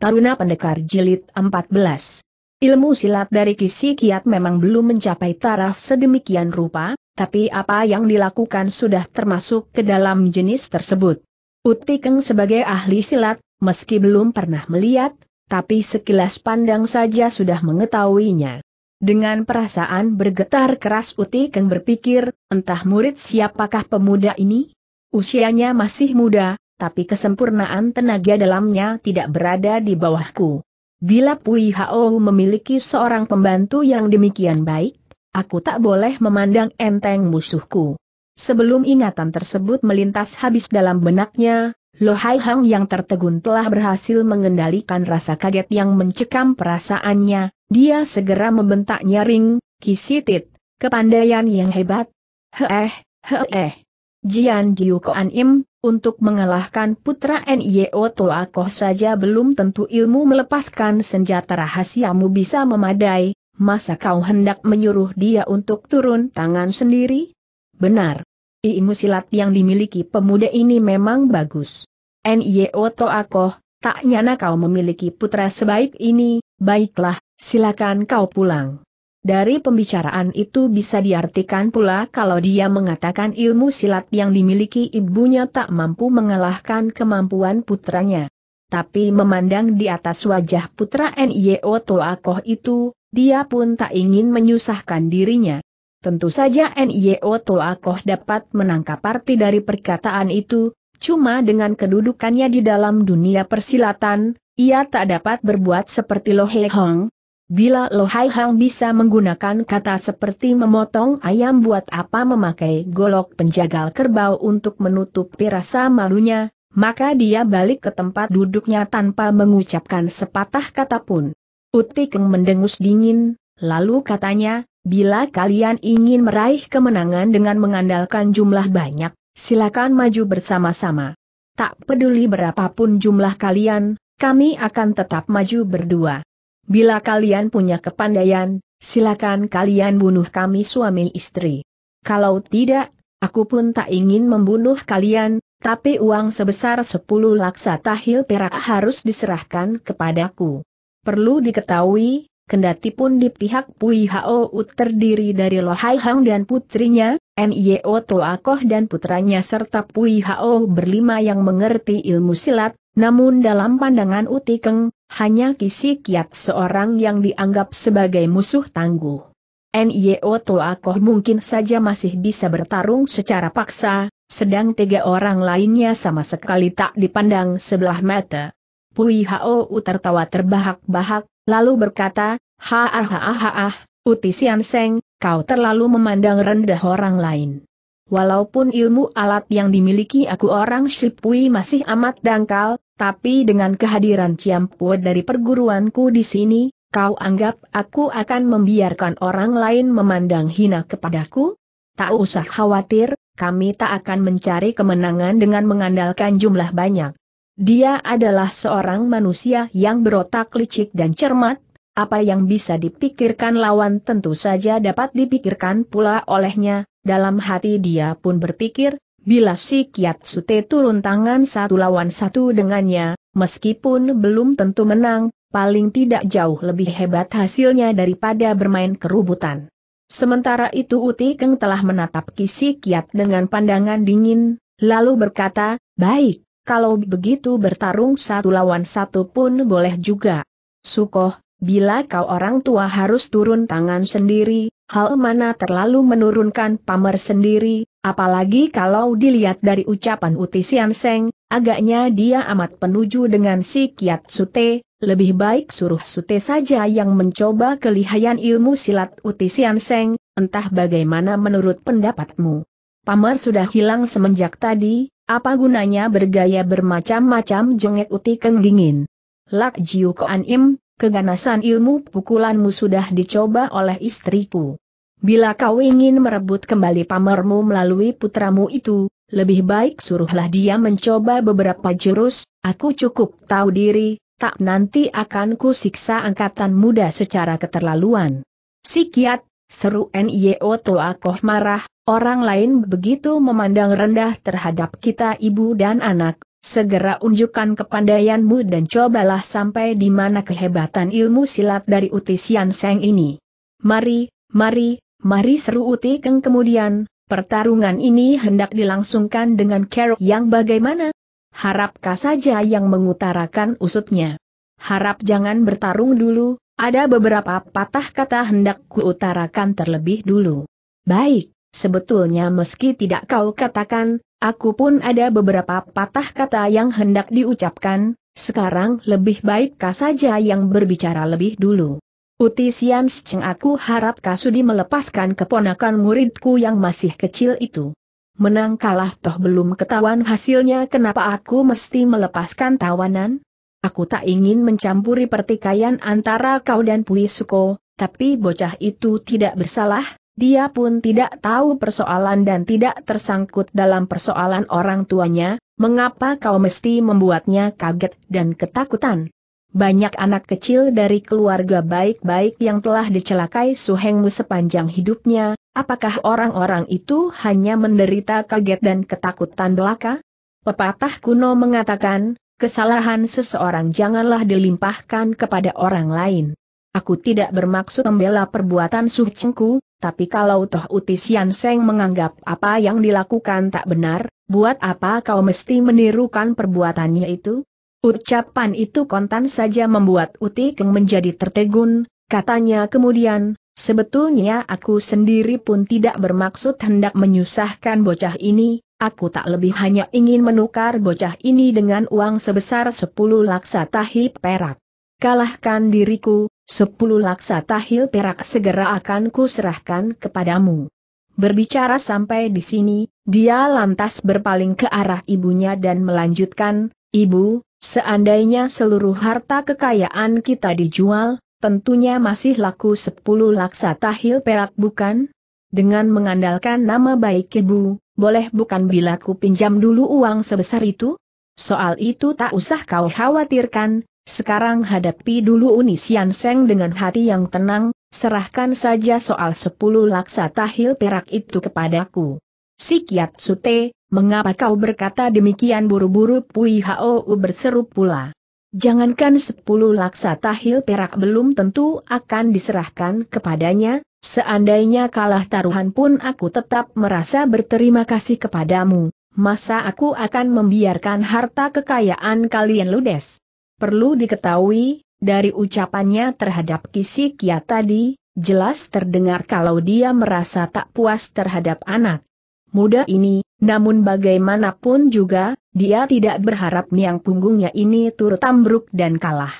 Taruna Pendekar Jilid 14. Ilmu silat dari Kisi Kiat memang belum mencapai taraf sedemikian rupa, tapi apa yang dilakukan sudah termasuk ke dalam jenis tersebut. Utikeng sebagai ahli silat, meski belum pernah melihat, tapi sekilas pandang saja sudah mengetahuinya. Dengan perasaan bergetar keras Utikeng berpikir, entah murid siapakah pemuda ini? Usianya masih muda, tapi kesempurnaan tenaga dalamnya tidak berada di bawahku. Bila Pui Hao memiliki seorang pembantu yang demikian baik, aku tak boleh memandang enteng musuhku. Sebelum ingatan tersebut melintas habis dalam benaknya, Lo Hai Hang yang tertegun telah berhasil mengendalikan rasa kaget yang mencekam perasaannya, dia segera membentak nyaring, Kisitit, kepandaian yang hebat. Heeh, heeh. Jian Jiu Koan Im, untuk mengalahkan putra Nio Toa Koh saja belum tentu ilmu melepaskan senjata rahasiamu bisa memadai, masa kau hendak menyuruh dia untuk turun tangan sendiri? Benar. Ilmu silat yang dimiliki pemuda ini memang bagus. Nio Toa Koh, tak nyana kau memiliki putra sebaik ini, baiklah, silakan kau pulang. Dari pembicaraan itu bisa diartikan pula kalau dia mengatakan ilmu silat yang dimiliki ibunya tak mampu mengalahkan kemampuan putranya. Tapi memandang di atas wajah putra N.Y.O. Toakoh itu, dia pun tak ingin menyusahkan dirinya. Tentu saja N.Y.O. Toakoh dapat menangkap arti dari perkataan itu, cuma dengan kedudukannya di dalam dunia persilatan, ia tak dapat berbuat seperti Lo He Hong, Bila Lohai Hang bisa menggunakan kata seperti memotong ayam buat apa memakai golok penjagal kerbau untuk menutupi rasa malunya, maka dia balik ke tempat duduknya tanpa mengucapkan sepatah kata pun. Utikeng mendengus dingin, lalu katanya, bila kalian ingin meraih kemenangan dengan mengandalkan jumlah banyak, silakan maju bersama-sama. Tak peduli berapapun jumlah kalian, kami akan tetap maju berdua. Bila kalian punya kepandaian, silakan kalian bunuh kami suami istri. Kalau tidak, aku pun tak ingin membunuh kalian, tapi uang sebesar 10 laksa tahil perak harus diserahkan kepadaku. Perlu diketahui, kendati pun di pihak Pui Hao terdiri dari Lohai Hang dan putrinya, Nio Toakoh dan putranya serta Pui Hao berlima yang mengerti ilmu silat, namun dalam pandangan Utikeng, hanya Kisi Kiat seorang yang dianggap sebagai musuh tangguh. N.Y.O. Toakoh mungkin saja masih bisa bertarung secara paksa, sedang tiga orang lainnya sama sekali tak dipandang sebelah mata. Pui Hao tertawa terbahak-bahak, lalu berkata, ha ah ah ah ah, Uti Sian Seng, kau terlalu memandang rendah orang lain. Walaupun ilmu alat yang dimiliki aku orang Shipui masih amat dangkal, tapi dengan kehadiran Ciampue dari perguruanku di sini, kau anggap aku akan membiarkan orang lain memandang hina kepadaku? Tak usah khawatir, kami tak akan mencari kemenangan dengan mengandalkan jumlah banyak. Dia adalah seorang manusia yang berotak licik dan cermat, apa yang bisa dipikirkan lawan tentu saja dapat dipikirkan pula olehnya, dalam hati dia pun berpikir, bila si Kiat Sute turun tangan satu lawan satu dengannya, meskipun belum tentu menang, paling tidak jauh lebih hebat hasilnya daripada bermain kerubutan. Sementara itu Uti Keng telah menatap Kisi Kiat dengan pandangan dingin, lalu berkata, baik, kalau begitu bertarung satu lawan satu pun boleh juga. Sukoh, Bila kau orang tua harus turun tangan sendiri, hal mana terlalu menurunkan pamer sendiri, apalagi kalau dilihat dari ucapan Uti Sian Seng, agaknya dia amat penuju dengan si Kiat Sute, lebih baik suruh Sute saja yang mencoba kelihayan ilmu silat Uti Sian Seng, entah bagaimana menurut pendapatmu. Pamer sudah hilang semenjak tadi, apa gunanya bergaya bermacam-macam jengek Uti Keng dingin. Lak Jiu Koan Im, Keganasan ilmu pukulanmu sudah dicoba oleh istriku. Bila kau ingin merebut kembali pamermu melalui putramu itu, lebih baik suruhlah dia mencoba beberapa jurus, aku cukup tahu diri, tak nanti akan ku siksa angkatan muda secara keterlaluan. Sikiat, seru N.Y.O. Toakoh marah, orang lain begitu memandang rendah terhadap kita ibu dan anak, Segera unjukkan kepandaianmu dan cobalah sampai di mana kehebatan ilmu silat dari Uti Sian Seng ini. Mari, mari, mari seru Uti Keng kemudian, pertarungan ini hendak dilangsungkan dengan kerok yang bagaimana? Harapkah saja yang mengutarakan usutnya? Harap jangan bertarung dulu, ada beberapa patah kata hendak kuutarakan terlebih dulu. Baik, sebetulnya meski tidak kau katakan, Aku pun ada beberapa patah kata yang hendak diucapkan, sekarang lebih baik kau saja yang berbicara lebih dulu. Uti Sian aku harap Kasudi melepaskan keponakan muridku yang masih kecil itu. Menang kalah toh belum ketahuan hasilnya kenapa aku mesti melepaskan tawanan? Aku tak ingin mencampuri pertikaian antara kau dan Pui Suko, tapi bocah itu tidak bersalah, dia pun tidak tahu persoalan dan tidak tersangkut dalam persoalan orang tuanya, mengapa kau mesti membuatnya kaget dan ketakutan? Banyak anak kecil dari keluarga baik-baik yang telah dicelakai Suhengmu sepanjang hidupnya, apakah orang-orang itu hanya menderita kaget dan ketakutan belaka? Pepatah kuno mengatakan, kesalahan seseorang janganlah dilimpahkan kepada orang lain. Aku tidak bermaksud membela perbuatan Su tapi kalau toh Utis Yan Seng menganggap apa yang dilakukan tak benar, buat apa kau mesti menirukan perbuatannya itu? Ucapan itu kontan saja membuat Uti Keng menjadi tertegun, katanya kemudian, sebetulnya aku sendiri pun tidak bermaksud hendak menyusahkan bocah ini, Aku tak lebih hanya ingin menukar bocah ini dengan uang sebesar 10 laksa tahib perak. Kalahkan diriku, Sepuluh laksa tahil perak segera akan kuserahkan kepadamu. Berbicara sampai di sini, dia lantas berpaling ke arah ibunya dan melanjutkan, Ibu, seandainya seluruh harta kekayaan kita dijual, tentunya masih laku sepuluh laksa tahil perak bukan? Dengan mengandalkan nama baik ibu, boleh bukan bila ku pinjam dulu uang sebesar itu? Soal itu tak usah kau khawatirkan, sekarang hadapi dulu Sian Seng dengan hati yang tenang, serahkan saja soal sepuluh laksa tahil perak itu kepadaku. Si Kiat Sute, mengapa kau berkata demikian buru-buru Pui Hou berseru pula. Jangankan sepuluh laksa tahil perak belum tentu akan diserahkan kepadanya, Seandainya kalah taruhan pun aku tetap merasa berterima kasih kepadamu, masa aku akan membiarkan harta kekayaan kalian ludes? Perlu diketahui, dari ucapannya terhadap Kisikia tadi, jelas terdengar kalau dia merasa tak puas terhadap anak muda ini, namun bagaimanapun juga, dia tidak berharap niang punggungnya ini turut tambruk dan kalah.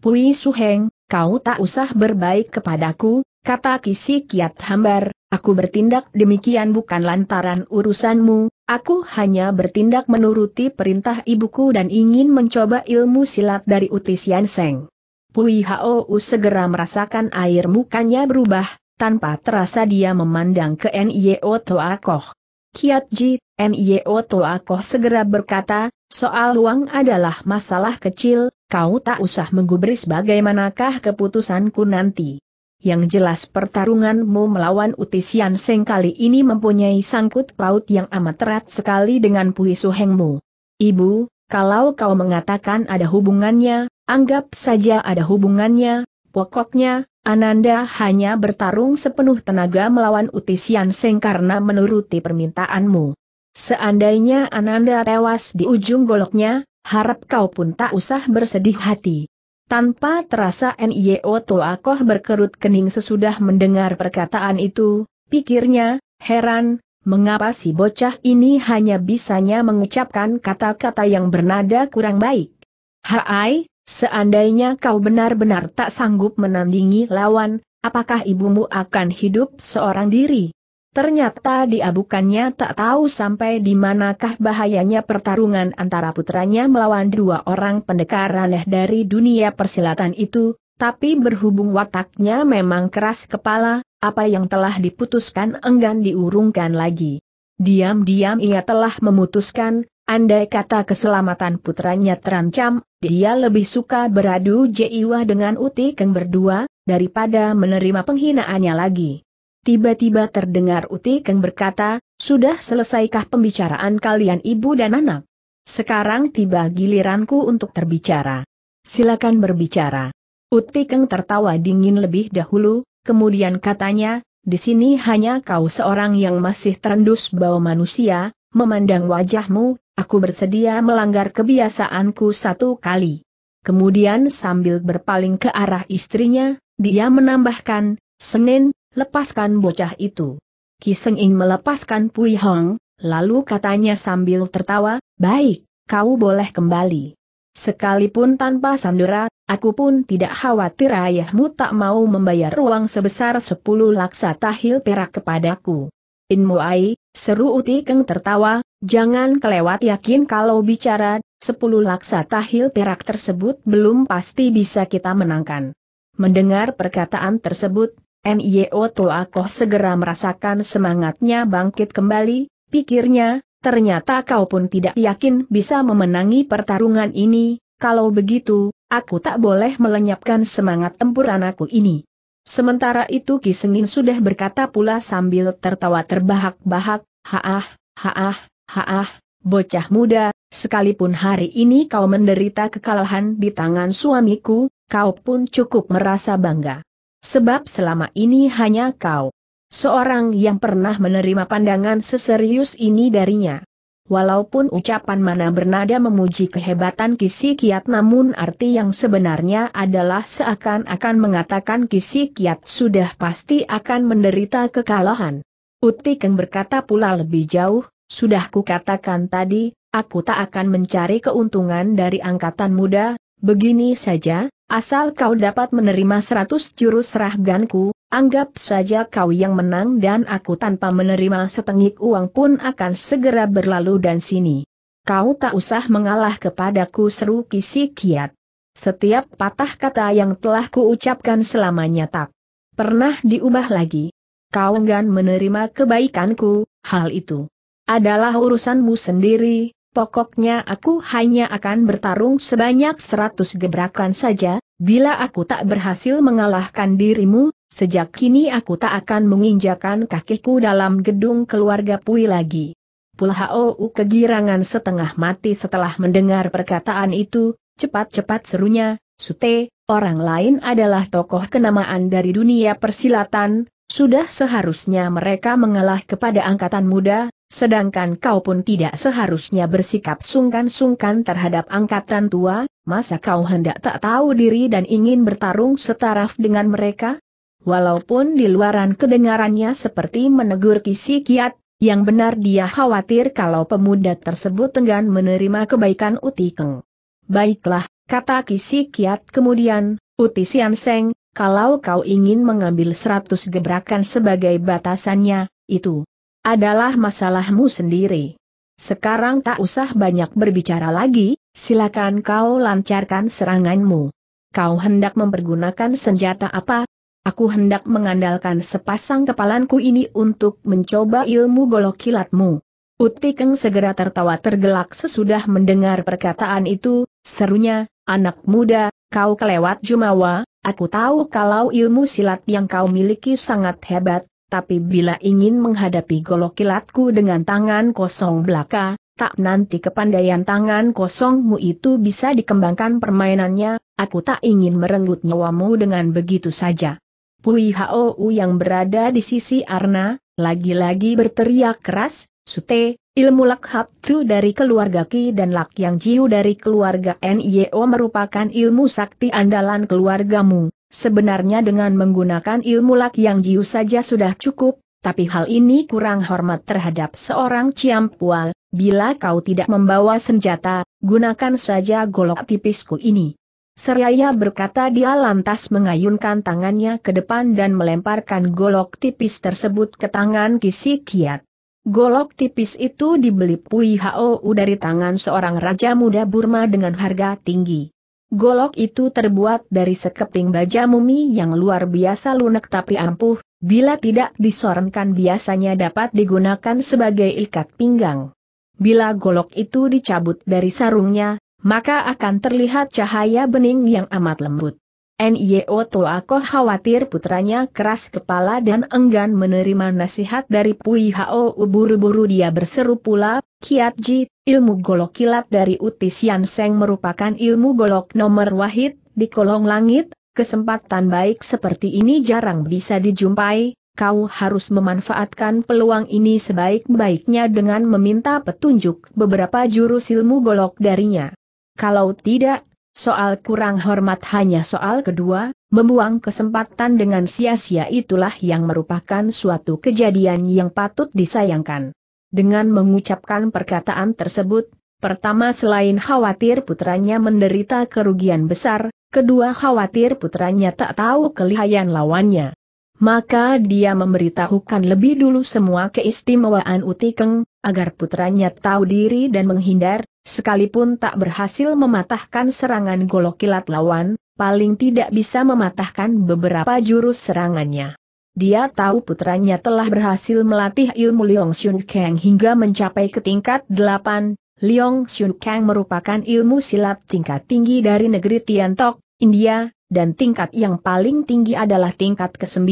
Pui Suheng, kau tak usah berbaik kepadaku, Kata Kisi Kiat Hambar, aku bertindak demikian bukan lantaran urusanmu, aku hanya bertindak menuruti perintah ibuku dan ingin mencoba ilmu silat dari Utis seng. Pui Hou segera merasakan air mukanya berubah, tanpa terasa dia memandang ke Nio Toakoh. Kiat Ji, Nio Toakoh segera berkata, soal uang adalah masalah kecil, kau tak usah menggubris bagaimanakah keputusanku nanti. Yang jelas pertarunganmu melawan Utisian Seng kali ini mempunyai sangkut paut yang amat erat sekali dengan Pui Hengmu. Ibu, kalau kau mengatakan ada hubungannya, anggap saja ada hubungannya, pokoknya, Ananda hanya bertarung sepenuh tenaga melawan Utisian Seng karena menuruti permintaanmu. Seandainya Ananda tewas di ujung goloknya, harap kau pun tak usah bersedih hati. Tanpa terasa NIO Toakoh berkerut kening sesudah mendengar perkataan itu, pikirnya, heran, mengapa si bocah ini hanya bisanya mengucapkan kata-kata yang bernada kurang baik. Hai, seandainya kau benar-benar tak sanggup menandingi lawan, apakah ibumu akan hidup seorang diri? Ternyata diabukannya tak tahu sampai di manakah bahayanya pertarungan antara putranya melawan dua orang pendekar aneh dari dunia persilatan itu, tapi berhubung wataknya memang keras kepala, apa yang telah diputuskan enggan diurungkan lagi. Diam-diam ia telah memutuskan, andai kata keselamatan putranya terancam, dia lebih suka beradu jiwa dengan Uti Keng berdua, daripada menerima penghinaannya lagi tiba-tiba terdengar Utikeng berkata, sudah selesaikah pembicaraan kalian ibu dan anak? Sekarang tiba giliranku untuk terbicara. Silakan berbicara. Utikeng tertawa dingin lebih dahulu, kemudian katanya, di sini hanya kau seorang yang masih terendus bau manusia, memandang wajahmu, aku bersedia melanggar kebiasaanku satu kali. Kemudian sambil berpaling ke arah istrinya, dia menambahkan, Senin, lepaskan bocah itu. Kiseng Ing melepaskan Pui Hong, lalu katanya sambil tertawa, baik, kau boleh kembali. Sekalipun tanpa sandera, aku pun tidak khawatir ayahmu tak mau membayar uang sebesar 10 laksa tahil perak kepadaku. In Muai, seru Uti Keng tertawa, jangan kelewat yakin kalau bicara, 10 laksa tahil perak tersebut belum pasti bisa kita menangkan. Mendengar perkataan tersebut, NIO Toakoh segera merasakan semangatnya bangkit kembali, pikirnya, ternyata kau pun tidak yakin bisa memenangi pertarungan ini, kalau begitu, aku tak boleh melenyapkan semangat tempur anakku ini. Sementara itu Ki Kisengin sudah berkata pula sambil tertawa terbahak-bahak, haah, haah, haah, bocah muda, sekalipun hari ini kau menderita kekalahan di tangan suamiku, kau pun cukup merasa bangga. Sebab selama ini hanya kau. Seorang yang pernah menerima pandangan seserius ini darinya. Walaupun ucapan mana bernada memuji kehebatan Kisi Kiat namun arti yang sebenarnya adalah seakan-akan mengatakan Kisi Kiat sudah pasti akan menderita kekalahan. Utikeng berkata pula lebih jauh, sudah kukatakan tadi, aku tak akan mencari keuntungan dari angkatan muda, begini saja, Asal kau dapat menerima seratus jurus rahganku, anggap saja kau yang menang dan aku tanpa menerima setengik uang pun akan segera berlalu dan sini. Kau tak usah mengalah kepadaku seru kisi kiat. Setiap patah kata yang telah kuucapkan selamanya tak pernah diubah lagi. Kau enggan menerima kebaikanku, hal itu adalah urusanmu sendiri, Pokoknya aku hanya akan bertarung sebanyak seratus gebrakan saja, bila aku tak berhasil mengalahkan dirimu, sejak kini aku tak akan menginjakan kakiku dalam gedung keluarga Pui lagi. Pulhao kegirangan setengah mati setelah mendengar perkataan itu, cepat-cepat serunya, Sute, orang lain adalah tokoh kenamaan dari dunia persilatan, sudah seharusnya mereka mengalah kepada angkatan muda, Sedangkan kau pun tidak seharusnya bersikap sungkan-sungkan terhadap angkatan tua, masa kau hendak tak tahu diri dan ingin bertarung setaraf dengan mereka? Walaupun di luaran kedengarannya seperti menegur kisi kiat, yang benar dia khawatir kalau pemuda tersebut enggan menerima kebaikan Utikeng. Baiklah, kata kisi kiat kemudian, Uti Sian Seng, kalau kau ingin mengambil seratus gebrakan sebagai batasannya, itu, adalah masalahmu sendiri. Sekarang tak usah banyak berbicara lagi, silakan kau lancarkan seranganmu. Kau hendak mempergunakan senjata apa? Aku hendak mengandalkan sepasang kepalanku ini untuk mencoba ilmu golok kilatmu. Utikeng segera tertawa tergelak sesudah mendengar perkataan itu, serunya, anak muda, kau kelewat jumawa, aku tahu kalau ilmu silat yang kau miliki sangat hebat, tapi bila ingin menghadapi golok kilatku dengan tangan kosong belaka, tak nanti kepandaian tangan kosongmu itu bisa dikembangkan permainannya, aku tak ingin merenggut nyawamu dengan begitu saja. Pui Hou yang berada di sisi Arna, lagi-lagi berteriak keras, Sute, ilmu Lak Haptu dari keluarga Ki dan Lak Yang Jiu dari keluarga Nio merupakan ilmu sakti andalan keluargamu, Sebenarnya dengan menggunakan ilmu lak yang jiu saja sudah cukup, tapi hal ini kurang hormat terhadap seorang ciampual, bila kau tidak membawa senjata, gunakan saja golok tipisku ini. Seraya berkata dia lantas mengayunkan tangannya ke depan dan melemparkan golok tipis tersebut ke tangan Kisi Kiat. Golok tipis itu dibeli Pui Hou dari tangan seorang raja muda Burma dengan harga tinggi. Golok itu terbuat dari sekeping baja mumi yang luar biasa lunak tapi ampuh, bila tidak disorenkan biasanya dapat digunakan sebagai ikat pinggang. Bila golok itu dicabut dari sarungnya, maka akan terlihat cahaya bening yang amat lembut. NIO Toako khawatir putranya keras kepala dan enggan menerima nasihat dari Pui Hao buru-buru dia berseru pula, Kiat Ji, ilmu golok kilat dari Utis Yan Seng merupakan ilmu golok nomor wahid, di kolong langit, kesempatan baik seperti ini jarang bisa dijumpai, kau harus memanfaatkan peluang ini sebaik-baiknya dengan meminta petunjuk beberapa jurus ilmu golok darinya. Kalau tidak, Soal kurang hormat hanya soal kedua, membuang kesempatan dengan sia-sia itulah yang merupakan suatu kejadian yang patut disayangkan. Dengan mengucapkan perkataan tersebut, pertama selain khawatir putranya menderita kerugian besar, kedua khawatir putranya tak tahu kelihayan lawannya. Maka dia memberitahukan lebih dulu semua keistimewaan Utikeng, agar putranya tahu diri dan menghindar, Sekalipun tak berhasil mematahkan serangan golok kilat lawan, paling tidak bisa mematahkan beberapa jurus serangannya. Dia tahu putranya telah berhasil melatih ilmu Liong Xun Kang hingga mencapai ke tingkat 8. Liong Xun Kang merupakan ilmu silat tingkat tinggi dari negeri Tiantok, India, dan tingkat yang paling tinggi adalah tingkat ke-9.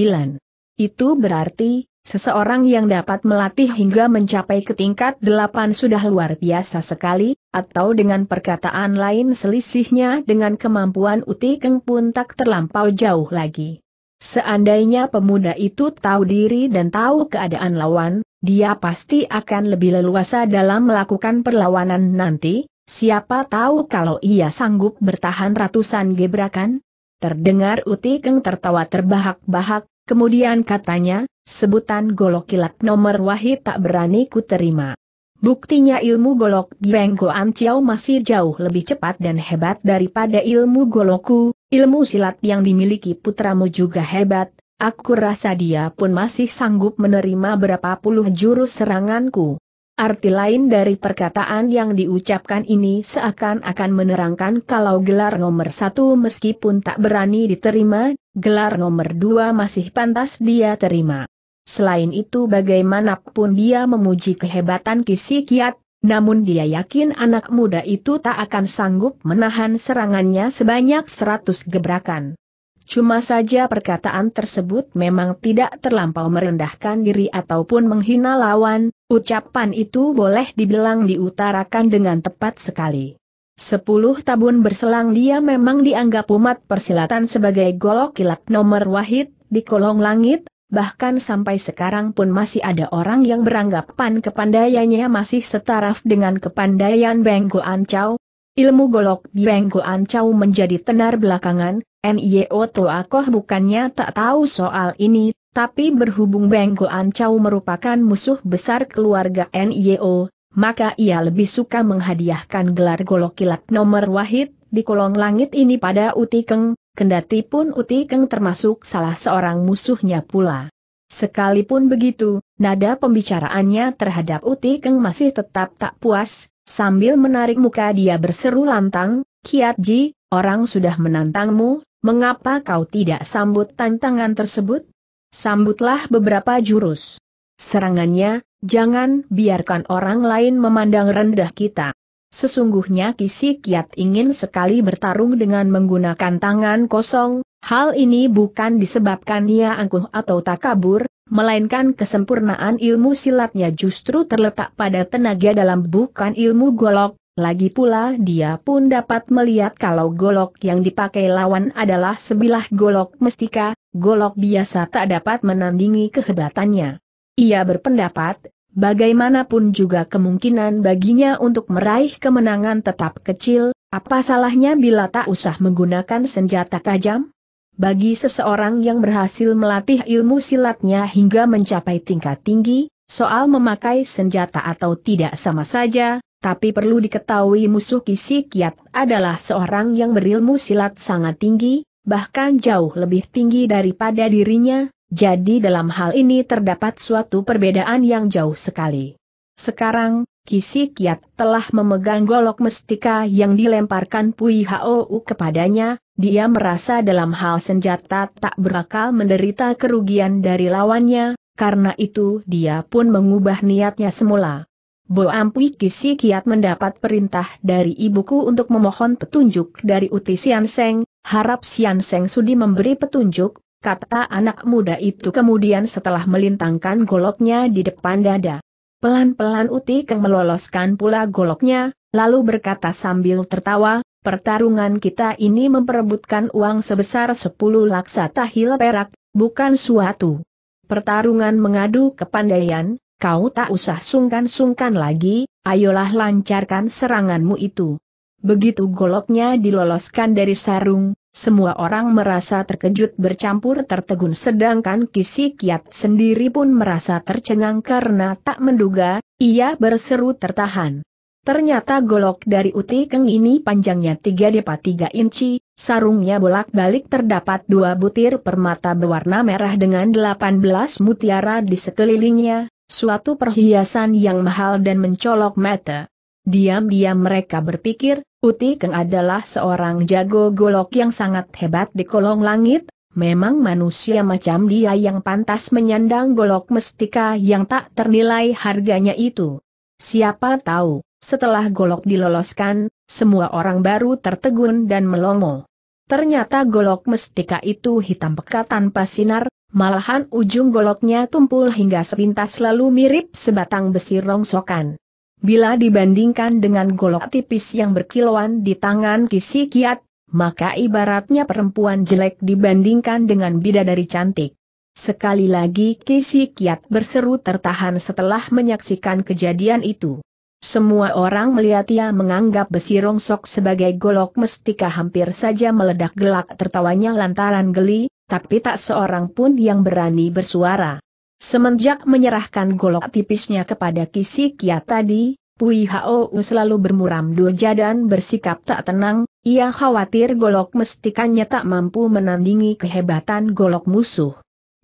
Itu berarti, Seseorang yang dapat melatih hingga mencapai ke tingkat delapan sudah luar biasa sekali, atau dengan perkataan lain selisihnya dengan kemampuan Uti Keng pun tak terlampau jauh lagi. Seandainya pemuda itu tahu diri dan tahu keadaan lawan, dia pasti akan lebih leluasa dalam melakukan perlawanan nanti, siapa tahu kalau ia sanggup bertahan ratusan gebrakan? Terdengar Uti Keng tertawa terbahak-bahak, Kemudian katanya, sebutan golok kilat nomor wahid tak berani ku terima. Buktinya ilmu golok Gieng Goan Chiao masih jauh lebih cepat dan hebat daripada ilmu goloku. ilmu silat yang dimiliki putramu juga hebat, aku rasa dia pun masih sanggup menerima berapa puluh jurus seranganku. Arti lain dari perkataan yang diucapkan ini seakan-akan menerangkan kalau gelar nomor satu meskipun tak berani diterima, gelar nomor dua masih pantas dia terima. Selain itu bagaimanapun dia memuji kehebatan Kisi Kiat, namun dia yakin anak muda itu tak akan sanggup menahan serangannya sebanyak seratus gebrakan. Cuma saja perkataan tersebut memang tidak terlampau merendahkan diri ataupun menghina lawan, Ucapan itu boleh dibilang diutarakan dengan tepat sekali. Sepuluh tahun berselang dia memang dianggap umat persilatan sebagai golok kilat nomor wahid, di kolong langit, bahkan sampai sekarang pun masih ada orang yang beranggapan kepandaiannya masih setaraf dengan kepandaian Benggo Ancau. Ilmu golok di Ancau menjadi tenar belakangan, NIO Toakoh bukannya tak tahu soal ini, tapi berhubung Beng Goan Chow merupakan musuh besar keluarga NIO, maka ia lebih suka menghadiahkan gelar golok kilat nomor wahid di kolong langit ini pada Uti Keng, kendati pun Uti Keng termasuk salah seorang musuhnya pula. Sekalipun begitu, nada pembicaraannya terhadap Uti Keng masih tetap tak puas, sambil menarik muka dia berseru lantang, Kiat Ji, orang sudah menantangmu, mengapa kau tidak sambut tantangan tersebut? Sambutlah beberapa jurus. Serangannya, jangan biarkan orang lain memandang rendah kita. Sesungguhnya Kisi Kiat ingin sekali bertarung dengan menggunakan tangan kosong, hal ini bukan disebabkan ia angkuh atau takabur, melainkan kesempurnaan ilmu silatnya justru terletak pada tenaga dalam bukan ilmu golok, lagi pula dia pun dapat melihat kalau golok yang dipakai lawan adalah sebilah golok mestika, golok biasa tak dapat menandingi kehebatannya. Ia berpendapat, bagaimanapun juga kemungkinan baginya untuk meraih kemenangan tetap kecil, apa salahnya bila tak usah menggunakan senjata tajam? Bagi seseorang yang berhasil melatih ilmu silatnya hingga mencapai tingkat tinggi, soal memakai senjata atau tidak sama saja, tapi perlu diketahui musuh Kisi Kiat adalah seorang yang berilmu silat sangat tinggi, bahkan jauh lebih tinggi daripada dirinya, jadi dalam hal ini terdapat suatu perbedaan yang jauh sekali. Sekarang, Kisi Kiat telah memegang golok mestika yang dilemparkan Pui Hou kepadanya, dia merasa dalam hal senjata tak berakal menderita kerugian dari lawannya, karena itu dia pun mengubah niatnya semula. Bo Ampui Kisi Kiat mendapat perintah dari ibuku untuk memohon petunjuk dari Uti Sian Seng, harap Sian Seng sudi memberi petunjuk, kata anak muda itu kemudian setelah melintangkan goloknya di depan dada. Pelan-pelan Uti Keng meloloskan pula goloknya, lalu berkata sambil tertawa, pertarungan kita ini memperebutkan uang sebesar 10 laksa tahil perak, bukan suatu pertarungan mengadu kepandaian, Kau tak usah sungkan-sungkan lagi, ayolah lancarkan seranganmu itu. Begitu goloknya diloloskan dari sarung, semua orang merasa terkejut bercampur tertegun sedangkan Kisi Kiat sendiri pun merasa tercengang karena tak menduga, ia berseru tertahan. Ternyata golok dari Uti Keng ini panjangnya 3 depa 3 inci, sarungnya bolak-balik terdapat dua butir permata berwarna merah dengan 18 mutiara di sekelilingnya, suatu perhiasan yang mahal dan mencolok mata. Diam-diam mereka berpikir, Uti Keng adalah seorang jago golok yang sangat hebat di kolong langit, memang manusia macam dia yang pantas menyandang golok mestika yang tak ternilai harganya itu. Siapa tahu, setelah golok diloloskan, semua orang baru tertegun dan melongo. Ternyata golok mestika itu hitam pekat tanpa sinar, malahan ujung goloknya tumpul hingga sepintas lalu mirip sebatang besi rongsokan. Bila dibandingkan dengan golok tipis yang berkilauan di tangan Kisi Kiat, maka ibaratnya perempuan jelek dibandingkan dengan bidadari cantik. Sekali lagi Kisi Kiat berseru tertahan setelah menyaksikan kejadian itu. Semua orang melihat ia menganggap besi rongsok sebagai golok mestika hampir saja meledak gelak tertawanya lantaran geli, tapi tak seorang pun yang berani bersuara. Semenjak menyerahkan golok tipisnya kepada Kisi Kia tadi, Pui Hao selalu bermuram durja dan bersikap tak tenang, ia khawatir golok mestikannya tak mampu menandingi kehebatan golok musuh.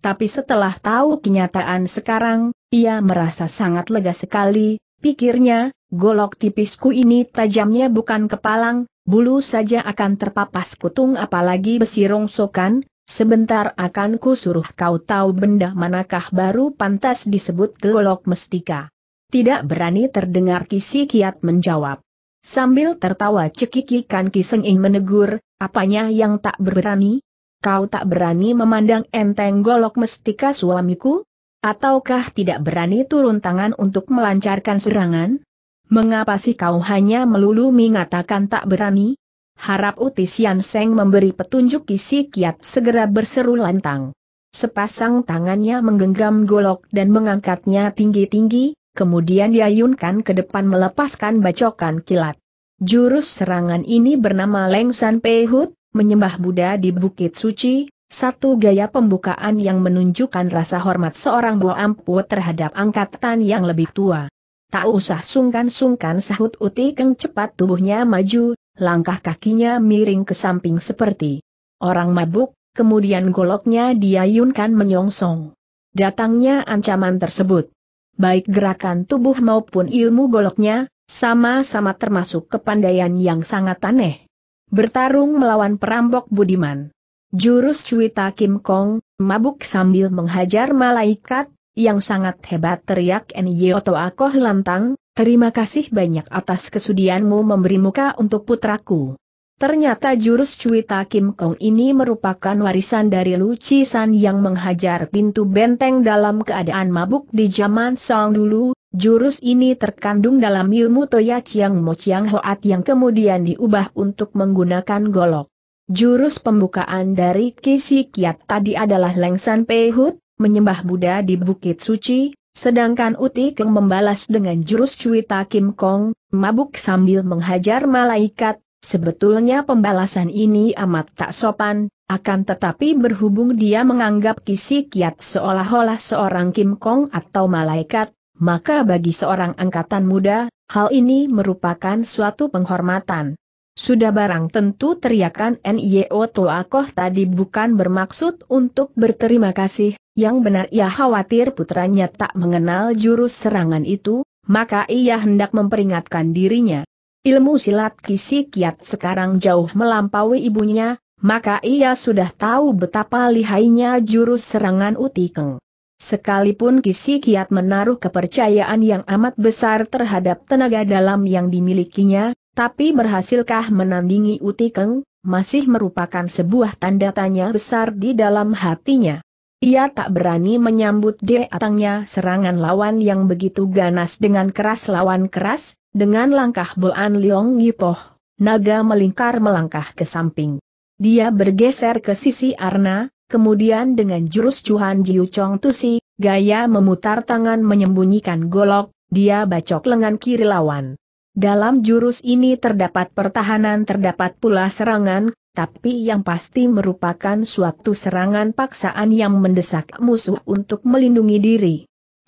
Tapi setelah tahu kenyataan sekarang, ia merasa sangat lega sekali, Pikirnya, golok tipisku ini tajamnya bukan kepalang, bulu saja akan terpapas kutung apalagi besi rongsokan, sebentar akan ku suruh kau tahu benda manakah baru pantas disebut golok mestika. Tidak berani terdengar kisi kiat menjawab. Sambil tertawa cekikikan kisengin menegur, apanya yang tak berani? Kau tak berani memandang enteng golok mestika suamiku? Ataukah tidak berani turun tangan untuk melancarkan serangan? Mengapa sih kau hanya melulu mengatakan tak berani? Harap Utisian Seng memberi petunjuk kisi kiat segera berseru lantang. Sepasang tangannya menggenggam golok dan mengangkatnya tinggi-tinggi, kemudian diayunkan ke depan melepaskan bacokan kilat. Jurus serangan ini bernama Leng San Pei Hut, menyembah Buddha di Bukit Suci, satu gaya pembukaan yang menunjukkan rasa hormat seorang Bo Ampu terhadap angkatan yang lebih tua. Tak usah sungkan-sungkan sahut Uti Keng cepat tubuhnya maju, langkah kakinya miring ke samping seperti orang mabuk, kemudian goloknya diayunkan menyongsong. Datangnya ancaman tersebut. Baik gerakan tubuh maupun ilmu goloknya, sama-sama termasuk kepandaian yang sangat aneh. Bertarung melawan perampok Budiman. Jurus cuita Kim Kong, mabuk sambil menghajar malaikat, yang sangat hebat teriak Nyoto Akoh lantang, terima kasih banyak atas kesudianmu memberi muka untuk putraku. Ternyata jurus cuita Kim Kong ini merupakan warisan dari Lucisan San yang menghajar pintu benteng dalam keadaan mabuk di zaman Song dulu, jurus ini terkandung dalam ilmu Toya Chiang Mo Chiang Hoat yang kemudian diubah untuk menggunakan golok. Jurus pembukaan dari Kisi Kiat tadi adalah Lengsan Pehut, menyembah Buddha di Bukit Suci, sedangkan Uti Keng membalas dengan jurus Cuita Kim Kong, mabuk sambil menghajar malaikat, sebetulnya pembalasan ini amat tak sopan, akan tetapi berhubung dia menganggap Kisi Kiat seolah-olah seorang Kim Kong atau malaikat, maka bagi seorang angkatan muda, hal ini merupakan suatu penghormatan. Sudah barang tentu teriakan NIO Toakoh tadi bukan bermaksud untuk berterima kasih, yang benar ia khawatir putranya tak mengenal jurus serangan itu, maka ia hendak memperingatkan dirinya. Ilmu silat kisi kiat sekarang jauh melampaui ibunya, maka ia sudah tahu betapa lihainya jurus serangan Utikeng. Sekalipun Kisi Kiat menaruh kepercayaan yang amat besar terhadap tenaga dalam yang dimilikinya, tapi berhasilkah menandingi Uti Keng, masih merupakan sebuah tanda tanya besar di dalam hatinya. Ia tak berani menyambut datangnya serangan lawan yang begitu ganas dengan keras lawan keras, dengan langkah Boan Leong Yipoh, naga melingkar melangkah ke samping. Dia bergeser ke sisi Arna, kemudian dengan jurus Cuhan Jiu Chong Tusi, gaya memutar tangan menyembunyikan golok, dia bacok lengan kiri lawan. Dalam jurus ini terdapat pertahanan terdapat pula serangan, tapi yang pasti merupakan suatu serangan paksaan yang mendesak musuh untuk melindungi diri.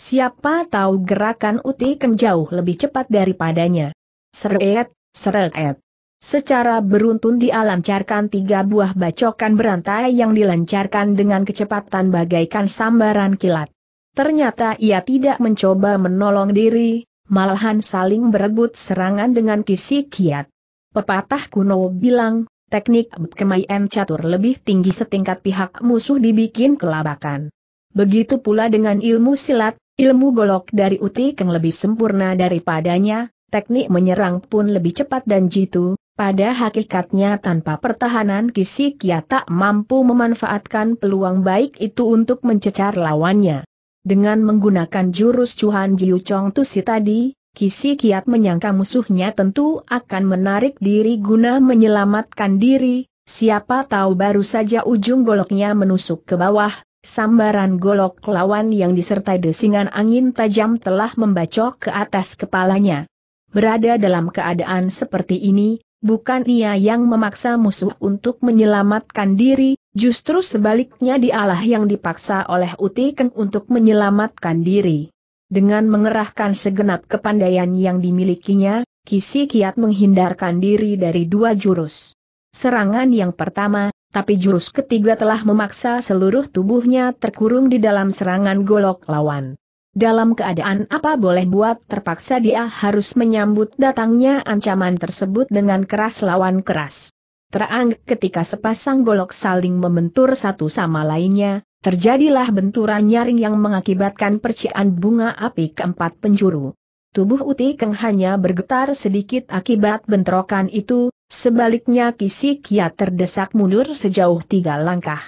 Siapa tahu gerakan uti jauh lebih cepat daripadanya. Seret, seret. Secara beruntun dialancarkan tiga buah bacokan berantai yang dilancarkan dengan kecepatan bagaikan sambaran kilat. Ternyata ia tidak mencoba menolong diri, malahan saling berebut serangan dengan kisi kiat. Pepatah kuno bilang, teknik kemaian catur lebih tinggi setingkat pihak musuh dibikin kelabakan. Begitu pula dengan ilmu silat, ilmu golok dari uti yang lebih sempurna daripadanya, teknik menyerang pun lebih cepat dan jitu, pada hakikatnya tanpa pertahanan kisi kiat tak mampu memanfaatkan peluang baik itu untuk mencecar lawannya. Dengan menggunakan jurus Cuhan Jiu Chong Tusi tadi, Kisi Kiat menyangka musuhnya tentu akan menarik diri guna menyelamatkan diri, siapa tahu baru saja ujung goloknya menusuk ke bawah, sambaran golok lawan yang disertai desingan angin tajam telah membacok ke atas kepalanya. Berada dalam keadaan seperti ini, bukan ia yang memaksa musuh untuk menyelamatkan diri, Justru sebaliknya dialah yang dipaksa oleh Uti Keng untuk menyelamatkan diri. Dengan mengerahkan segenap kepandaian yang dimilikinya, Kisi Kiat menghindarkan diri dari dua jurus. Serangan yang pertama, tapi jurus ketiga telah memaksa seluruh tubuhnya terkurung di dalam serangan golok lawan. Dalam keadaan apa boleh buat terpaksa dia harus menyambut datangnya ancaman tersebut dengan keras lawan keras. Terang ketika sepasang golok saling membentur satu sama lainnya, terjadilah benturan nyaring yang mengakibatkan percikan bunga api keempat penjuru. Tubuh Uti Keng hanya bergetar sedikit akibat bentrokan itu, sebaliknya Kisi Kia terdesak mundur sejauh tiga langkah.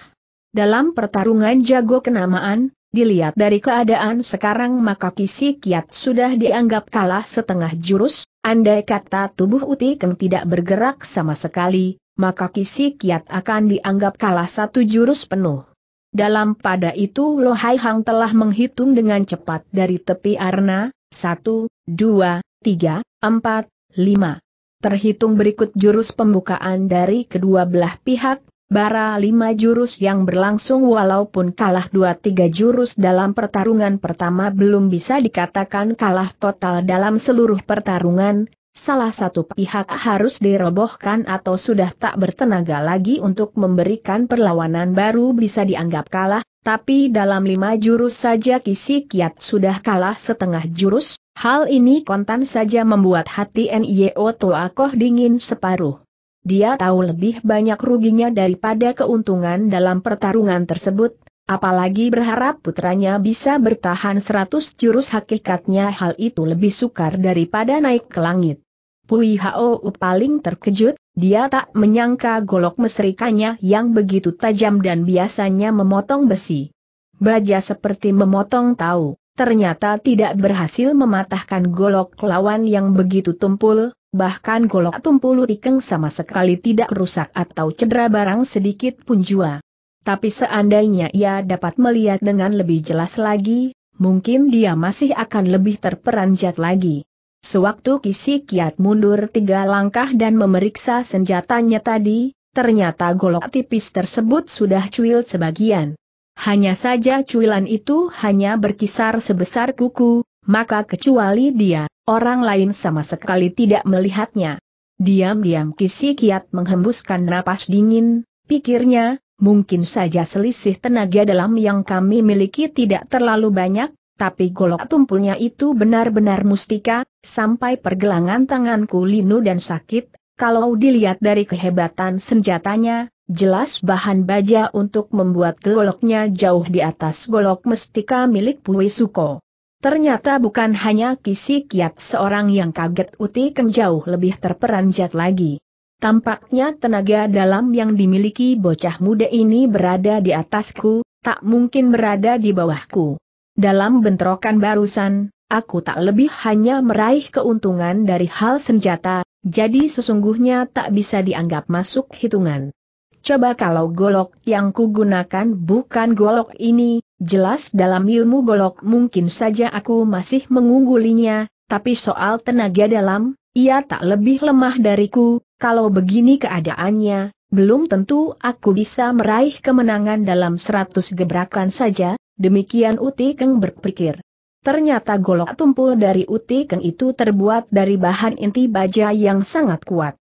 Dalam pertarungan jago kenamaan, dilihat dari keadaan sekarang maka Kisi Kiat sudah dianggap kalah setengah jurus, andai kata tubuh Uti Keng tidak bergerak sama sekali, maka Kisi Kiat akan dianggap kalah satu jurus penuh. Dalam pada itu Lohai Hang telah menghitung dengan cepat dari tepi arna, satu, dua, tiga, empat, lima. Terhitung berikut jurus pembukaan dari kedua belah pihak, bara lima jurus yang berlangsung walaupun kalah dua tiga jurus dalam pertarungan pertama belum bisa dikatakan kalah total dalam seluruh pertarungan, salah satu pihak harus dirobohkan atau sudah tak bertenaga lagi untuk memberikan perlawanan baru bisa dianggap kalah, tapi dalam lima jurus saja Kisi Kiat sudah kalah setengah jurus, hal ini kontan saja membuat hati NIO Toakoh dingin separuh. Dia tahu lebih banyak ruginya daripada keuntungan dalam pertarungan tersebut, Apalagi berharap putranya bisa bertahan seratus jurus hakikatnya hal itu lebih sukar daripada naik ke langit. Pui Hao paling terkejut, dia tak menyangka golok mesrikanya yang begitu tajam dan biasanya memotong besi. Baja seperti memotong tahu, ternyata tidak berhasil mematahkan golok lawan yang begitu tumpul, bahkan golok tumpul tikeng sama sekali tidak rusak atau cedera barang sedikit pun jua. Tapi seandainya ia dapat melihat dengan lebih jelas lagi, mungkin dia masih akan lebih terperanjat lagi. Sewaktu Kisi Kiat mundur tiga langkah dan memeriksa senjatanya tadi, ternyata golok tipis tersebut sudah cuil sebagian. Hanya saja cuilan itu hanya berkisar sebesar kuku, maka kecuali dia, orang lain sama sekali tidak melihatnya. Diam-diam Kisi Kiat menghembuskan napas dingin, pikirnya, mungkin saja selisih tenaga dalam yang kami miliki tidak terlalu banyak, tapi golok tumpulnya itu benar-benar mustika, sampai pergelangan tanganku linu dan sakit, kalau dilihat dari kehebatan senjatanya, jelas bahan baja untuk membuat goloknya jauh di atas golok mustika milik Pui Suko. Ternyata bukan hanya Kisi Kiat seorang yang kaget Uti Keng jauh lebih terperanjat lagi. Tampaknya tenaga dalam yang dimiliki bocah muda ini berada di atasku, tak mungkin berada di bawahku. Dalam bentrokan barusan, aku tak lebih hanya meraih keuntungan dari hal senjata, jadi sesungguhnya tak bisa dianggap masuk hitungan. Coba kalau golok yang kugunakan bukan golok ini, jelas dalam ilmu golok mungkin saja aku masih mengunggulinya, tapi soal tenaga dalam, ia tak lebih lemah dariku, kalau begini keadaannya, belum tentu aku bisa meraih kemenangan dalam seratus gebrakan saja, Demikian Uti Keng berpikir. Ternyata golok tumpul dari Uti Keng itu terbuat dari bahan inti baja yang sangat kuat.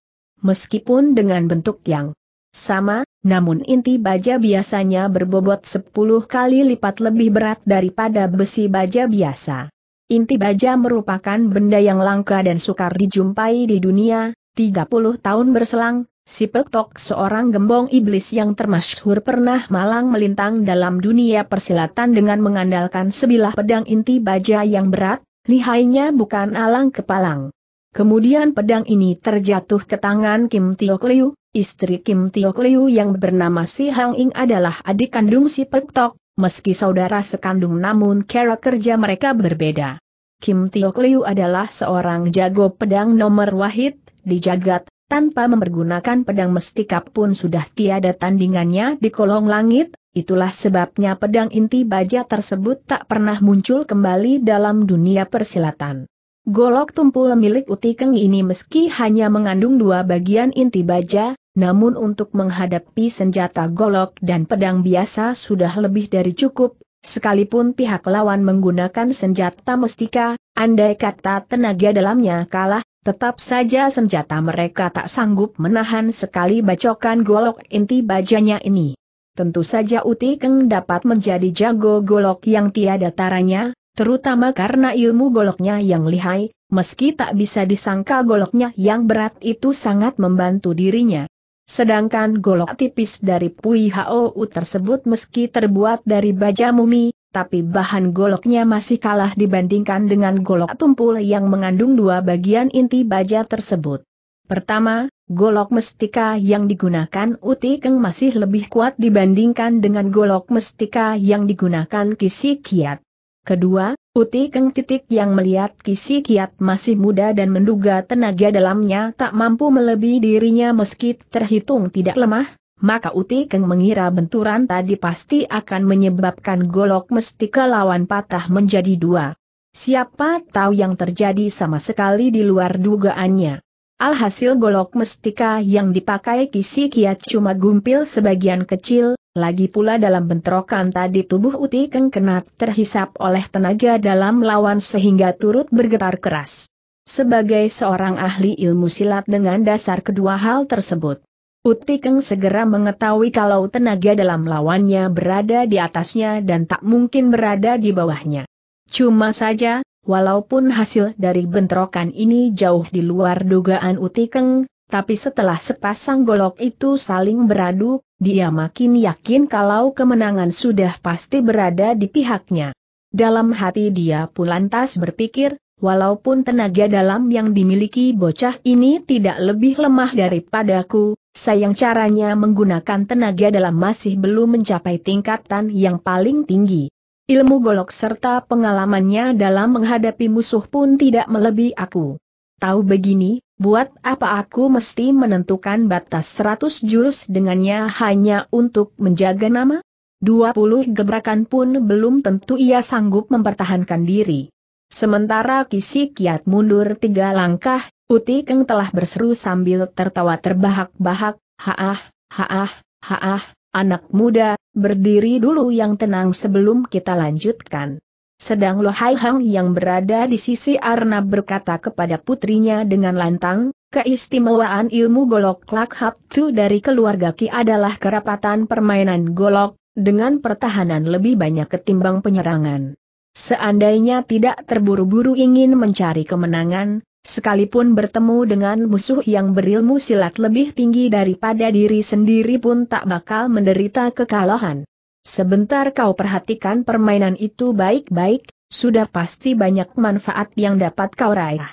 Meskipun dengan bentuk yang sama, namun inti baja biasanya berbobot 10 kali lipat lebih berat daripada besi baja biasa. Inti baja merupakan benda yang langka dan sukar dijumpai di dunia, 30 tahun berselang, Si Petok, seorang gembong iblis yang termasyhur pernah malang melintang dalam dunia persilatan dengan mengandalkan sebilah pedang inti baja yang berat, lihainya bukan alang kepalang. Kemudian pedang ini terjatuh ke tangan Kim Tio Liu, istri Kim Tio Liu yang bernama Si Hang Ing adalah adik kandung si Petok, meski saudara sekandung namun cara kerja mereka berbeda. Kim Tio Liu adalah seorang jago pedang nomor wahid di jagat tanpa mempergunakan pedang mestikap pun sudah tiada tandingannya di kolong langit, itulah sebabnya pedang inti baja tersebut tak pernah muncul kembali dalam dunia persilatan. Golok tumpul milik Utikeng ini meski hanya mengandung dua bagian inti baja, namun untuk menghadapi senjata golok dan pedang biasa sudah lebih dari cukup, sekalipun pihak lawan menggunakan senjata mestika, andai kata tenaga dalamnya kalah, Tetap saja senjata mereka tak sanggup menahan sekali bacokan golok inti bajanya ini. Tentu saja Uti Keng dapat menjadi jago golok yang tiada taranya, terutama karena ilmu goloknya yang lihai, meski tak bisa disangka goloknya yang berat itu sangat membantu dirinya. Sedangkan golok tipis dari Pui Hou tersebut meski terbuat dari baja mumi, tapi bahan goloknya masih kalah dibandingkan dengan golok tumpul yang mengandung dua bagian inti baja tersebut. Pertama, golok mestika yang digunakan Utikeng masih lebih kuat dibandingkan dengan golok mestika yang digunakan Kisi Kiat. Kedua, Utikeng titik yang melihat Kisi Kiat masih muda dan menduga tenaga dalamnya tak mampu melebihi dirinya meski terhitung tidak lemah, maka Uti Keng mengira benturan tadi pasti akan menyebabkan golok mestika lawan patah menjadi dua. Siapa tahu yang terjadi sama sekali di luar dugaannya. Alhasil golok mestika yang dipakai Kisi Kiat cuma gumpil sebagian kecil, lagi pula dalam bentrokan tadi tubuh Uti Keng kena terhisap oleh tenaga dalam lawan sehingga turut bergetar keras. Sebagai seorang ahli ilmu silat dengan dasar kedua hal tersebut, Utikeng segera mengetahui kalau tenaga dalam lawannya berada di atasnya dan tak mungkin berada di bawahnya. Cuma saja, walaupun hasil dari bentrokan ini jauh di luar dugaan Utikeng, tapi setelah sepasang golok itu saling beradu, dia makin yakin kalau kemenangan sudah pasti berada di pihaknya. Dalam hati dia pun lantas berpikir, Walaupun tenaga dalam yang dimiliki bocah ini tidak lebih lemah daripadaku, Sayang caranya menggunakan tenaga dalam masih belum mencapai tingkatan yang paling tinggi. Ilmu golok serta pengalamannya dalam menghadapi musuh pun tidak melebihi aku. Tahu begini, buat apa aku mesti menentukan batas 100 jurus dengannya hanya untuk menjaga nama? 20 gebrakan pun belum tentu ia sanggup mempertahankan diri. Sementara Kisi Kiat mundur tiga langkah, Uti Keng telah berseru sambil tertawa terbahak-bahak, haah, haah, haah, anak muda, berdiri dulu yang tenang sebelum kita lanjutkan. Sedang Lohai Hang yang berada di sisi Arna berkata kepada putrinya dengan lantang, keistimewaan ilmu golok Klak tu dari keluarga Ki adalah kerapatan permainan golok, dengan pertahanan lebih banyak ketimbang penyerangan. Seandainya tidak terburu-buru ingin mencari kemenangan, Sekalipun bertemu dengan musuh yang berilmu silat lebih tinggi daripada diri sendiri pun tak bakal menderita kekalahan. Sebentar kau perhatikan permainan itu baik-baik, sudah pasti banyak manfaat yang dapat kau raih.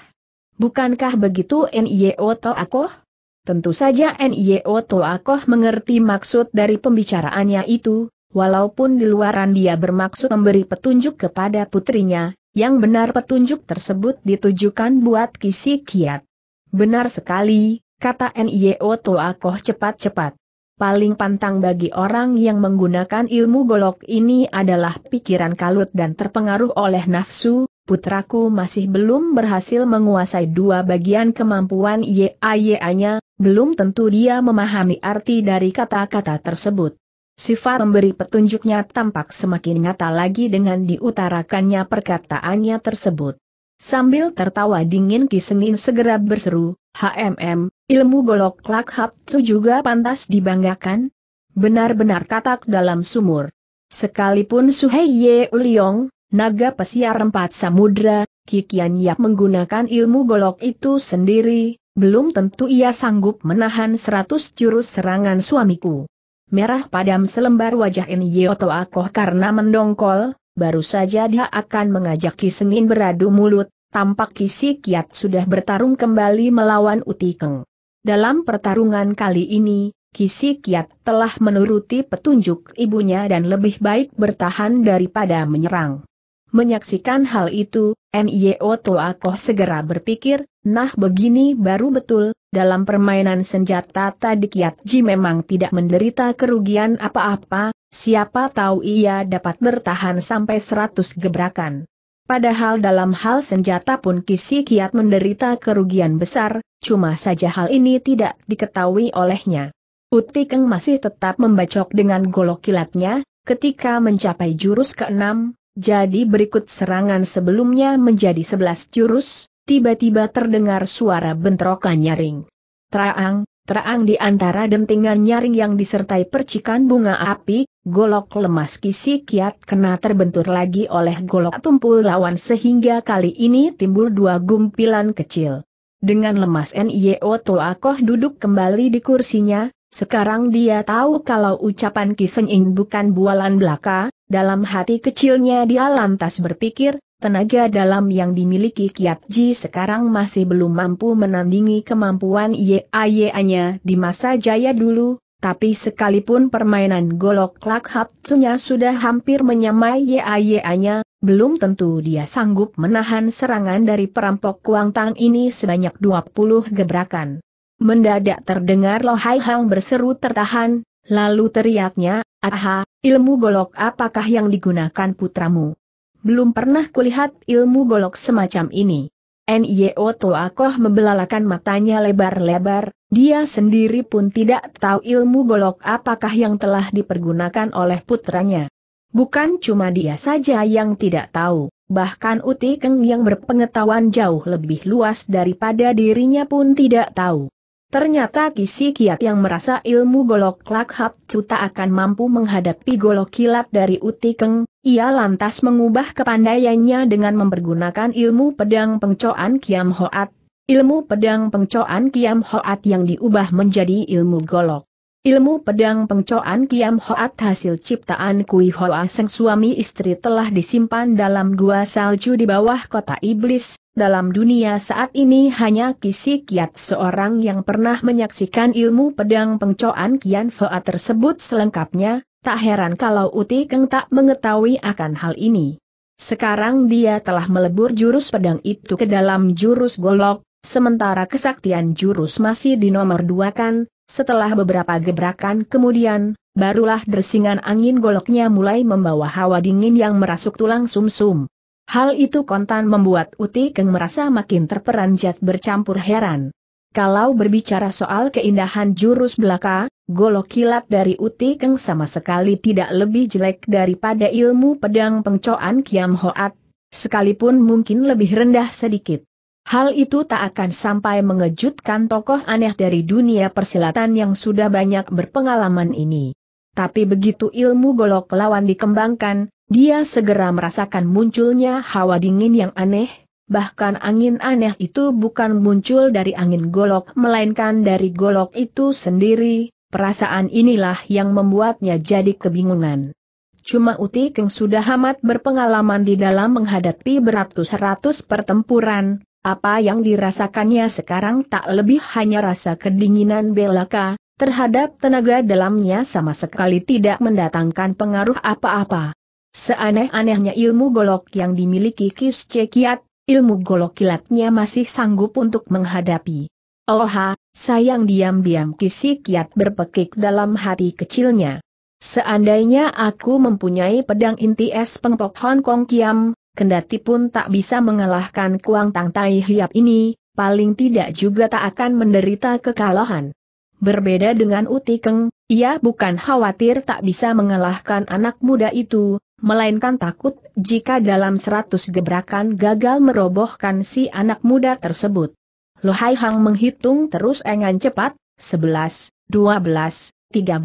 Bukankah begitu NIO Toakoh? Tentu saja NIO Toakoh mengerti maksud dari pembicaraannya itu, walaupun di luaran dia bermaksud memberi petunjuk kepada putrinya, yang benar petunjuk tersebut ditujukan buat kisi kiat. Benar sekali, kata N.I.O. Toakoh cepat-cepat. Paling pantang bagi orang yang menggunakan ilmu golok ini adalah pikiran kalut dan terpengaruh oleh nafsu, putraku masih belum berhasil menguasai dua bagian kemampuan YAYA-nya, belum tentu dia memahami arti dari kata-kata tersebut. Sifat memberi petunjuknya tampak semakin nyata lagi dengan diutarakannya perkataannya tersebut. Sambil tertawa dingin Kisenin segera berseru, HMM, ilmu golok klak hap itu juga pantas dibanggakan? Benar-benar katak dalam sumur. Sekalipun Suhei Ye Uliong, naga pesiar empat samudra, Kikian Yak menggunakan ilmu golok itu sendiri, belum tentu ia sanggup menahan seratus jurus serangan suamiku merah padam selembar wajah ini Yoto Akoh karena mendongkol, baru saja dia akan mengajak Kisenin beradu mulut, tampak Kisi Kiat sudah bertarung kembali melawan Utikeng. Dalam pertarungan kali ini, Kisi Kiat telah menuruti petunjuk ibunya dan lebih baik bertahan daripada menyerang. Menyaksikan hal itu, Nio Toakoh segera berpikir, Nah begini baru betul, dalam permainan senjata tadi Kiat Ji memang tidak menderita kerugian apa-apa, siapa tahu ia dapat bertahan sampai 100 gebrakan. Padahal dalam hal senjata pun Kisi Kiat menderita kerugian besar, cuma saja hal ini tidak diketahui olehnya. Utikeng masih tetap membacok dengan golok kilatnya, ketika mencapai jurus ke-6, jadi berikut serangan sebelumnya menjadi sebelas jurus, tiba-tiba terdengar suara bentrokan nyaring. Traang, terang di antara dentingan nyaring yang disertai percikan bunga api, golok lemas kisi kiat kena terbentur lagi oleh golok tumpul lawan sehingga kali ini timbul dua gumpilan kecil. Dengan lemas NIO Toakoh duduk kembali di kursinya, sekarang dia tahu kalau ucapan Kiseng bukan bualan belaka, dalam hati kecilnya dia lantas berpikir, tenaga dalam yang dimiliki Kiat Ji sekarang masih belum mampu menandingi kemampuan YAYA-nya di masa jaya dulu, tapi sekalipun permainan golok klak hapsunya sudah hampir menyamai YAYA-nya, belum tentu dia sanggup menahan serangan dari perampok Kuang Tang ini sebanyak 20 gebrakan. Mendadak terdengar lo hai Hang berseru tertahan, lalu teriaknya, Aha, ilmu golok apakah yang digunakan putramu? Belum pernah kulihat ilmu golok semacam ini. Nio Toakoh membelalakan matanya lebar-lebar, dia sendiri pun tidak tahu ilmu golok apakah yang telah dipergunakan oleh putranya. Bukan cuma dia saja yang tidak tahu, bahkan Uti Keng yang berpengetahuan jauh lebih luas daripada dirinya pun tidak tahu. Ternyata Kisi Kiat yang merasa ilmu golok klak hap cuta akan mampu menghadapi golok kilat dari Utikeng, ia lantas mengubah kepandaiannya dengan mempergunakan ilmu pedang pengcoan Kiam Hoat, ilmu pedang pengcoan Kiam Hoat yang diubah menjadi ilmu golok. Ilmu pedang pengcoan Kiam Hoat hasil ciptaan Kui Hoa Seng suami istri telah disimpan dalam gua salju di bawah kota iblis, dalam dunia saat ini hanya Kisi Kiat seorang yang pernah menyaksikan ilmu pedang pengcoan Kian Fea tersebut selengkapnya, tak heran kalau Uti Keng tak mengetahui akan hal ini. Sekarang dia telah melebur jurus pedang itu ke dalam jurus golok, sementara kesaktian jurus masih di nomor dua kan, setelah beberapa gebrakan kemudian, barulah dersingan angin goloknya mulai membawa hawa dingin yang merasuk tulang sumsum. -sum. Hal itu kontan membuat Uti Keng merasa makin terperanjat bercampur heran. Kalau berbicara soal keindahan jurus belaka, golok kilat dari Uti Keng sama sekali tidak lebih jelek daripada ilmu pedang pengcoan Kiam Hoat, sekalipun mungkin lebih rendah sedikit. Hal itu tak akan sampai mengejutkan tokoh aneh dari dunia persilatan yang sudah banyak berpengalaman ini. Tapi begitu ilmu golok lawan dikembangkan, dia segera merasakan munculnya hawa dingin yang aneh, bahkan angin aneh itu bukan muncul dari angin golok melainkan dari golok itu sendiri, perasaan inilah yang membuatnya jadi kebingungan. Cuma Uti Keng sudah amat berpengalaman di dalam menghadapi beratus-ratus pertempuran, apa yang dirasakannya sekarang tak lebih hanya rasa kedinginan belaka, terhadap tenaga dalamnya sama sekali tidak mendatangkan pengaruh apa-apa. Seaneh-anehnya ilmu golok yang dimiliki Kis Cekiat, ilmu golok kilatnya masih sanggup untuk menghadapi. Oha, sayang diam-diam Cekiat berpekik dalam hati kecilnya. Seandainya aku mempunyai pedang inti es pengpok Hong Kong Kiam, kendati pun tak bisa mengalahkan Kuang Tang Tai Hiap ini, paling tidak juga tak akan menderita kekalahan. Berbeda dengan Keng, ia bukan khawatir tak bisa mengalahkan anak muda itu, melainkan takut jika dalam seratus gebrakan gagal merobohkan si anak muda tersebut. Lohai Hang menghitung terus engan cepat, 11, 12, 13,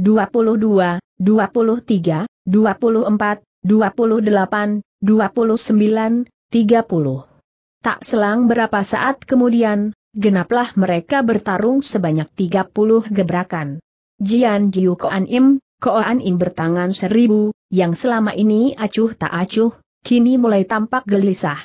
22, 23, 24, 28, 29, 30. Tak selang berapa saat kemudian, genaplah mereka bertarung sebanyak 30 gebrakan. Jian Jiu Koan Im, Koan Im bertangan seribu, yang selama ini acuh tak acuh, kini mulai tampak gelisah.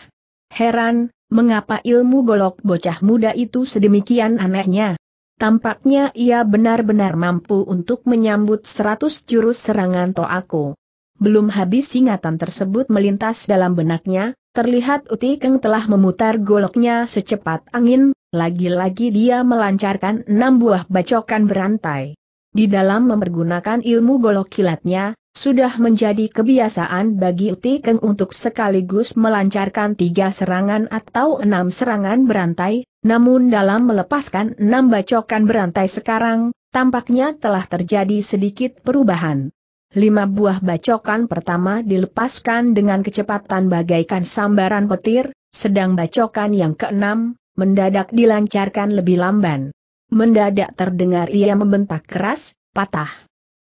Heran, mengapa ilmu golok bocah muda itu sedemikian anehnya. Tampaknya ia benar-benar mampu untuk menyambut seratus jurus serangan toaku. Belum habis ingatan tersebut melintas dalam benaknya, Terlihat Utikeng telah memutar goloknya secepat angin, lagi-lagi dia melancarkan enam buah bacokan berantai. Di dalam mempergunakan ilmu golok kilatnya, sudah menjadi kebiasaan bagi Utikeng untuk sekaligus melancarkan tiga serangan atau enam serangan berantai, namun dalam melepaskan enam bacokan berantai sekarang, tampaknya telah terjadi sedikit perubahan lima buah bacokan pertama dilepaskan dengan kecepatan bagaikan sambaran petir, sedang bacokan yang keenam, mendadak dilancarkan lebih lamban. Mendadak terdengar ia membentak keras, patah.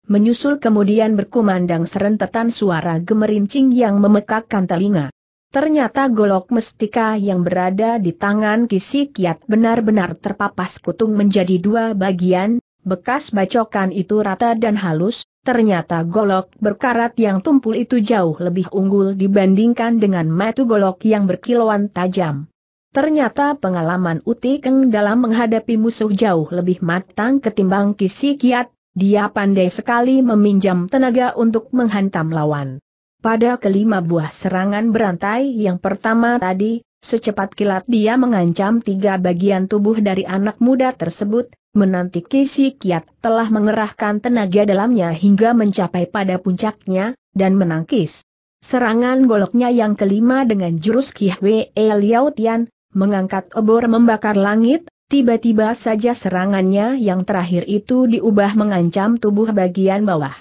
Menyusul kemudian berkumandang serentetan suara gemerincing yang memekakkan telinga. Ternyata golok mestika yang berada di tangan Kisi Kiat benar-benar terpapas kutung menjadi dua bagian, Bekas bacokan itu rata dan halus, ternyata golok berkarat yang tumpul itu jauh lebih unggul dibandingkan dengan metu golok yang berkilauan tajam. Ternyata pengalaman Uti Keng dalam menghadapi musuh jauh lebih matang ketimbang Kisi Kiat, dia pandai sekali meminjam tenaga untuk menghantam lawan. Pada kelima buah serangan berantai yang pertama tadi, secepat kilat dia mengancam tiga bagian tubuh dari anak muda tersebut, Menanti Kisi Kiat telah mengerahkan tenaga dalamnya hingga mencapai pada puncaknya, dan menangkis. Serangan goloknya yang kelima dengan jurus Kihwe Liao Tian, mengangkat obor membakar langit, tiba-tiba saja serangannya yang terakhir itu diubah mengancam tubuh bagian bawah.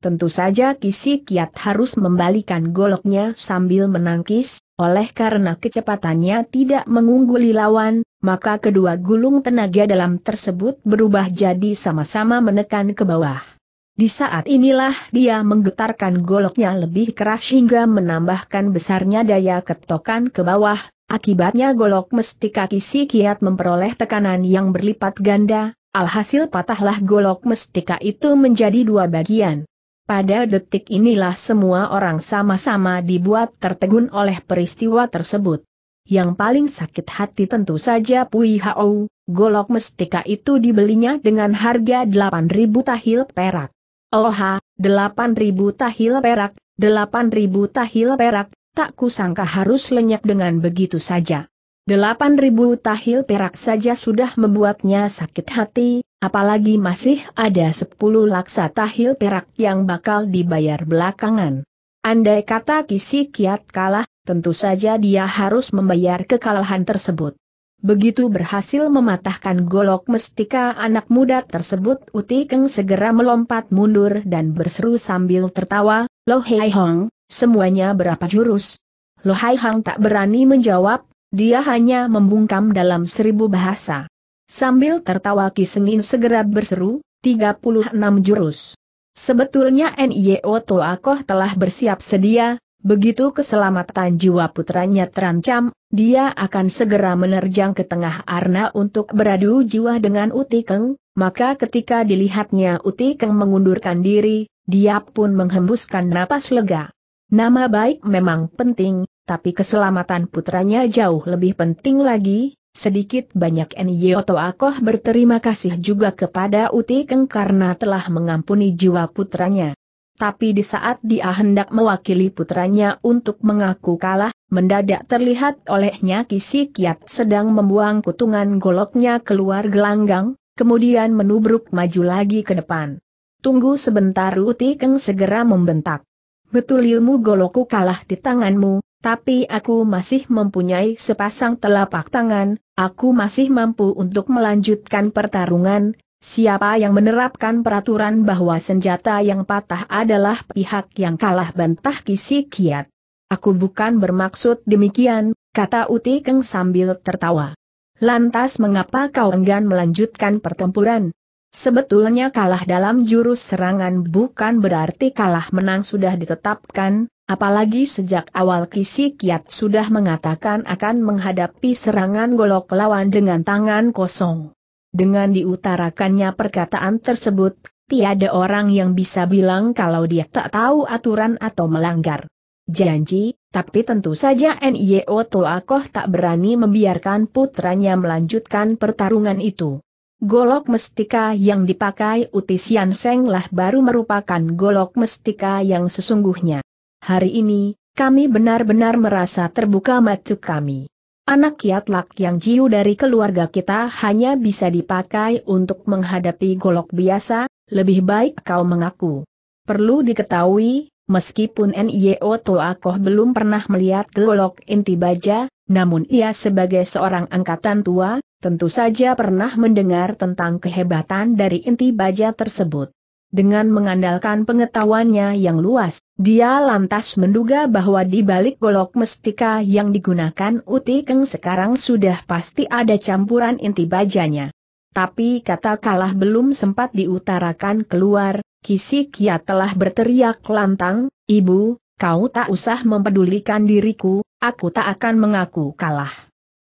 Tentu saja Kisi Kiat harus membalikan goloknya sambil menangkis, oleh karena kecepatannya tidak mengungguli lawan, maka kedua gulung tenaga dalam tersebut berubah jadi sama-sama menekan ke bawah. Di saat inilah dia menggetarkan goloknya lebih keras hingga menambahkan besarnya daya ketokan ke bawah, akibatnya golok mesti kaki si kiat memperoleh tekanan yang berlipat ganda, alhasil patahlah golok mestika itu menjadi dua bagian. Pada detik inilah semua orang sama-sama dibuat tertegun oleh peristiwa tersebut. Yang paling sakit hati tentu saja Pui Hao, golok mestika itu dibelinya dengan harga 8.000 tahil perak. Oha, 8.000 tahil perak, 8.000 tahil perak, tak kusangka harus lenyap dengan begitu saja. Delapan ribu tahil perak saja sudah membuatnya sakit hati, apalagi masih ada sepuluh laksa tahil perak yang bakal dibayar belakangan. Andai kata kisi kiat kalah, tentu saja dia harus membayar kekalahan tersebut. Begitu berhasil mematahkan golok mestika anak muda tersebut Utikeng segera melompat mundur dan berseru sambil tertawa, Lo Hai Hong, semuanya berapa jurus? Lo Hai Hong tak berani menjawab, dia hanya membungkam dalam seribu bahasa. Sambil tertawa kisengin segera berseru, 36 jurus. Sebetulnya NIO Toakoh telah bersiap sedia, begitu keselamatan jiwa putranya terancam, dia akan segera menerjang ke tengah Arna untuk beradu jiwa dengan Utikeng, maka ketika dilihatnya Utikeng mengundurkan diri, dia pun menghembuskan napas lega. Nama baik memang penting, tapi keselamatan putranya jauh lebih penting lagi, Sedikit banyak Nyoto Akoh berterima kasih juga kepada Uti Keng karena telah mengampuni jiwa putranya. Tapi di saat dia hendak mewakili putranya untuk mengaku kalah, mendadak terlihat olehnya Kisi Kiat sedang membuang kutungan goloknya keluar gelanggang, kemudian menubruk maju lagi ke depan. Tunggu sebentar Uti Keng segera membentak. Betul ilmu goloku kalah di tanganmu, tapi aku masih mempunyai sepasang telapak tangan, aku masih mampu untuk melanjutkan pertarungan, siapa yang menerapkan peraturan bahwa senjata yang patah adalah pihak yang kalah bantah kisi kiat. Aku bukan bermaksud demikian, kata Uti Keng sambil tertawa. Lantas mengapa kau enggan melanjutkan pertempuran? Sebetulnya kalah dalam jurus serangan bukan berarti kalah menang sudah ditetapkan, Apalagi sejak awal Kisi Kiat sudah mengatakan akan menghadapi serangan golok lawan dengan tangan kosong. Dengan diutarakannya perkataan tersebut, tiada orang yang bisa bilang kalau dia tak tahu aturan atau melanggar. Janji, tapi tentu saja NIO Toakoh tak berani membiarkan putranya melanjutkan pertarungan itu. Golok mestika yang dipakai Utisian Seng lah baru merupakan golok mestika yang sesungguhnya hari ini, kami benar-benar merasa terbuka mata kami. Anak kiatlak yang jiu dari keluarga kita hanya bisa dipakai untuk menghadapi golok biasa, lebih baik kau mengaku. Perlu diketahui, meskipun NIO Toakoh belum pernah melihat golok inti baja, namun ia sebagai seorang angkatan tua, tentu saja pernah mendengar tentang kehebatan dari inti baja tersebut. Dengan mengandalkan pengetahuannya yang luas, dia lantas menduga bahwa di balik golok mestika yang digunakan Uti Keng sekarang sudah pasti ada campuran inti bajanya. Tapi kata kalah belum sempat diutarakan keluar, kisik ya telah berteriak lantang, Ibu, kau tak usah mempedulikan diriku, aku tak akan mengaku kalah.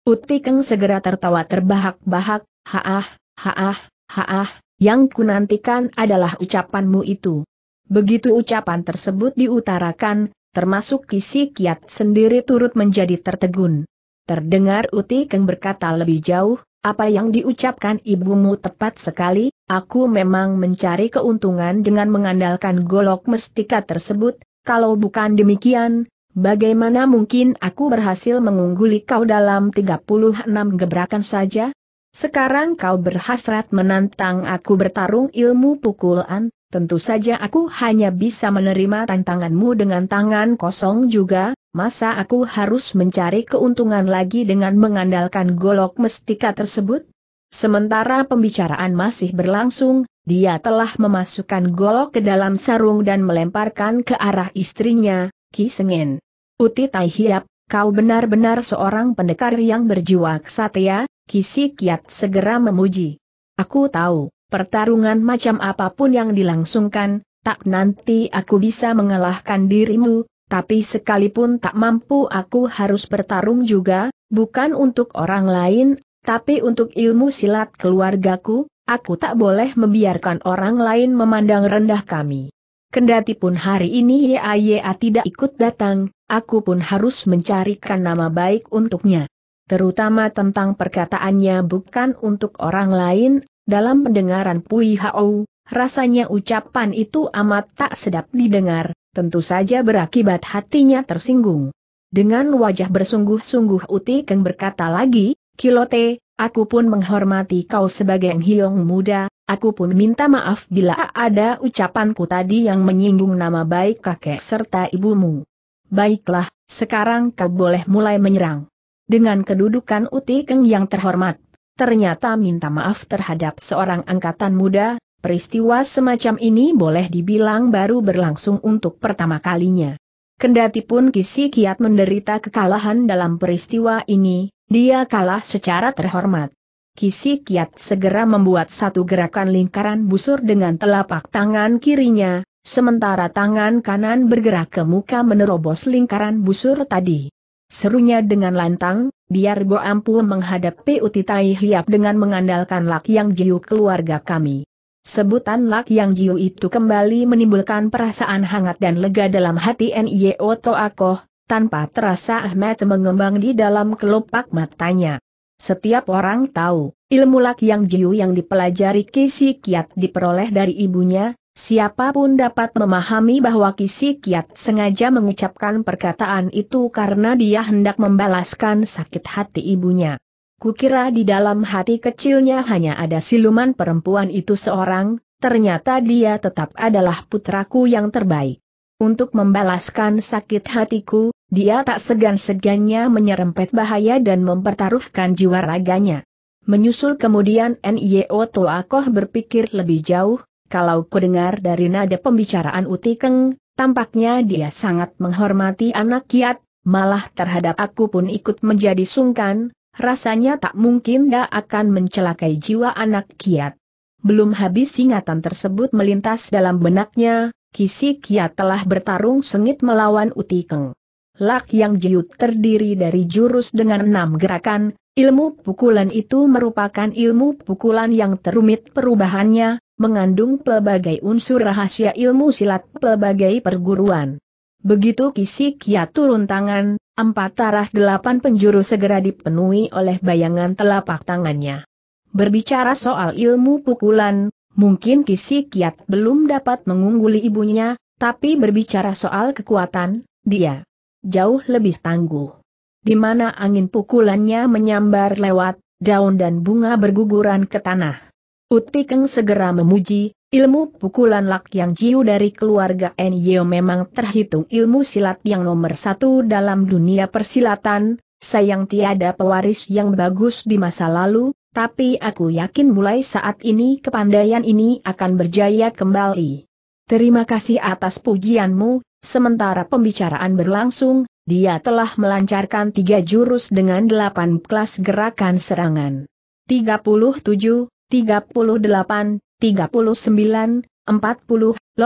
Uti Keng segera tertawa terbahak-bahak, haah, haah, haah, yang kunantikan adalah ucapanmu itu. Begitu ucapan tersebut diutarakan, termasuk Kisi Kiat sendiri turut menjadi tertegun. Terdengar Uti Keng berkata lebih jauh, apa yang diucapkan ibumu tepat sekali, aku memang mencari keuntungan dengan mengandalkan golok mestika tersebut, kalau bukan demikian, bagaimana mungkin aku berhasil mengungguli kau dalam 36 gebrakan saja? Sekarang kau berhasrat menantang aku bertarung ilmu pukulan, Tentu saja aku hanya bisa menerima tantanganmu dengan tangan kosong juga, masa aku harus mencari keuntungan lagi dengan mengandalkan golok mestika tersebut? Sementara pembicaraan masih berlangsung, dia telah memasukkan golok ke dalam sarung dan melemparkan ke arah istrinya, Ki Sengen. Uti Tai Hiap, kau benar-benar seorang pendekar yang berjiwa kesatria, Ki Sikiat segera memuji. Aku tahu. Pertarungan macam apapun yang dilangsungkan, tak nanti aku bisa mengalahkan dirimu, tapi sekalipun tak mampu aku harus bertarung juga, bukan untuk orang lain, tapi untuk ilmu silat keluargaku, aku tak boleh membiarkan orang lain memandang rendah kami. Kendati pun hari ini YAYA tidak ikut datang, aku pun harus mencarikan nama baik untuknya. Terutama tentang perkataannya bukan untuk orang lain, dalam pendengaran Pui Hao, rasanya ucapan itu amat tak sedap didengar, tentu saja berakibat hatinya tersinggung. Dengan wajah bersungguh-sungguh Uti Keng berkata lagi, Kilote, aku pun menghormati kau sebagai Hyong muda, aku pun minta maaf bila ada ucapanku tadi yang menyinggung nama baik kakek serta ibumu. Baiklah, sekarang kau boleh mulai menyerang. Dengan kedudukan Uti Keng yang terhormat, ternyata minta maaf terhadap seorang angkatan muda, peristiwa semacam ini boleh dibilang baru berlangsung untuk pertama kalinya. Kendati pun Kisi Kiat menderita kekalahan dalam peristiwa ini, dia kalah secara terhormat. Kisi Kiat segera membuat satu gerakan lingkaran busur dengan telapak tangan kirinya, sementara tangan kanan bergerak ke muka menerobos lingkaran busur tadi. Serunya dengan lantang, biar Bo Ampu menghadapi Uti Tai Hiap dengan mengandalkan Lak Yang Jiu keluarga kami. Sebutan Lak Yang Jiu itu kembali menimbulkan perasaan hangat dan lega dalam hati N.I.O. Toakoh, tanpa terasa Ahmed mengembang di dalam kelopak matanya. Setiap orang tahu, ilmu Lak Yang Jiu yang dipelajari Kisi Kiat diperoleh dari ibunya, Siapapun dapat memahami bahwa Kisi Kiat sengaja mengucapkan perkataan itu karena dia hendak membalaskan sakit hati ibunya. Kukira di dalam hati kecilnya hanya ada siluman perempuan itu seorang, ternyata dia tetap adalah putraku yang terbaik. Untuk membalaskan sakit hatiku, dia tak segan-segannya menyerempet bahaya dan mempertaruhkan jiwa raganya. Menyusul kemudian N.Y.O. Toakoh berpikir lebih jauh, kalau kudengar dari nada pembicaraan Uti Keng, tampaknya dia sangat menghormati anak kiat, malah terhadap aku pun ikut menjadi sungkan, rasanya tak mungkin dia akan mencelakai jiwa anak kiat. Belum habis ingatan tersebut melintas dalam benaknya, Kisi Kiat telah bertarung sengit melawan Uti Keng. Lak yang jiut terdiri dari jurus dengan enam gerakan, ilmu pukulan itu merupakan ilmu pukulan yang terumit perubahannya, mengandung pelbagai unsur rahasia ilmu silat pelbagai perguruan. Begitu kisi kiat turun tangan, empat arah delapan penjuru segera dipenuhi oleh bayangan telapak tangannya. Berbicara soal ilmu pukulan, mungkin kisi kiat belum dapat mengungguli ibunya, tapi berbicara soal kekuatan, dia jauh lebih tangguh. Di mana angin pukulannya menyambar lewat, daun dan bunga berguguran ke tanah. Utikeng segera memuji, ilmu pukulan Lak Yang Jiu dari keluarga Nyeo memang terhitung ilmu silat yang nomor satu dalam dunia persilatan, sayang tiada pewaris yang bagus di masa lalu, tapi aku yakin mulai saat ini kepandaian ini akan berjaya kembali. Terima kasih atas pujianmu, sementara pembicaraan berlangsung, dia telah melancarkan tiga jurus dengan delapan kelas gerakan serangan. 37. 38, 39, 40,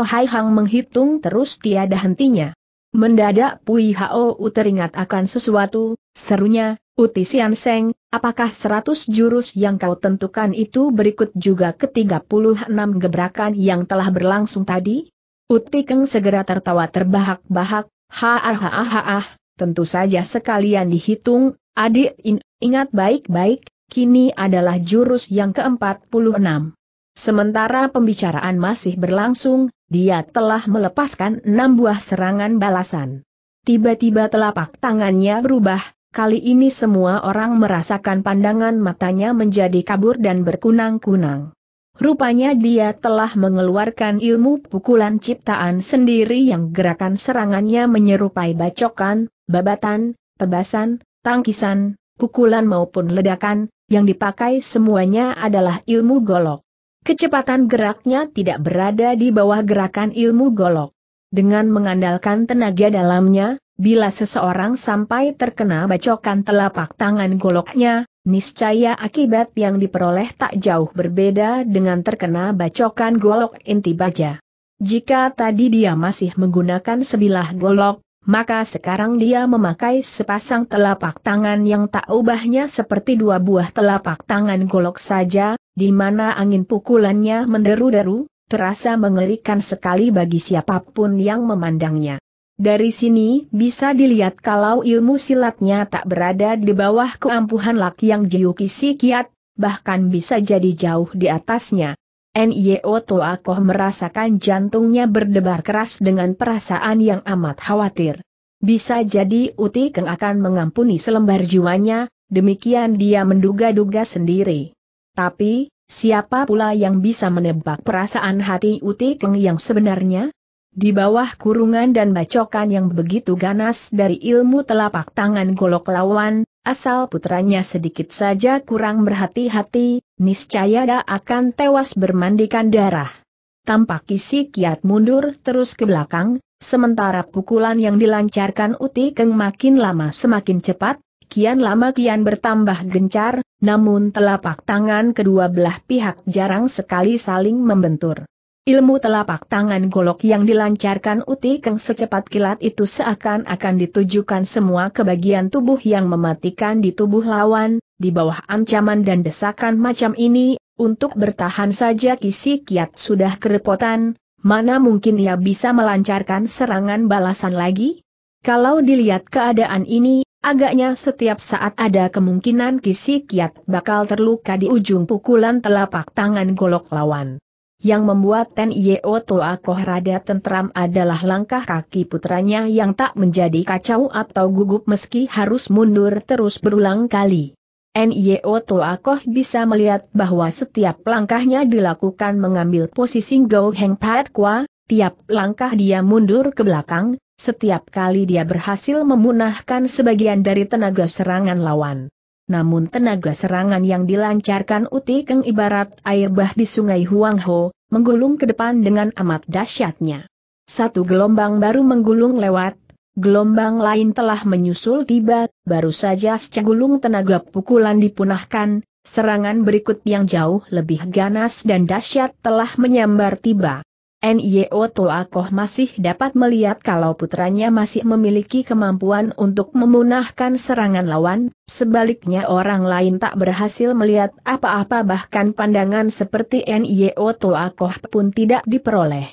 Hai Hang menghitung terus tiada hentinya. Mendadak Pui Hao teringat akan sesuatu, serunya, Uti Sian Seng, apakah seratus jurus yang kau tentukan itu berikut juga ke 36 gebrakan yang telah berlangsung tadi? Uti Keng segera tertawa terbahak-bahak, ha ah ha ah ah, tentu saja sekalian dihitung, adik in, ingat baik-baik, kini adalah jurus yang ke-46. Sementara pembicaraan masih berlangsung, dia telah melepaskan enam buah serangan balasan. Tiba-tiba telapak tangannya berubah, kali ini semua orang merasakan pandangan matanya menjadi kabur dan berkunang-kunang. Rupanya dia telah mengeluarkan ilmu pukulan ciptaan sendiri yang gerakan serangannya menyerupai bacokan, babatan, tebasan, tangkisan, pukulan maupun ledakan, yang dipakai semuanya adalah ilmu golok. Kecepatan geraknya tidak berada di bawah gerakan ilmu golok. Dengan mengandalkan tenaga dalamnya, bila seseorang sampai terkena bacokan telapak tangan goloknya, niscaya akibat yang diperoleh tak jauh berbeda dengan terkena bacokan golok inti baja. Jika tadi dia masih menggunakan sebilah golok, maka sekarang dia memakai sepasang telapak tangan yang tak ubahnya seperti dua buah telapak tangan golok saja, di mana angin pukulannya menderu-deru, terasa mengerikan sekali bagi siapapun yang memandangnya. Dari sini bisa dilihat kalau ilmu silatnya tak berada di bawah keampuhan Lak Yang Jiu Kisi Kiat, bahkan bisa jadi jauh di atasnya. NIO Toakoh merasakan jantungnya berdebar keras dengan perasaan yang amat khawatir. Bisa jadi Uti Keng akan mengampuni selembar jiwanya, demikian dia menduga-duga sendiri. Tapi, siapa pula yang bisa menebak perasaan hati Uti Keng yang sebenarnya? Di bawah kurungan dan bacokan yang begitu ganas dari ilmu telapak tangan golok lawan, Asal putranya sedikit saja kurang berhati-hati, niscaya dia akan tewas bermandikan darah. Tampak kisi kiat mundur terus ke belakang, sementara pukulan yang dilancarkan Uti Keng makin lama semakin cepat, kian lama kian bertambah gencar, namun telapak tangan kedua belah pihak jarang sekali saling membentur. Ilmu telapak tangan golok yang dilancarkan Uti Keng secepat kilat itu seakan-akan ditujukan semua ke bagian tubuh yang mematikan di tubuh lawan, di bawah ancaman dan desakan macam ini, untuk bertahan saja Kisi Kiat sudah kerepotan, mana mungkin ia bisa melancarkan serangan balasan lagi? Kalau dilihat keadaan ini, agaknya setiap saat ada kemungkinan Kisi Kiat bakal terluka di ujung pukulan telapak tangan golok lawan. Yang membuat Ten Yeo Toa Koh rada tentram adalah langkah kaki putranya yang tak menjadi kacau atau gugup meski harus mundur terus berulang kali. N.Y.O. Toa Koh bisa melihat bahwa setiap langkahnya dilakukan mengambil posisi Go Heng Pat Kwa, tiap langkah dia mundur ke belakang, setiap kali dia berhasil memunahkan sebagian dari tenaga serangan lawan namun tenaga serangan yang dilancarkan Uti Keng ibarat air bah di sungai Huangho, menggulung ke depan dengan amat dahsyatnya. Satu gelombang baru menggulung lewat, gelombang lain telah menyusul tiba, baru saja secegulung tenaga pukulan dipunahkan, serangan berikut yang jauh lebih ganas dan dahsyat telah menyambar tiba. NIO Toakoh masih dapat melihat kalau putranya masih memiliki kemampuan untuk memunahkan serangan lawan, sebaliknya orang lain tak berhasil melihat apa-apa bahkan pandangan seperti NIO Toakoh pun tidak diperoleh.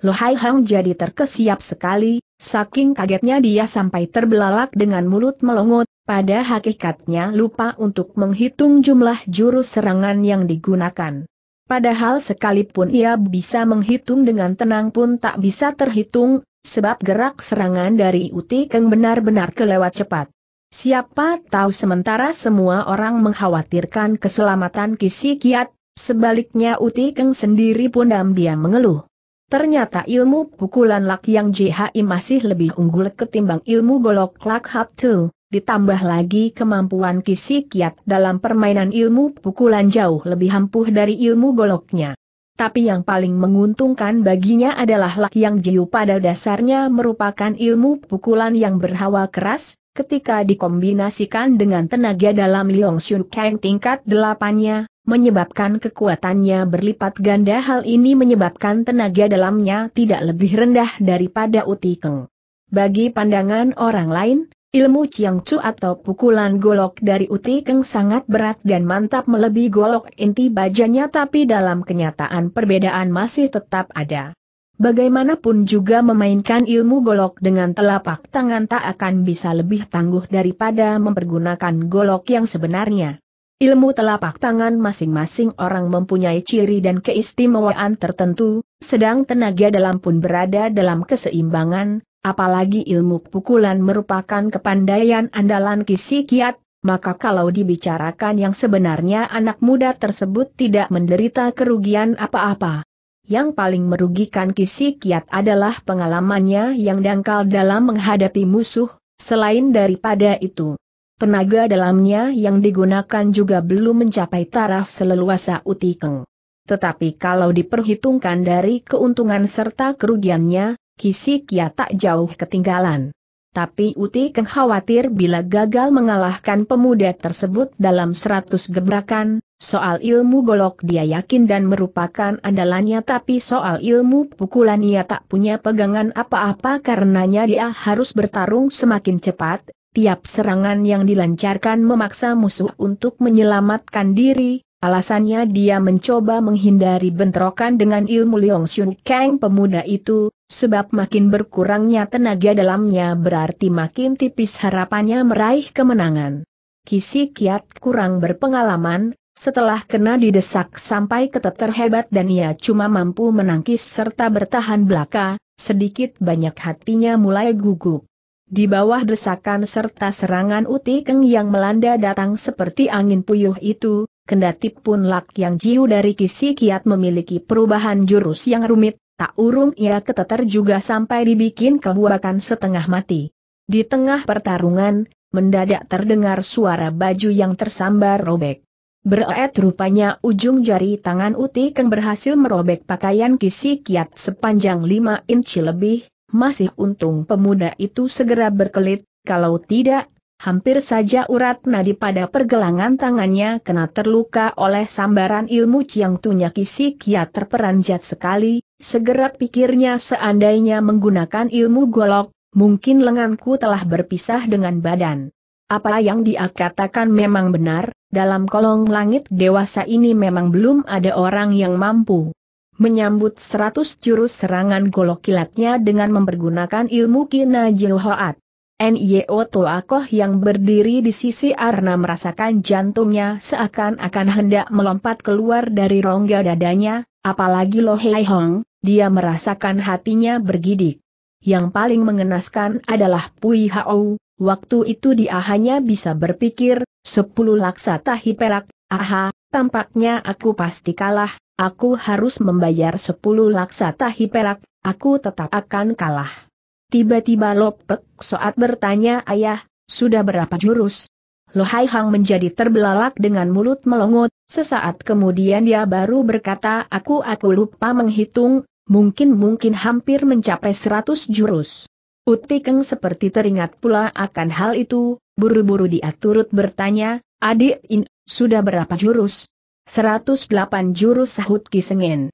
Lohai Hang jadi terkesiap sekali, saking kagetnya dia sampai terbelalak dengan mulut melongot, pada hakikatnya lupa untuk menghitung jumlah jurus serangan yang digunakan. Padahal sekalipun ia bisa menghitung dengan tenang pun tak bisa terhitung, sebab gerak serangan dari Uti Keng benar-benar kelewat cepat. Siapa tahu sementara semua orang mengkhawatirkan keselamatan Kisi Kiat, sebaliknya Uti Keng sendiri pun diam-diam mengeluh. Ternyata ilmu pukulan Lak Yang JHI masih lebih unggul ketimbang ilmu golok Lak Hap Tu ditambah lagi kemampuan kisi kiat dalam permainan ilmu pukulan jauh lebih ampuh dari ilmu goloknya. Tapi yang paling menguntungkan baginya adalah Lak Yang Jiu pada dasarnya merupakan ilmu pukulan yang berhawa keras, ketika dikombinasikan dengan tenaga dalam Liong Xiu Kang tingkat delapannya, menyebabkan kekuatannya berlipat ganda hal ini menyebabkan tenaga dalamnya tidak lebih rendah daripada Uti Keng. Bagi pandangan orang lain, Ilmu Ciangcu atau pukulan golok dari Uti Keng sangat berat dan mantap melebihi golok inti bajanya tapi dalam kenyataan perbedaan masih tetap ada. Bagaimanapun juga memainkan ilmu golok dengan telapak tangan tak akan bisa lebih tangguh daripada mempergunakan golok yang sebenarnya. Ilmu telapak tangan masing-masing orang mempunyai ciri dan keistimewaan tertentu, sedang tenaga dalam pun berada dalam keseimbangan, apalagi ilmu pukulan merupakan kepandaian andalan Kisi Kiat, maka kalau dibicarakan yang sebenarnya anak muda tersebut tidak menderita kerugian apa-apa. Yang paling merugikan Kisi Kiat adalah pengalamannya yang dangkal dalam menghadapi musuh, selain daripada itu. Tenaga dalamnya yang digunakan juga belum mencapai taraf seleluasa utikeng. Tetapi kalau diperhitungkan dari keuntungan serta kerugiannya, Kisik ya tak jauh ketinggalan. Tapi Uti Keng khawatir bila gagal mengalahkan pemuda tersebut dalam seratus gebrakan, soal ilmu golok dia yakin dan merupakan andalannya tapi soal ilmu pukulan ia tak punya pegangan apa-apa karenanya dia harus bertarung semakin cepat, tiap serangan yang dilancarkan memaksa musuh untuk menyelamatkan diri, Alasannya dia mencoba menghindari bentrokan dengan ilmu Leong Xiong Kang pemuda itu, Sebab makin berkurangnya tenaga dalamnya berarti makin tipis harapannya meraih kemenangan. Kisi Kiat kurang berpengalaman, setelah kena didesak sampai keteter hebat dan ia cuma mampu menangkis serta bertahan belaka, sedikit banyak hatinya mulai gugup. Di bawah desakan serta serangan Uti Keng yang melanda datang seperti angin puyuh itu, kendati pun Lak Yang Jiu dari Kisi Kiat memiliki perubahan jurus yang rumit, tak urung ia keteter juga sampai dibikin kebuakan setengah mati. Di tengah pertarungan, mendadak terdengar suara baju yang tersambar robek. Beret rupanya ujung jari tangan Uti Keng berhasil merobek pakaian kisi kiat sepanjang 5 inci lebih, masih untung pemuda itu segera berkelit, kalau tidak, Hampir saja urat nadi pada pergelangan tangannya kena terluka oleh sambaran ilmu Chiang Tunya Kia terperanjat sekali, segera pikirnya seandainya menggunakan ilmu golok, mungkin lenganku telah berpisah dengan badan. Apa yang dia katakan memang benar, dalam kolong langit dewasa ini memang belum ada orang yang mampu menyambut seratus jurus serangan golok kilatnya dengan mempergunakan ilmu Kina Jihoat. NIO Toakoh yang berdiri di sisi Arna merasakan jantungnya seakan-akan hendak melompat keluar dari rongga dadanya, apalagi Lo Hei Hong, dia merasakan hatinya bergidik. Yang paling mengenaskan adalah Pui Hao, waktu itu dia hanya bisa berpikir, sepuluh tahi perak, aha, tampaknya aku pasti kalah, aku harus membayar sepuluh tahi perak, aku tetap akan kalah. Tiba-tiba Lopek saat bertanya ayah, sudah berapa jurus? Lohai Hang menjadi terbelalak dengan mulut melongot, sesaat kemudian dia baru berkata aku aku lupa menghitung, mungkin-mungkin hampir mencapai seratus jurus. Utikeng seperti teringat pula akan hal itu, buru-buru dia turut bertanya, adik in, sudah berapa jurus? Seratus delapan jurus sahut kisengen.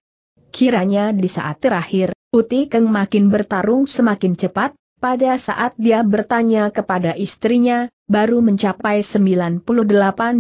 Kiranya di saat terakhir, Uti Keng makin bertarung semakin cepat, pada saat dia bertanya kepada istrinya, baru mencapai 98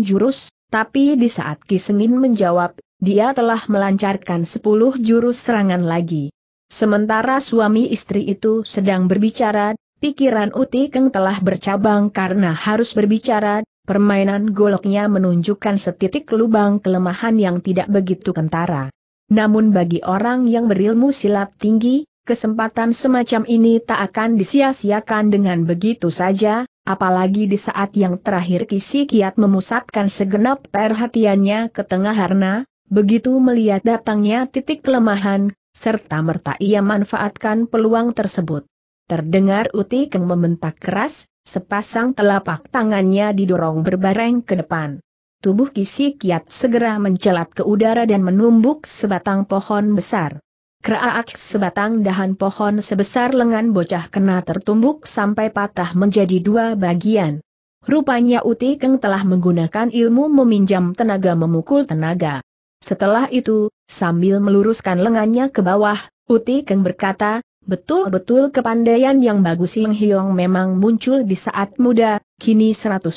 jurus, tapi di saat Kisengin menjawab, dia telah melancarkan 10 jurus serangan lagi. Sementara suami istri itu sedang berbicara, pikiran Uti Keng telah bercabang karena harus berbicara, permainan goloknya menunjukkan setitik lubang kelemahan yang tidak begitu kentara. Namun bagi orang yang berilmu silat tinggi, kesempatan semacam ini tak akan disia-siakan dengan begitu saja, apalagi di saat yang terakhir Kisi Kiat memusatkan segenap perhatiannya ke tengah harna, begitu melihat datangnya titik kelemahan, serta merta ia manfaatkan peluang tersebut. Terdengar Uti Keng membentak keras, sepasang telapak tangannya didorong berbareng ke depan. Tubuh Kisi Kiat segera mencelat ke udara dan menumbuk sebatang pohon besar. Keraak sebatang dahan pohon sebesar lengan bocah kena tertumbuk sampai patah menjadi dua bagian. Rupanya Uti Keng telah menggunakan ilmu meminjam tenaga memukul tenaga. Setelah itu, sambil meluruskan lengannya ke bawah, Uti Keng berkata, Betul-betul kepandaian yang bagus Ling Hiong memang muncul di saat muda, kini 112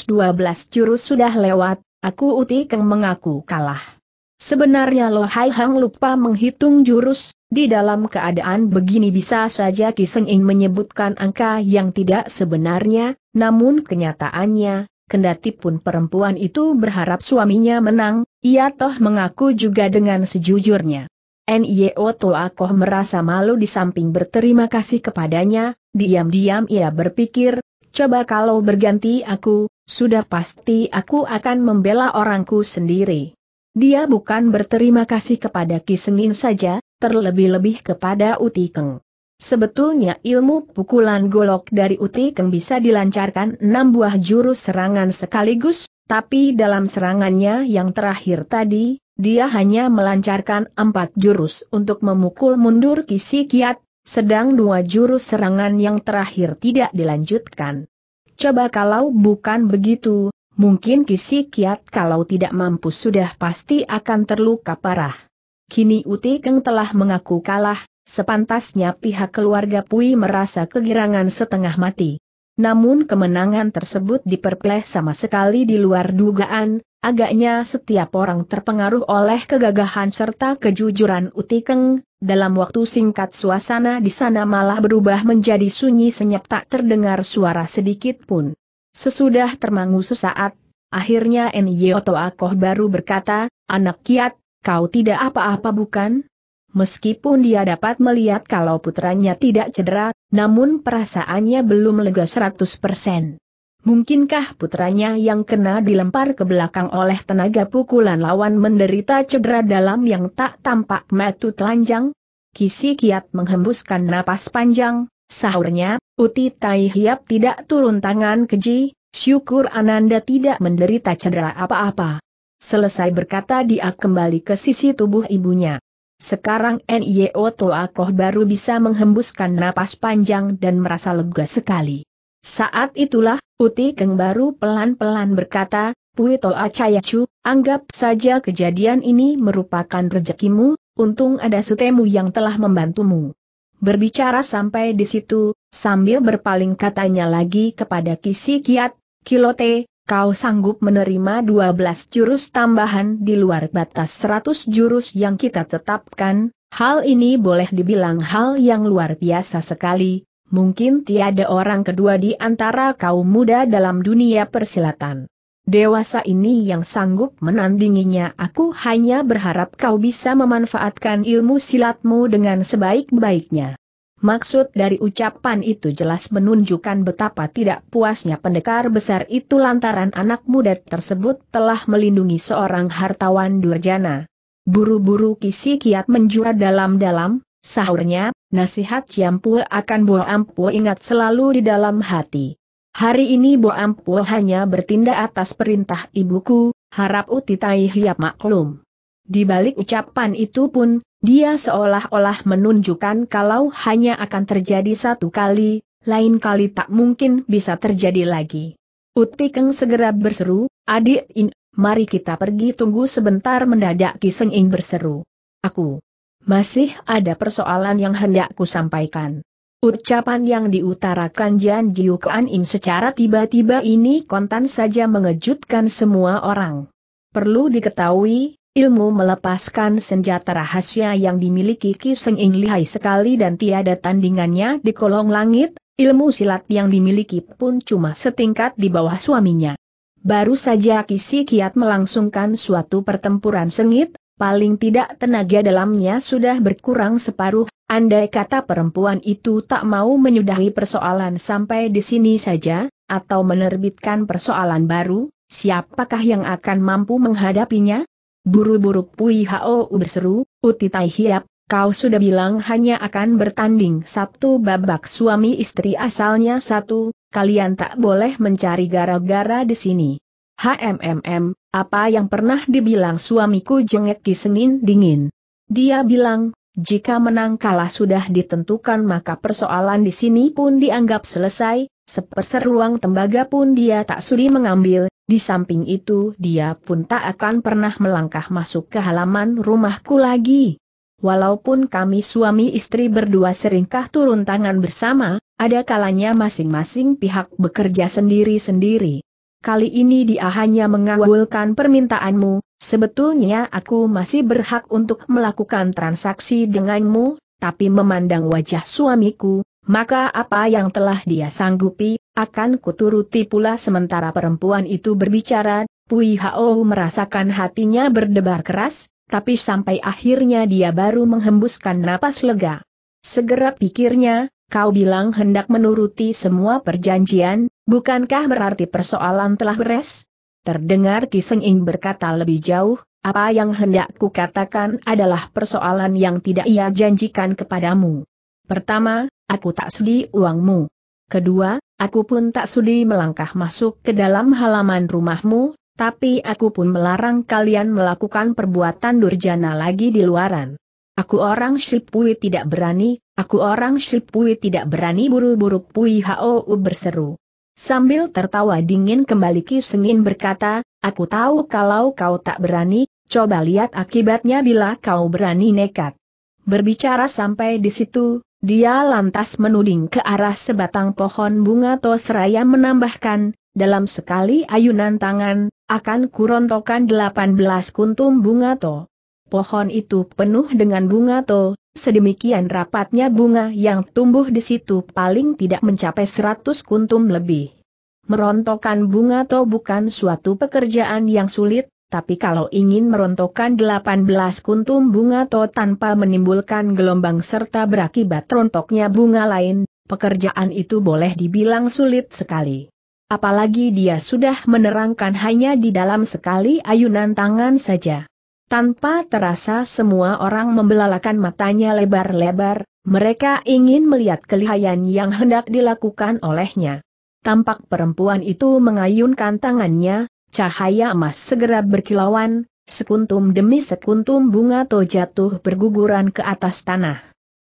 jurus sudah lewat, Aku Uti Keng mengaku kalah. Sebenarnya Lo Hai Hang lupa menghitung jurus, di dalam keadaan begini bisa saja Kiseng Ing menyebutkan angka yang tidak sebenarnya, namun kenyataannya, kendati pun perempuan itu berharap suaminya menang, ia toh mengaku juga dengan sejujurnya. Nio Koh merasa malu di samping berterima kasih kepadanya, diam-diam ia berpikir, coba kalau berganti aku, sudah pasti aku akan membela orangku sendiri. Dia bukan berterima kasih kepada Ki Sengin saja, terlebih-lebih kepada Utikeng. Sebetulnya ilmu pukulan golok dari Utikeng bisa dilancarkan enam buah jurus serangan sekaligus, tapi dalam serangannya yang terakhir tadi, dia hanya melancarkan empat jurus untuk memukul mundur Kisi Kiat, sedang dua jurus serangan yang terakhir tidak dilanjutkan. Coba kalau bukan begitu, mungkin kisi kiat kalau tidak mampu sudah pasti akan terluka parah. Kini Uti Keng telah mengaku kalah, sepantasnya pihak keluarga Pui merasa kegirangan setengah mati. Namun kemenangan tersebut diperpleh sama sekali di luar dugaan, agaknya setiap orang terpengaruh oleh kegagahan serta kejujuran Utikeng, dalam waktu singkat suasana di sana malah berubah menjadi sunyi senyap tak terdengar suara sedikit pun. Sesudah termangu sesaat, akhirnya N.Y. Akoh baru berkata, Anak kiat, kau tidak apa-apa bukan? Meskipun dia dapat melihat kalau putranya tidak cedera, namun perasaannya belum lega 100%. Mungkinkah putranya yang kena dilempar ke belakang oleh tenaga pukulan lawan menderita cedera dalam yang tak tampak metu telanjang? Kisi Kiat menghembuskan napas panjang, sahurnya, Uti Tai Hiap tidak turun tangan keji, syukur Ananda tidak menderita cedera apa-apa. Selesai berkata dia kembali ke sisi tubuh ibunya. Sekarang NIO Toakoh baru bisa menghembuskan napas panjang dan merasa lega sekali. Saat itulah, Uti Keng baru pelan-pelan berkata, Pui Toa Cayacu, anggap saja kejadian ini merupakan rezekimu, untung ada sutemu yang telah membantumu. Berbicara sampai di situ, sambil berpaling katanya lagi kepada Kisi Kiat, Kilote, kau sanggup menerima 12 jurus tambahan di luar batas 100 jurus yang kita tetapkan, hal ini boleh dibilang hal yang luar biasa sekali, mungkin tiada orang kedua di antara kaum muda dalam dunia persilatan. Dewasa ini yang sanggup menandinginya aku hanya berharap kau bisa memanfaatkan ilmu silatmu dengan sebaik-baiknya. Maksud dari ucapan itu jelas menunjukkan betapa tidak puasnya pendekar besar itu lantaran anak muda tersebut telah melindungi seorang hartawan durjana. Buru-buru kisi kiat menjura dalam-dalam, Sahurnya, nasihat Ciampu akan Bo Ampu ingat selalu di dalam hati. Hari ini Bo Ampu hanya bertindak atas perintah ibuku, harap Utitai Hiap maklum. Di balik ucapan itu pun, dia seolah-olah menunjukkan kalau hanya akan terjadi satu kali, lain kali tak mungkin bisa terjadi lagi. Uti Keng segera berseru, adik In, mari kita pergi tunggu sebentar mendadak kiseng Seng In berseru. Aku, masih ada persoalan yang hendak ku sampaikan. Ucapan yang diutarakan Jian Jiu Kuan Im secara tiba-tiba ini kontan saja mengejutkan semua orang. Perlu diketahui, ilmu melepaskan senjata rahasia yang dimiliki Ki Seng In lihai sekali dan tiada tandingannya di kolong langit, ilmu silat yang dimiliki pun cuma setingkat di bawah suaminya. Baru saja Si Kiat melangsungkan suatu pertempuran sengit, paling tidak tenaga dalamnya sudah berkurang separuh, andai kata perempuan itu tak mau menyudahi persoalan sampai di sini saja, atau menerbitkan persoalan baru, siapakah yang akan mampu menghadapinya? Buru-buru Pui Hao berseru, Uti Tai Hiap, kau sudah bilang hanya akan bertanding Sabtu babak suami istri asalnya satu, kalian tak boleh mencari gara-gara di sini. HMMM, apa yang pernah dibilang suamiku jengek di Senin dingin. Dia bilang, jika menang kalah sudah ditentukan maka persoalan di sini pun dianggap selesai, seperser tembaga pun dia tak sudi mengambil, di samping itu dia pun tak akan pernah melangkah masuk ke halaman rumahku lagi. Walaupun kami suami istri berdua seringkah turun tangan bersama, ada kalanya masing-masing pihak bekerja sendiri-sendiri kali ini dia hanya mengabulkan permintaanmu, sebetulnya aku masih berhak untuk melakukan transaksi denganmu, tapi memandang wajah suamiku, maka apa yang telah dia sanggupi, akan kuturuti pula sementara perempuan itu berbicara, Pui Hao merasakan hatinya berdebar keras, tapi sampai akhirnya dia baru menghembuskan napas lega. Segera pikirnya, kau bilang hendak menuruti semua perjanjian, Bukankah berarti persoalan telah beres? Terdengar Ing berkata lebih jauh, apa yang hendak katakan adalah persoalan yang tidak ia janjikan kepadamu. Pertama, aku tak sudi uangmu. Kedua, aku pun tak sudi melangkah masuk ke dalam halaman rumahmu, tapi aku pun melarang kalian melakukan perbuatan durjana lagi di luaran. Aku orang Shipui tidak berani, aku orang Shipui tidak berani buru-buru Pui Hou berseru. Sambil tertawa dingin kembali Ki Sengin berkata, aku tahu kalau kau tak berani, coba lihat akibatnya bila kau berani nekat. Berbicara sampai di situ, dia lantas menuding ke arah sebatang pohon bunga Tosraya menambahkan, dalam sekali ayunan tangan, akan kurontokan 18 kuntum bunga to. Pohon itu penuh dengan bunga to, Sedemikian rapatnya bunga yang tumbuh di situ paling tidak mencapai seratus kuntum lebih. Merontokkan bunga to bukan suatu pekerjaan yang sulit, tapi kalau ingin merontokkan 18 kuntum bunga to tanpa menimbulkan gelombang serta berakibat rontoknya bunga lain, pekerjaan itu boleh dibilang sulit sekali. Apalagi dia sudah menerangkan hanya di dalam sekali ayunan tangan saja. Tanpa terasa semua orang membelalakan matanya lebar-lebar, mereka ingin melihat kelihayan yang hendak dilakukan olehnya. Tampak perempuan itu mengayunkan tangannya, cahaya emas segera berkilauan, sekuntum demi sekuntum bunga to jatuh berguguran ke atas tanah.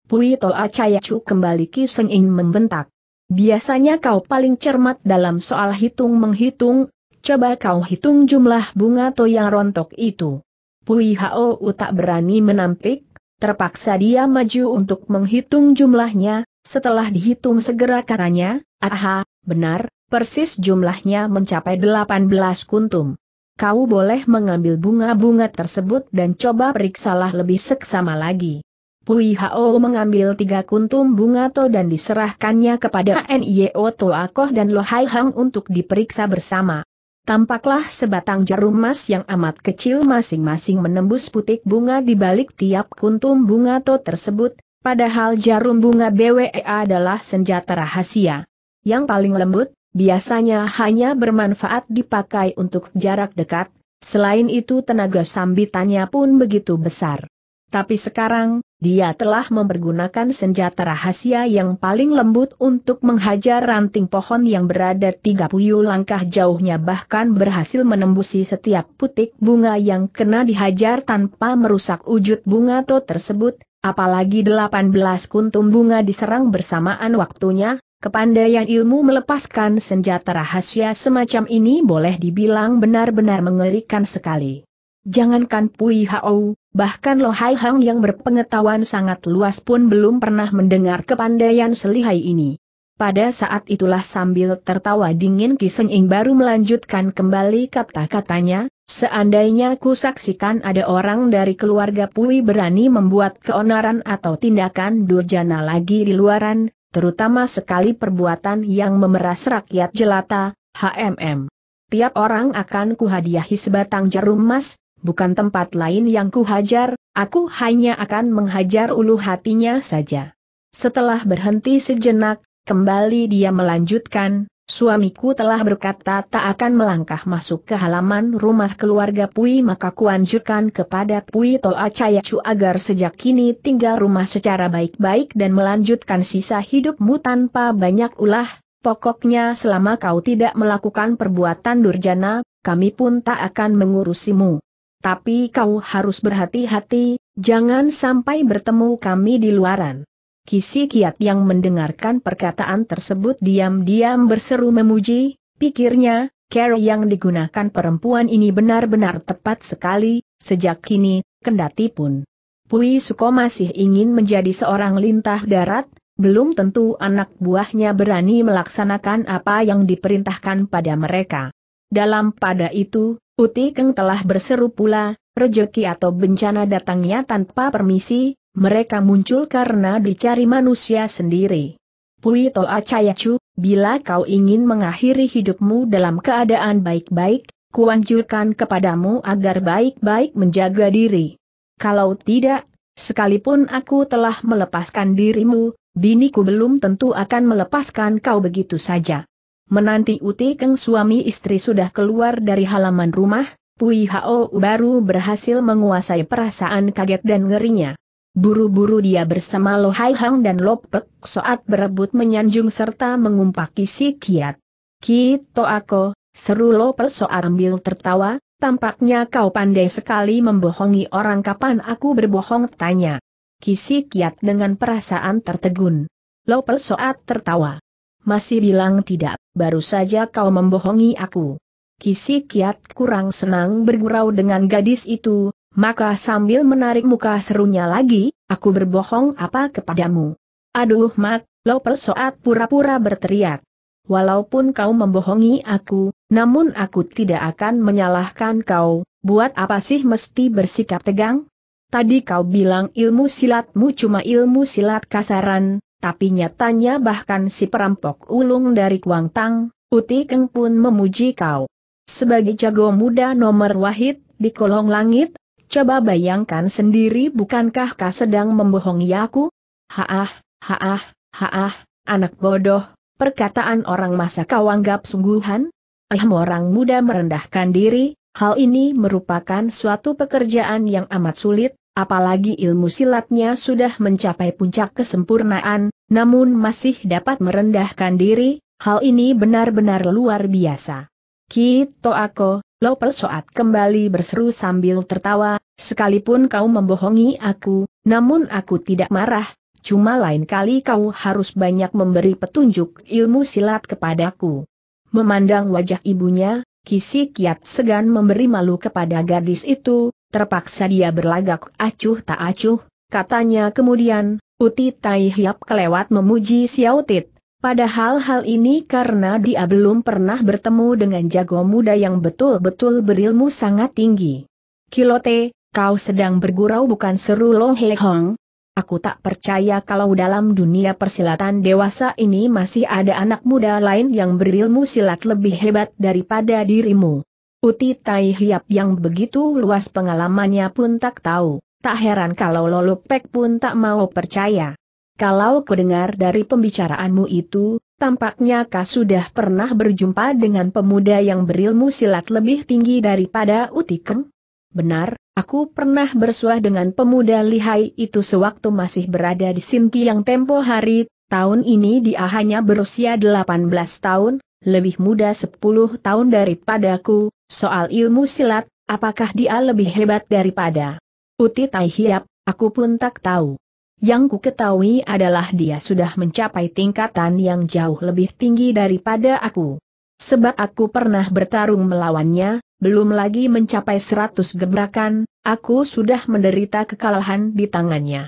Pui To cu kembali Kiseng ingin membentak. Biasanya kau paling cermat dalam soal hitung-menghitung, coba kau hitung jumlah bunga to yang rontok itu. Pui Hao tak berani menampik, terpaksa dia maju untuk menghitung jumlahnya, setelah dihitung segera katanya, aha, benar, persis jumlahnya mencapai 18 kuntum. Kau boleh mengambil bunga-bunga tersebut dan coba periksalah lebih seksama lagi. Pui Hao mengambil tiga kuntum bunga to dan diserahkannya kepada Nio Toakoh dan Lohai Hang untuk diperiksa bersama. Tampaklah sebatang jarum emas yang amat kecil masing-masing menembus putik bunga di balik tiap kuntum bunga to tersebut, padahal jarum bunga BWE adalah senjata rahasia. Yang paling lembut, biasanya hanya bermanfaat dipakai untuk jarak dekat, selain itu tenaga sambitannya pun begitu besar. Tapi sekarang, dia telah mempergunakan senjata rahasia yang paling lembut untuk menghajar ranting pohon yang berada tiga puyuh langkah jauhnya bahkan berhasil menembusi setiap putik bunga yang kena dihajar tanpa merusak wujud bunga to tersebut, apalagi delapan belas kuntum bunga diserang bersamaan waktunya, kepandaian ilmu melepaskan senjata rahasia semacam ini boleh dibilang benar-benar mengerikan sekali. Jangankan Pui Hao, bahkan Lohai Hang yang berpengetahuan sangat luas pun belum pernah mendengar kepandaian selihai ini. Pada saat itulah sambil tertawa dingin Kiseng Ing baru melanjutkan kembali kata-katanya, seandainya ku saksikan ada orang dari keluarga Pui berani membuat keonaran atau tindakan durjana lagi di luaran, terutama sekali perbuatan yang memeras rakyat jelata, HMM. Tiap orang akan kuhadiahi sebatang jarum emas, bukan tempat lain yang kuhajar, aku hanya akan menghajar ulu hatinya saja. Setelah berhenti sejenak, kembali dia melanjutkan, suamiku telah berkata tak akan melangkah masuk ke halaman rumah keluarga Pui maka kuanjurkan kepada Pui Toa Cayacu agar sejak kini tinggal rumah secara baik-baik dan melanjutkan sisa hidupmu tanpa banyak ulah, Pokoknya selama kau tidak melakukan perbuatan durjana, kami pun tak akan mengurusimu. Tapi kau harus berhati-hati, jangan sampai bertemu kami di luaran. Kisi Kiat yang mendengarkan perkataan tersebut diam-diam berseru memuji, pikirnya, care yang digunakan perempuan ini benar-benar tepat sekali, sejak kini, kendati pun. Pui Suko masih ingin menjadi seorang lintah darat, belum tentu anak buahnya berani melaksanakan apa yang diperintahkan pada mereka. Dalam pada itu, Uti Keng telah berseru pula, rejeki atau bencana datangnya tanpa permisi, mereka muncul karena dicari manusia sendiri. Pui Toa Cayacu, bila kau ingin mengakhiri hidupmu dalam keadaan baik-baik, kuanjurkan kepadamu agar baik-baik menjaga diri. Kalau tidak, sekalipun aku telah melepaskan dirimu, biniku belum tentu akan melepaskan kau begitu saja. Menanti Uti Keng suami istri sudah keluar dari halaman rumah, Pui Hao baru berhasil menguasai perasaan kaget dan ngerinya. Buru-buru dia bersama Lo Hai Hang dan Lo Lopek saat berebut menyanjung serta mengumpaki si kiat. Kito aku, seru Lo Lopek Soat ambil tertawa, tampaknya kau pandai sekali membohongi orang kapan aku berbohong tanya. Kisi kiat dengan perasaan tertegun. Lo Lopek Soat tertawa masih bilang tidak, baru saja kau membohongi aku. Kisi Kiat kurang senang bergurau dengan gadis itu, maka sambil menarik muka serunya lagi, aku berbohong apa kepadamu. Aduh Mat, lo persoat pura-pura berteriak. Walaupun kau membohongi aku, namun aku tidak akan menyalahkan kau, buat apa sih mesti bersikap tegang? Tadi kau bilang ilmu silatmu cuma ilmu silat kasaran, tapi nyatanya bahkan si perampok ulung dari Kuang Tang, Uti Keng pun memuji kau. Sebagai jago muda nomor wahid, di kolong langit, coba bayangkan sendiri bukankah kau sedang membohongi aku? Haah, haah, haah, anak bodoh, perkataan orang masa kau anggap sungguhan? Eh orang muda merendahkan diri, hal ini merupakan suatu pekerjaan yang amat sulit, apalagi ilmu silatnya sudah mencapai puncak kesempurnaan, namun masih dapat merendahkan diri, hal ini benar-benar luar biasa. Kito Ako, Lopel Soat kembali berseru sambil tertawa, sekalipun kau membohongi aku, namun aku tidak marah, cuma lain kali kau harus banyak memberi petunjuk ilmu silat kepadaku. Memandang wajah ibunya, Kisi Kiat segan memberi malu kepada gadis itu, Terpaksa dia berlagak acuh tak acuh, katanya kemudian, Uti Tai Hiap kelewat memuji Xiao Tit. Padahal hal ini karena dia belum pernah bertemu dengan jago muda yang betul-betul berilmu sangat tinggi. Kilote, kau sedang bergurau bukan seru Lo He Hong? Aku tak percaya kalau dalam dunia persilatan dewasa ini masih ada anak muda lain yang berilmu silat lebih hebat daripada dirimu. Uti Tai Hiap yang begitu luas pengalamannya pun tak tahu, tak heran kalau Lolo Pek pun tak mau percaya. Kalau kudengar dari pembicaraanmu itu, tampaknya kau sudah pernah berjumpa dengan pemuda yang berilmu silat lebih tinggi daripada Kem? Benar, aku pernah bersuah dengan pemuda lihai itu sewaktu masih berada di Sinti yang tempo hari, tahun ini dia hanya berusia 18 tahun, lebih muda 10 tahun daripadaku, Soal ilmu silat, apakah dia lebih hebat daripada Uti Tai Hiap, aku pun tak tahu. Yang ku ketahui adalah dia sudah mencapai tingkatan yang jauh lebih tinggi daripada aku. Sebab aku pernah bertarung melawannya, belum lagi mencapai seratus gebrakan, aku sudah menderita kekalahan di tangannya.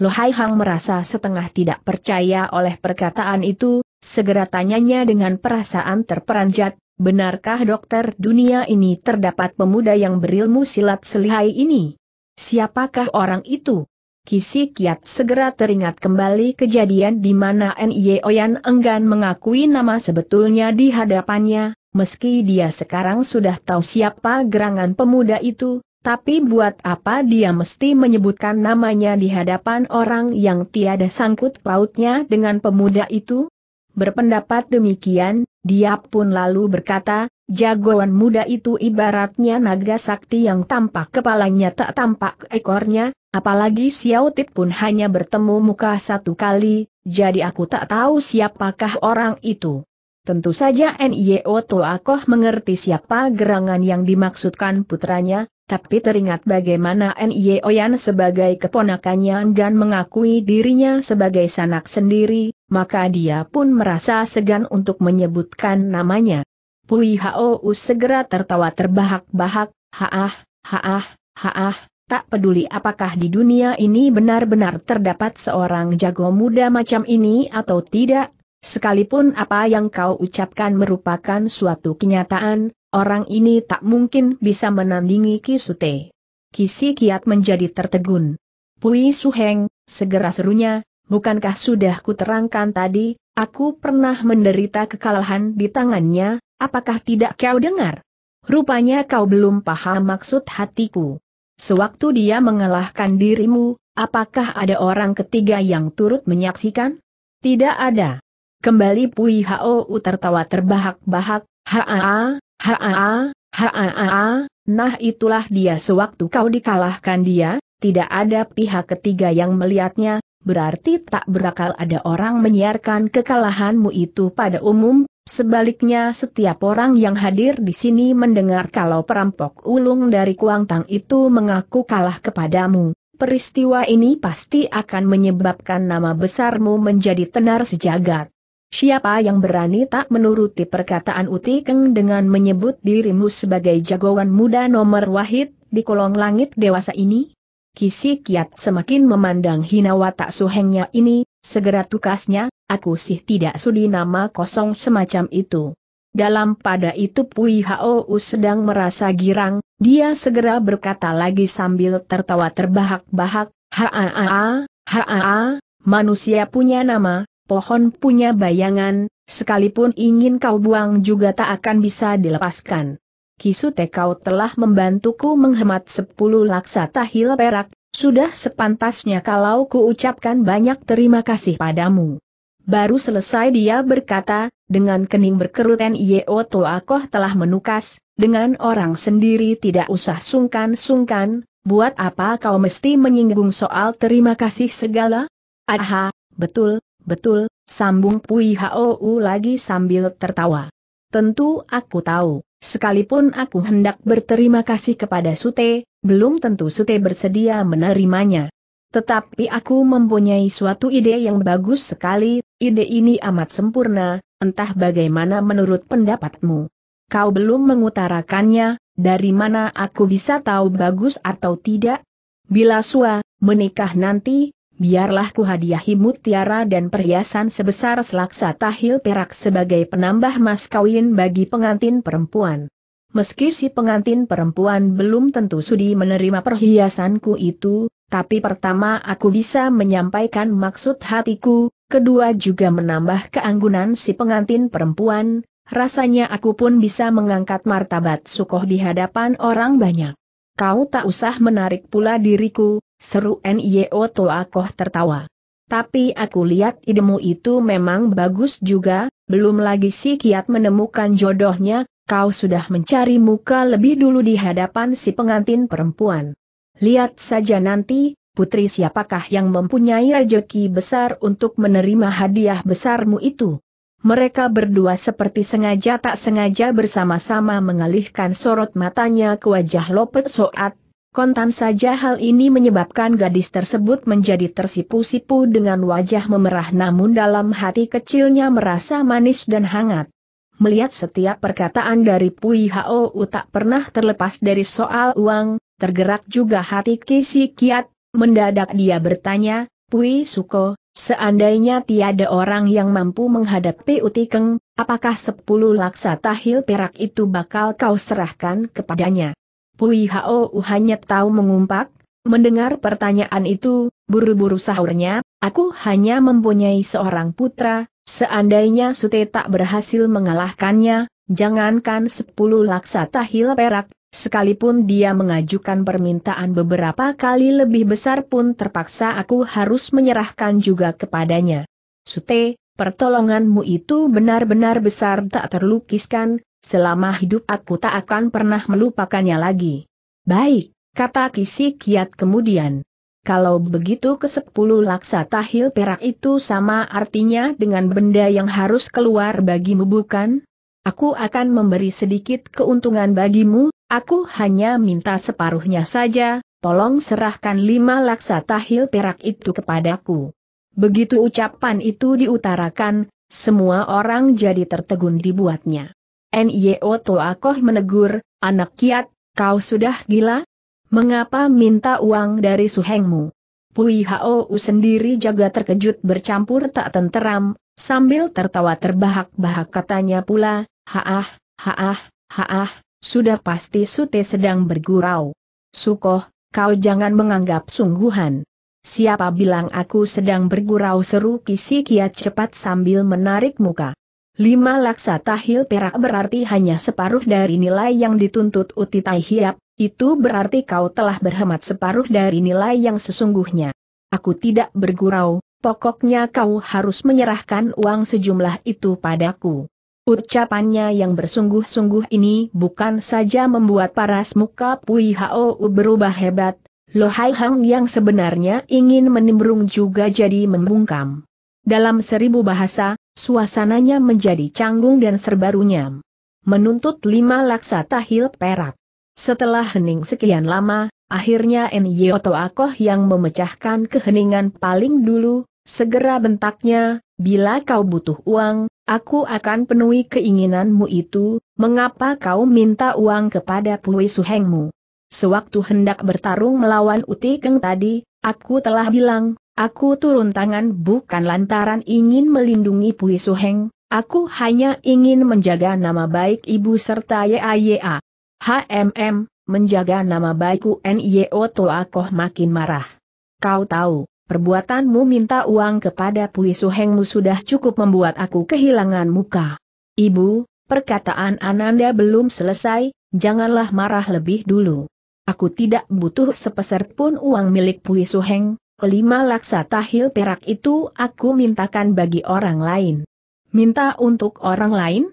Lohai Hang merasa setengah tidak percaya oleh perkataan itu, segera tanyanya dengan perasaan terperanjat, Benarkah dokter dunia ini terdapat pemuda yang berilmu silat selihai ini? Siapakah orang itu? Kisi Kiat segera teringat kembali kejadian di mana Nye Oyan enggan mengakui nama sebetulnya di hadapannya, meski dia sekarang sudah tahu siapa gerangan pemuda itu, tapi buat apa dia mesti menyebutkan namanya di hadapan orang yang tiada sangkut pautnya dengan pemuda itu? Berpendapat demikian, dia pun lalu berkata, jagoan muda itu ibaratnya naga sakti yang tampak kepalanya tak tampak ekornya, apalagi Xiao Tit pun hanya bertemu muka satu kali, jadi aku tak tahu siapakah orang itu. Tentu saja N.I.O. Toakoh mengerti siapa gerangan yang dimaksudkan putranya, tapi teringat bagaimana N.I.O. Yan sebagai keponakannya dan mengakui dirinya sebagai sanak sendiri, maka dia pun merasa segan untuk menyebutkan namanya. Pui Hou segera tertawa terbahak-bahak, haah, haah, haah, tak peduli apakah di dunia ini benar-benar terdapat seorang jago muda macam ini atau tidak, sekalipun apa yang kau ucapkan merupakan suatu kenyataan, orang ini tak mungkin bisa menandingi Kisute. Kisi kiat menjadi tertegun. Pui Suheng, segera serunya, bukankah sudah kuterangkan tadi, aku pernah menderita kekalahan di tangannya, apakah tidak kau dengar? Rupanya kau belum paham maksud hatiku. Sewaktu dia mengalahkan dirimu, apakah ada orang ketiga yang turut menyaksikan? Tidak ada. Kembali Pui Hao tertawa terbahak-bahak, haa, haa, haa, nah itulah dia sewaktu kau dikalahkan dia, tidak ada pihak ketiga yang melihatnya, berarti tak berakal ada orang menyiarkan kekalahanmu itu pada umum, sebaliknya setiap orang yang hadir di sini mendengar kalau perampok ulung dari Kuangtang itu mengaku kalah kepadamu. Peristiwa ini pasti akan menyebabkan nama besarmu menjadi tenar sejagat. Siapa yang berani tak menuruti perkataan Uti Keng dengan menyebut dirimu sebagai jagoan muda nomor wahid di kolong langit dewasa ini? Kisi Kiat semakin memandang hina watak suhengnya ini, segera tukasnya, aku sih tidak sudi nama kosong semacam itu. Dalam pada itu Pui Hou sedang merasa girang, dia segera berkata lagi sambil tertawa terbahak-bahak, Haa, haa, manusia punya nama, pohon punya bayangan, sekalipun ingin kau buang juga tak akan bisa dilepaskan. Kisute kau telah membantuku menghemat sepuluh laksa tahil perak, sudah sepantasnya kalau kuucapkan banyak terima kasih padamu. Baru selesai dia berkata, dengan kening berkerut N.I.O. Toakoh telah menukas, dengan orang sendiri tidak usah sungkan-sungkan, buat apa kau mesti menyinggung soal terima kasih segala? Aha, betul, betul, sambung Pui Hou lagi sambil tertawa. Tentu aku tahu. Sekalipun aku hendak berterima kasih kepada Sute, belum tentu Sute bersedia menerimanya. Tetapi aku mempunyai suatu ide yang bagus sekali, ide ini amat sempurna, entah bagaimana menurut pendapatmu. Kau belum mengutarakannya, dari mana aku bisa tahu bagus atau tidak? Bila Sua menikah nanti, Biarlah kuhadiahi mutiara dan perhiasan sebesar selaksa tahil perak sebagai penambah mas kawin bagi pengantin perempuan. Meski si pengantin perempuan belum tentu sudi menerima perhiasanku itu, tapi pertama aku bisa menyampaikan maksud hatiku, kedua juga menambah keanggunan si pengantin perempuan, rasanya aku pun bisa mengangkat martabat sukoh di hadapan orang banyak. Kau tak usah menarik pula diriku, seru Nio Toakoh tertawa. Tapi aku lihat idemu itu memang bagus juga, belum lagi si Kiat menemukan jodohnya, kau sudah mencari muka lebih dulu di hadapan si pengantin perempuan. Lihat saja nanti, putri siapakah yang mempunyai rejeki besar untuk menerima hadiah besarmu itu. Mereka berdua seperti sengaja tak sengaja bersama-sama mengalihkan sorot matanya ke wajah Lopet Soat, Kontan saja hal ini menyebabkan gadis tersebut menjadi tersipu-sipu dengan wajah memerah namun dalam hati kecilnya merasa manis dan hangat. Melihat setiap perkataan dari Pui Hao tak pernah terlepas dari soal uang, tergerak juga hati Kisi Kiat, mendadak dia bertanya, Pui Suko, Seandainya tiada orang yang mampu menghadapi Utikeng, apakah sepuluh laksa tahil perak itu bakal kau serahkan kepadanya? Pui Hao hanya tahu mengumpak, mendengar pertanyaan itu, buru-buru sahurnya, aku hanya mempunyai seorang putra, seandainya Sute tak berhasil mengalahkannya, jangankan sepuluh laksa tahil perak, Sekalipun dia mengajukan permintaan beberapa kali lebih besar pun terpaksa aku harus menyerahkan juga kepadanya. Sute, pertolonganmu itu benar-benar besar tak terlukiskan, Selama hidup aku tak akan pernah melupakannya lagi. Baik, kata Kisi Kiat kemudian. Kalau begitu ke sepuluh laksa tahil perak itu sama artinya dengan benda yang harus keluar bagimu bukan? Aku akan memberi sedikit keuntungan bagimu, aku hanya minta separuhnya saja, tolong serahkan lima laksa tahil perak itu kepadaku. Begitu ucapan itu diutarakan, semua orang jadi tertegun dibuatnya. N.Y.O. Toakoh menegur, anak kiat, kau sudah gila? Mengapa minta uang dari suhengmu? Pui Hou sendiri jaga terkejut bercampur tak tenteram, sambil tertawa terbahak-bahak katanya pula, haah, haah, haah, sudah pasti Sute sedang bergurau. Sukoh, kau jangan menganggap sungguhan. Siapa bilang aku sedang bergurau seru Kisi Kiat cepat sambil menarik muka. Lima laksa tahil perak berarti hanya separuh dari nilai yang dituntut Uti Tai itu berarti kau telah berhemat separuh dari nilai yang sesungguhnya. Aku tidak bergurau, pokoknya kau harus menyerahkan uang sejumlah itu padaku. Ucapannya yang bersungguh-sungguh ini bukan saja membuat paras muka Pui Hao berubah hebat, Lohai Hang yang sebenarnya ingin menimbrung juga jadi membungkam. Dalam seribu bahasa, suasananya menjadi canggung dan serba runyam. Menuntut lima laksa tahil perak. Setelah hening sekian lama, akhirnya N.Y. Akoh yang memecahkan keheningan paling dulu, segera bentaknya, bila kau butuh uang, aku akan penuhi keinginanmu itu, mengapa kau minta uang kepada Pui Suhengmu? Sewaktu hendak bertarung melawan Uti Keng tadi, aku telah bilang, Aku turun tangan bukan lantaran ingin melindungi Pui Suheng, aku hanya ingin menjaga nama baik ibu serta YAYA. HMM, menjaga nama baikku NYO Toakoh makin marah. Kau tahu, perbuatanmu minta uang kepada Pui Suhengmu sudah cukup membuat aku kehilangan muka. Ibu, perkataan Ananda belum selesai, janganlah marah lebih dulu. Aku tidak butuh sepeser pun uang milik Pui Suheng, kelima laksa tahil perak itu aku mintakan bagi orang lain. Minta untuk orang lain?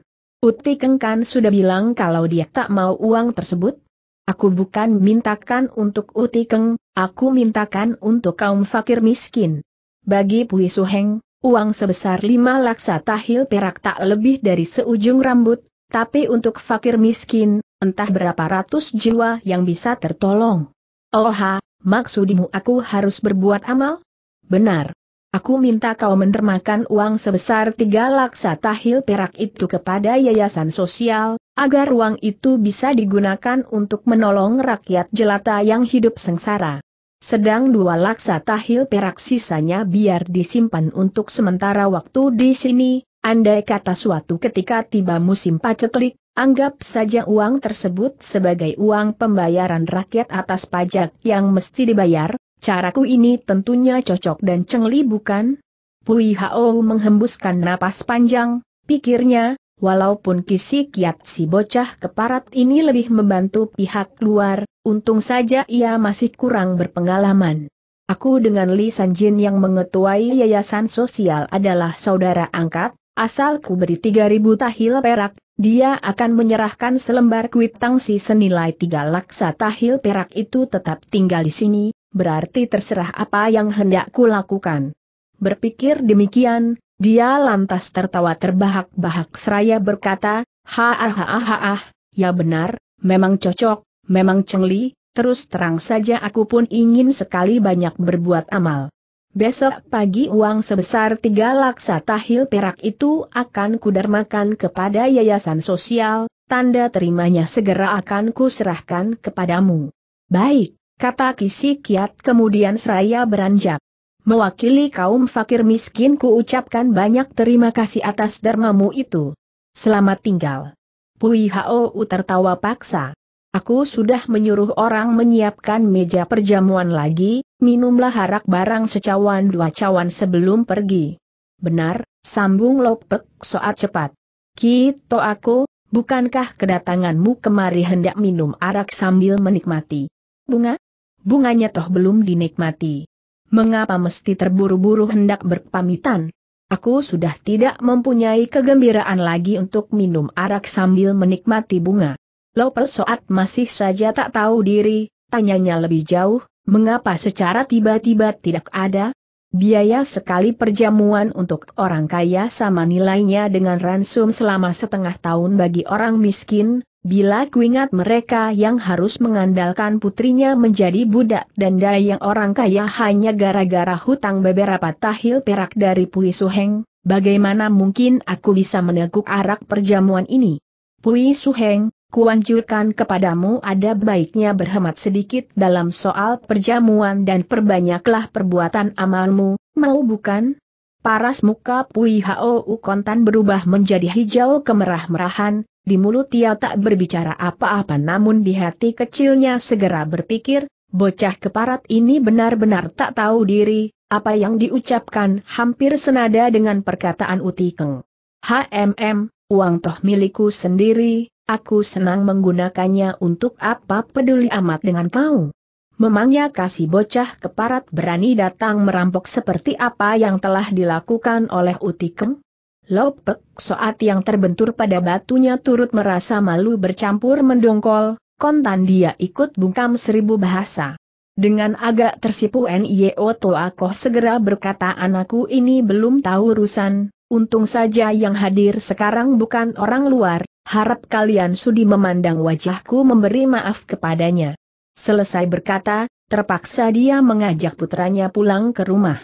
Uti Kengkan sudah bilang kalau dia tak mau uang tersebut. Aku bukan mintakan untuk Uti Keng, aku mintakan untuk kaum fakir miskin. Bagi Pui Suheng, uang sebesar lima laksa tahil perak tak lebih dari seujung rambut, tapi untuk fakir miskin, entah berapa ratus jiwa yang bisa tertolong. Oha, Maksudimu aku harus berbuat amal? Benar. Aku minta kau menermakan uang sebesar tiga laksa tahil perak itu kepada yayasan sosial, agar uang itu bisa digunakan untuk menolong rakyat jelata yang hidup sengsara. Sedang dua laksa tahil perak sisanya biar disimpan untuk sementara waktu di sini, Andai kata suatu ketika tiba musim paceklik, anggap saja uang tersebut sebagai uang pembayaran rakyat atas pajak yang mesti dibayar, caraku ini tentunya cocok dan cengli bukan? Pui Hao menghembuskan napas panjang, pikirnya, walaupun kisi kiat si bocah keparat ini lebih membantu pihak luar, untung saja ia masih kurang berpengalaman. Aku dengan Li Sanjin yang mengetuai Yayasan Sosial adalah saudara angkat, Asal ku beri 3.000 tahil perak, dia akan menyerahkan selembar kwitansi senilai 3 laksa tahil perak itu tetap tinggal di sini, berarti terserah apa yang hendak ku lakukan. Berpikir demikian, dia lantas tertawa terbahak-bahak seraya berkata, ha ah, ah, ah, ah, ya benar, memang cocok, memang cengli, terus terang saja aku pun ingin sekali banyak berbuat amal. Besok pagi uang sebesar tiga laksa tahil perak itu akan kudermakan kepada yayasan sosial, tanda terimanya segera akan kuserahkan kepadamu. Baik, kata Kisi Kiat kemudian seraya beranjak. Mewakili kaum fakir miskin ku ucapkan banyak terima kasih atas dermamu itu. Selamat tinggal. Pui Hao tertawa paksa. Aku sudah menyuruh orang menyiapkan meja perjamuan lagi, minumlah harak barang secawan dua cawan sebelum pergi. Benar, sambung lopek soat cepat. Kito aku, bukankah kedatanganmu kemari hendak minum arak sambil menikmati? Bunga? Bunganya toh belum dinikmati. Mengapa mesti terburu-buru hendak berpamitan? Aku sudah tidak mempunyai kegembiraan lagi untuk minum arak sambil menikmati bunga. Lopez Soat masih saja tak tahu diri, tanyanya lebih jauh, mengapa secara tiba-tiba tidak ada? Biaya sekali perjamuan untuk orang kaya sama nilainya dengan ransum selama setengah tahun bagi orang miskin, Bila kuingat mereka yang harus mengandalkan putrinya menjadi budak dan dayang orang kaya hanya gara-gara hutang beberapa tahil perak dari Pui Suheng, bagaimana mungkin aku bisa meneguk arak perjamuan ini? Pui Suheng, kuanjurkan kepadamu ada baiknya berhemat sedikit dalam soal perjamuan dan perbanyaklah perbuatan amalmu, mau bukan? Paras muka Pui ukontan kontan berubah menjadi hijau kemerah-merahan, di mulut ia tak berbicara apa-apa namun di hati kecilnya segera berpikir, bocah keparat ini benar-benar tak tahu diri, apa yang diucapkan hampir senada dengan perkataan Uti Keng. HMM, uang toh milikku sendiri, Aku senang menggunakannya untuk apa peduli amat dengan kau. Memangnya kasih bocah keparat berani datang merampok seperti apa yang telah dilakukan oleh Utikem? Lopek saat yang terbentur pada batunya turut merasa malu bercampur mendongkol, kontan dia ikut bungkam seribu bahasa. Dengan agak tersipu N.I.O. Toakoh segera berkata anakku ini belum tahu urusan, untung saja yang hadir sekarang bukan orang luar, harap kalian sudi memandang wajahku memberi maaf kepadanya. Selesai berkata, terpaksa dia mengajak putranya pulang ke rumah.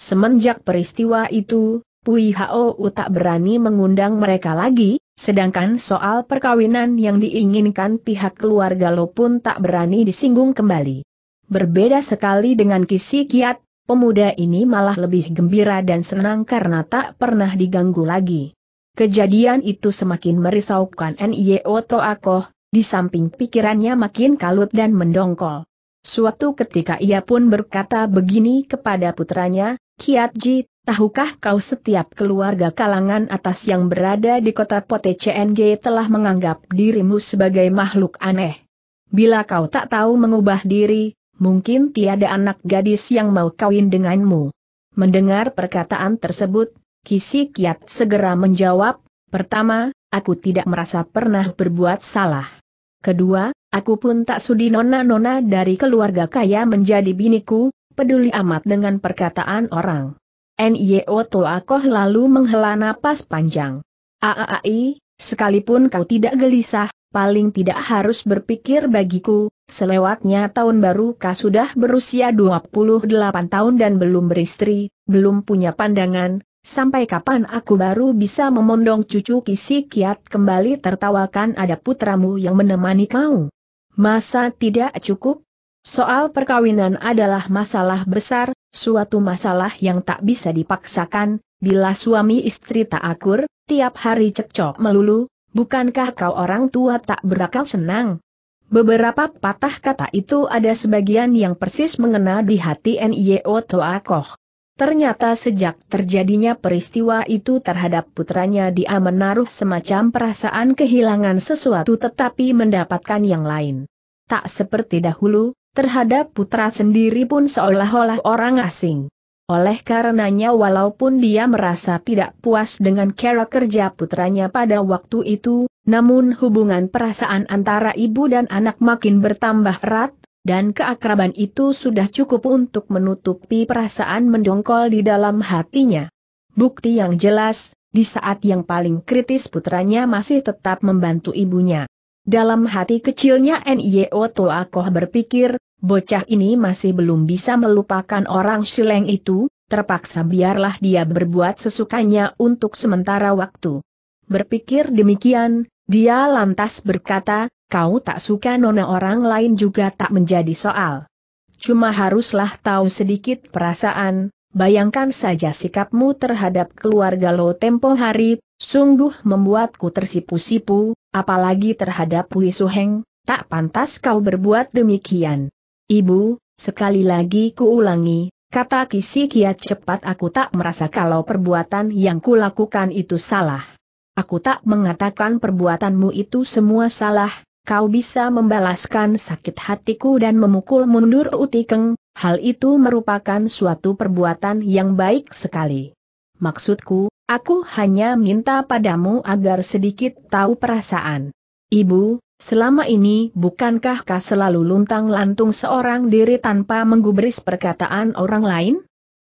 Semenjak peristiwa itu, Pui Hao tak berani mengundang mereka lagi, sedangkan soal perkawinan yang diinginkan pihak keluarga Lo pun tak berani disinggung kembali. Berbeda sekali dengan Kisi Kiat, pemuda ini malah lebih gembira dan senang karena tak pernah diganggu lagi. Kejadian itu semakin merisaukan Nio Toakoh, di samping pikirannya makin kalut dan mendongkol. Suatu ketika ia pun berkata begini kepada putranya, Kiatji, tahukah kau setiap keluarga kalangan atas yang berada di kota Pote CNG telah menganggap dirimu sebagai makhluk aneh. Bila kau tak tahu mengubah diri, mungkin tiada anak gadis yang mau kawin denganmu. Mendengar perkataan tersebut, Kisi Kiat segera menjawab, pertama, aku tidak merasa pernah berbuat salah. Kedua, aku pun tak sudi nona-nona dari keluarga kaya menjadi biniku, peduli amat dengan perkataan orang. N.I.O. Toakoh lalu menghela napas panjang. Aai, sekalipun kau tidak gelisah, paling tidak harus berpikir bagiku, selewatnya tahun baru kau sudah berusia 28 tahun dan belum beristri, belum punya pandangan, Sampai kapan aku baru bisa memondong cucu kisi kiat kembali tertawakan ada putramu yang menemani kau? Masa tidak cukup? Soal perkawinan adalah masalah besar, suatu masalah yang tak bisa dipaksakan, bila suami istri tak akur, tiap hari cekcok melulu, bukankah kau orang tua tak berakal senang? Beberapa patah kata itu ada sebagian yang persis mengena di hati NIO Toakoh. Ternyata sejak terjadinya peristiwa itu terhadap putranya dia menaruh semacam perasaan kehilangan sesuatu tetapi mendapatkan yang lain. Tak seperti dahulu, terhadap putra sendiri pun seolah-olah orang asing. Oleh karenanya walaupun dia merasa tidak puas dengan cara kerja putranya pada waktu itu, namun hubungan perasaan antara ibu dan anak makin bertambah erat, dan keakraban itu sudah cukup untuk menutupi perasaan mendongkol di dalam hatinya. Bukti yang jelas, di saat yang paling kritis putranya masih tetap membantu ibunya. Dalam hati kecilnya Toa Toakoh berpikir, bocah ini masih belum bisa melupakan orang sileng itu, terpaksa biarlah dia berbuat sesukanya untuk sementara waktu. Berpikir demikian, dia lantas berkata, Kau tak suka nona orang lain juga tak menjadi soal. Cuma haruslah tahu sedikit perasaan, bayangkan saja sikapmu terhadap keluarga lo tempo hari, sungguh membuatku tersipu-sipu, apalagi terhadap Hui Heng, tak pantas kau berbuat demikian. Ibu, sekali lagi kuulangi, Kata Kisi kiat cepat aku tak merasa kalau perbuatan yang kulakukan itu salah. Aku tak mengatakan perbuatanmu itu semua salah, kau bisa membalaskan sakit hatiku dan memukul mundur Utikeng, hal itu merupakan suatu perbuatan yang baik sekali. Maksudku, aku hanya minta padamu agar sedikit tahu perasaan. Ibu, selama ini bukankah kau selalu luntang-lantung seorang diri tanpa menggubris perkataan orang lain?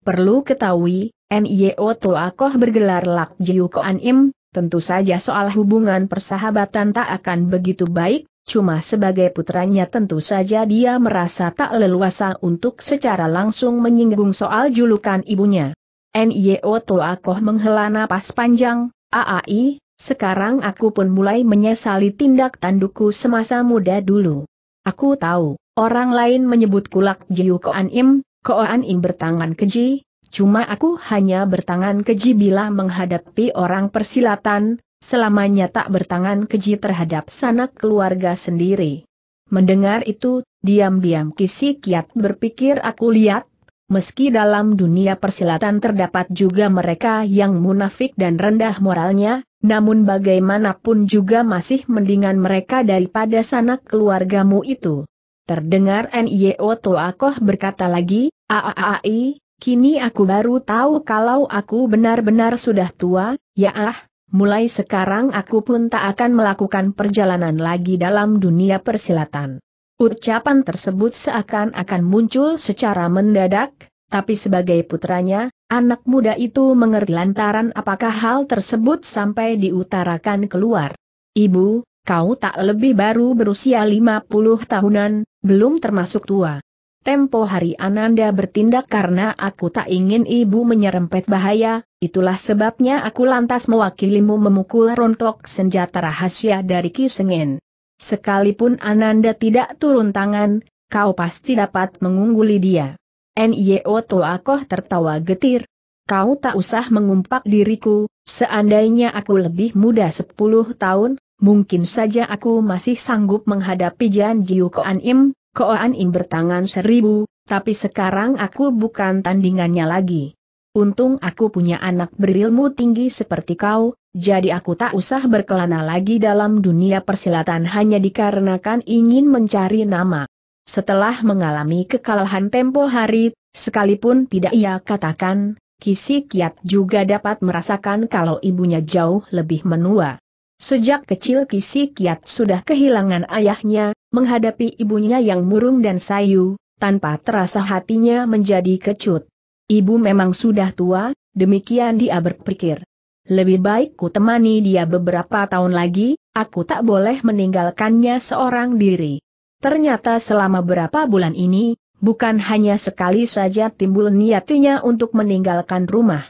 Perlu ketahui, NIO Toakoh bergelar Lak Jiu Koan Im, tentu saja soal hubungan persahabatan tak akan begitu baik, Cuma sebagai putranya tentu saja dia merasa tak leluasa untuk secara langsung menyinggung soal julukan ibunya. N.Y.O. Toakoh menghela napas panjang, A.A.I., sekarang aku pun mulai menyesali tindak tandukku semasa muda dulu. Aku tahu, orang lain menyebut kulak Jiu Koan Im, Koan Im bertangan keji, cuma aku hanya bertangan keji bila menghadapi orang persilatan, selamanya tak bertangan keji terhadap sanak keluarga sendiri. Mendengar itu, diam-diam Kisi Kiat berpikir aku lihat, meski dalam dunia persilatan terdapat juga mereka yang munafik dan rendah moralnya, namun bagaimanapun juga masih mendingan mereka daripada sanak keluargamu itu. Terdengar N.I.O. Toakoh berkata lagi, Aaai, kini aku baru tahu kalau aku benar-benar sudah tua, ya ah, mulai sekarang aku pun tak akan melakukan perjalanan lagi dalam dunia persilatan. Ucapan tersebut seakan-akan muncul secara mendadak, tapi sebagai putranya, anak muda itu mengerti lantaran apakah hal tersebut sampai diutarakan keluar. Ibu, kau tak lebih baru berusia 50 tahunan, belum termasuk tua. Tempo hari Ananda bertindak karena aku tak ingin ibu menyerempet bahaya, itulah sebabnya aku lantas mewakilimu memukul rontok senjata rahasia dari Kisengen. Sekalipun Ananda tidak turun tangan, kau pasti dapat mengungguli dia. N.Y.O. Toakoh tertawa getir. Kau tak usah mengumpak diriku, seandainya aku lebih muda 10 tahun, mungkin saja aku masih sanggup menghadapi Jan Jiu Koan Im, Koan Im bertangan seribu, tapi sekarang aku bukan tandingannya lagi. Untung aku punya anak berilmu tinggi seperti kau, jadi aku tak usah berkelana lagi dalam dunia persilatan hanya dikarenakan ingin mencari nama. Setelah mengalami kekalahan tempo hari, sekalipun tidak ia katakan, Kisi Kiat juga dapat merasakan kalau ibunya jauh lebih menua. Sejak kecil Kisi Kiat sudah kehilangan ayahnya, menghadapi ibunya yang murung dan sayu, tanpa terasa hatinya menjadi kecut. Ibu memang sudah tua, demikian dia berpikir. Lebih baik ku temani dia beberapa tahun lagi, aku tak boleh meninggalkannya seorang diri. Ternyata selama berapa bulan ini, bukan hanya sekali saja timbul niatnya untuk meninggalkan rumah.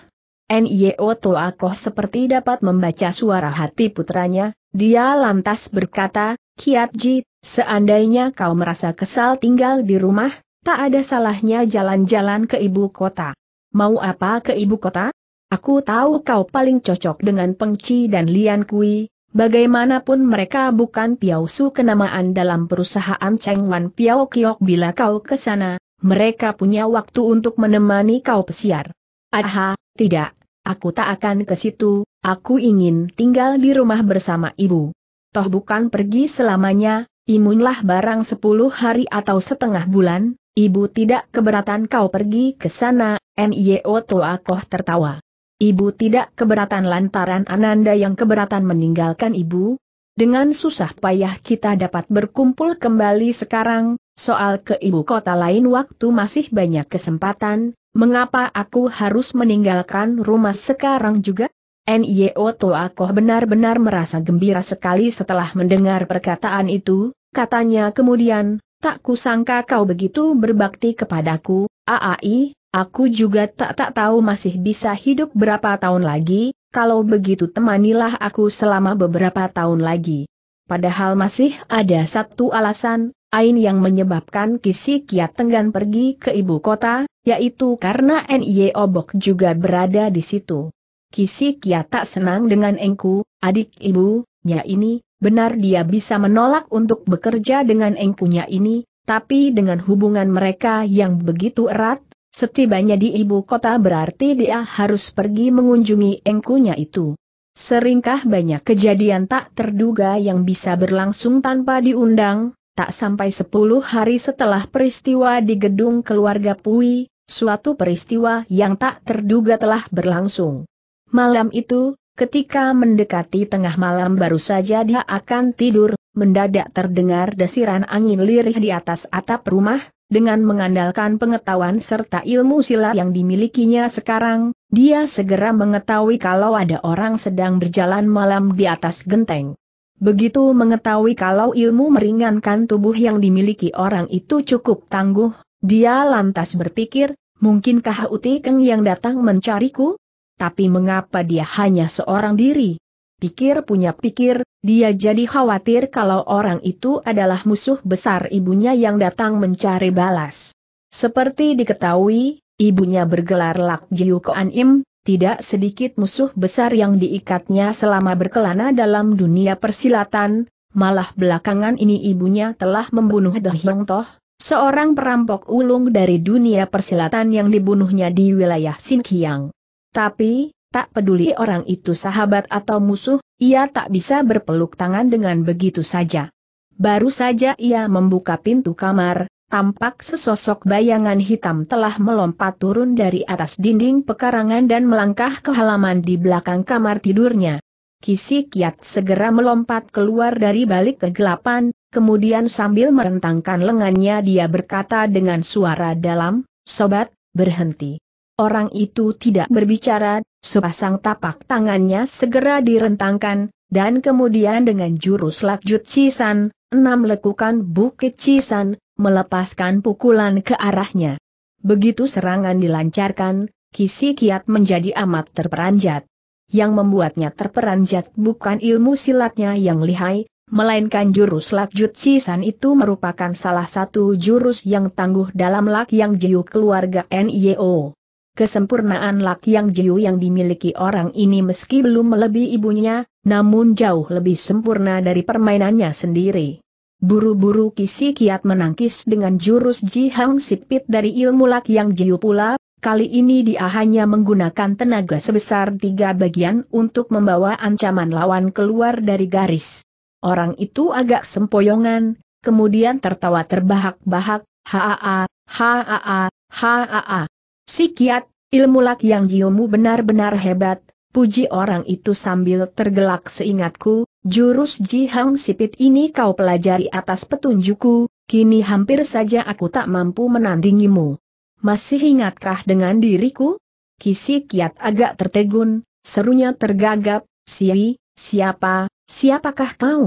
NIO Toakoh seperti dapat membaca suara hati putranya, dia lantas berkata, Kiat ji, seandainya kau merasa kesal tinggal di rumah, tak ada salahnya jalan-jalan ke ibu kota. Mau apa ke ibu kota? Aku tahu kau paling cocok dengan Pengci dan Lian Kui, bagaimanapun mereka bukan piausu kenamaan dalam perusahaan Cheng Wan Piao Kiok bila kau ke sana, mereka punya waktu untuk menemani kau pesiar. Aha, tidak, aku tak akan ke situ, aku ingin tinggal di rumah bersama ibu. Toh bukan pergi selamanya, imunlah barang sepuluh hari atau setengah bulan, ibu tidak keberatan kau pergi ke sana, Nyo Toa Koh tertawa. Ibu tidak keberatan lantaran Ananda yang keberatan meninggalkan ibu, dengan susah payah kita dapat berkumpul kembali sekarang, soal ke ibu kota lain waktu masih banyak kesempatan, Mengapa aku harus meninggalkan rumah sekarang juga? N.I.O. Koh benar-benar merasa gembira sekali setelah mendengar perkataan itu, katanya kemudian, tak kusangka kau begitu berbakti kepadaku, AAI, aku juga tak tak tahu masih bisa hidup berapa tahun lagi, kalau begitu temanilah aku selama beberapa tahun lagi. Padahal masih ada satu alasan, Ain yang menyebabkan Kisi Kiat Tenggan pergi ke ibu kota, yaitu karena Nye Obok juga berada di situ. Kisik ya tak senang dengan Engku, adik ibu, nya ini, benar dia bisa menolak untuk bekerja dengan Engkunya ini, tapi dengan hubungan mereka yang begitu erat, setibanya di ibu kota berarti dia harus pergi mengunjungi Engkunya itu. Seringkah banyak kejadian tak terduga yang bisa berlangsung tanpa diundang, tak sampai 10 hari setelah peristiwa di gedung keluarga Pui, Suatu peristiwa yang tak terduga telah berlangsung. Malam itu, ketika mendekati tengah malam baru saja dia akan tidur, mendadak terdengar desiran angin lirih di atas atap rumah, dengan mengandalkan pengetahuan serta ilmu silat yang dimilikinya sekarang, dia segera mengetahui kalau ada orang sedang berjalan malam di atas genteng. Begitu mengetahui kalau ilmu meringankan tubuh yang dimiliki orang itu cukup tangguh, dia lantas berpikir, mungkinkah Uti Keng yang datang mencariku? Tapi mengapa dia hanya seorang diri? Pikir punya pikir, dia jadi khawatir kalau orang itu adalah musuh besar ibunya yang datang mencari balas. Seperti diketahui, ibunya bergelar Lak Jiu Koan Im, tidak sedikit musuh besar yang diikatnya selama berkelana dalam dunia persilatan, malah belakangan ini ibunya telah membunuh Deh Toh, Seorang perampok ulung dari dunia persilatan yang dibunuhnya di wilayah Xinjiang. Tapi, tak peduli orang itu sahabat atau musuh, ia tak bisa berpeluk tangan dengan begitu saja. Baru saja ia membuka pintu kamar, tampak sesosok bayangan hitam telah melompat turun dari atas dinding pekarangan dan melangkah ke halaman di belakang kamar tidurnya. Kisi Kiat segera melompat keluar dari balik kegelapan, Kemudian sambil merentangkan lengannya dia berkata dengan suara dalam, Sobat, berhenti. Orang itu tidak berbicara, sepasang tapak tangannya segera direntangkan, dan kemudian dengan jurus lakjut cisan, enam lekukan bukit cisan, melepaskan pukulan ke arahnya. Begitu serangan dilancarkan, Kisi Kiat menjadi amat terperanjat. Yang membuatnya terperanjat bukan ilmu silatnya yang lihai, Melainkan jurus Lak cisan itu merupakan salah satu jurus yang tangguh dalam Lak Yang Jiu keluarga NIO. Kesempurnaan Lak Yang Jiu yang dimiliki orang ini meski belum melebihi ibunya, namun jauh lebih sempurna dari permainannya sendiri. Buru-buru Kisi Kiat menangkis dengan jurus Ji Hang Sipit dari ilmu Lak Yang Jiu pula, kali ini dia hanya menggunakan tenaga sebesar tiga bagian untuk membawa ancaman lawan keluar dari garis. Orang itu agak sempoyongan, kemudian tertawa terbahak-bahak, haa, haa, haa. Si kiat, ilmu lak yang jiumu benar-benar hebat, puji orang itu sambil tergelak seingatku, jurus jihang sipit ini kau pelajari atas petunjukku, kini hampir saja aku tak mampu menandingimu. Masih ingatkah dengan diriku? Kisi kiat agak tertegun, serunya tergagap, Si? Siapa, siapakah kau?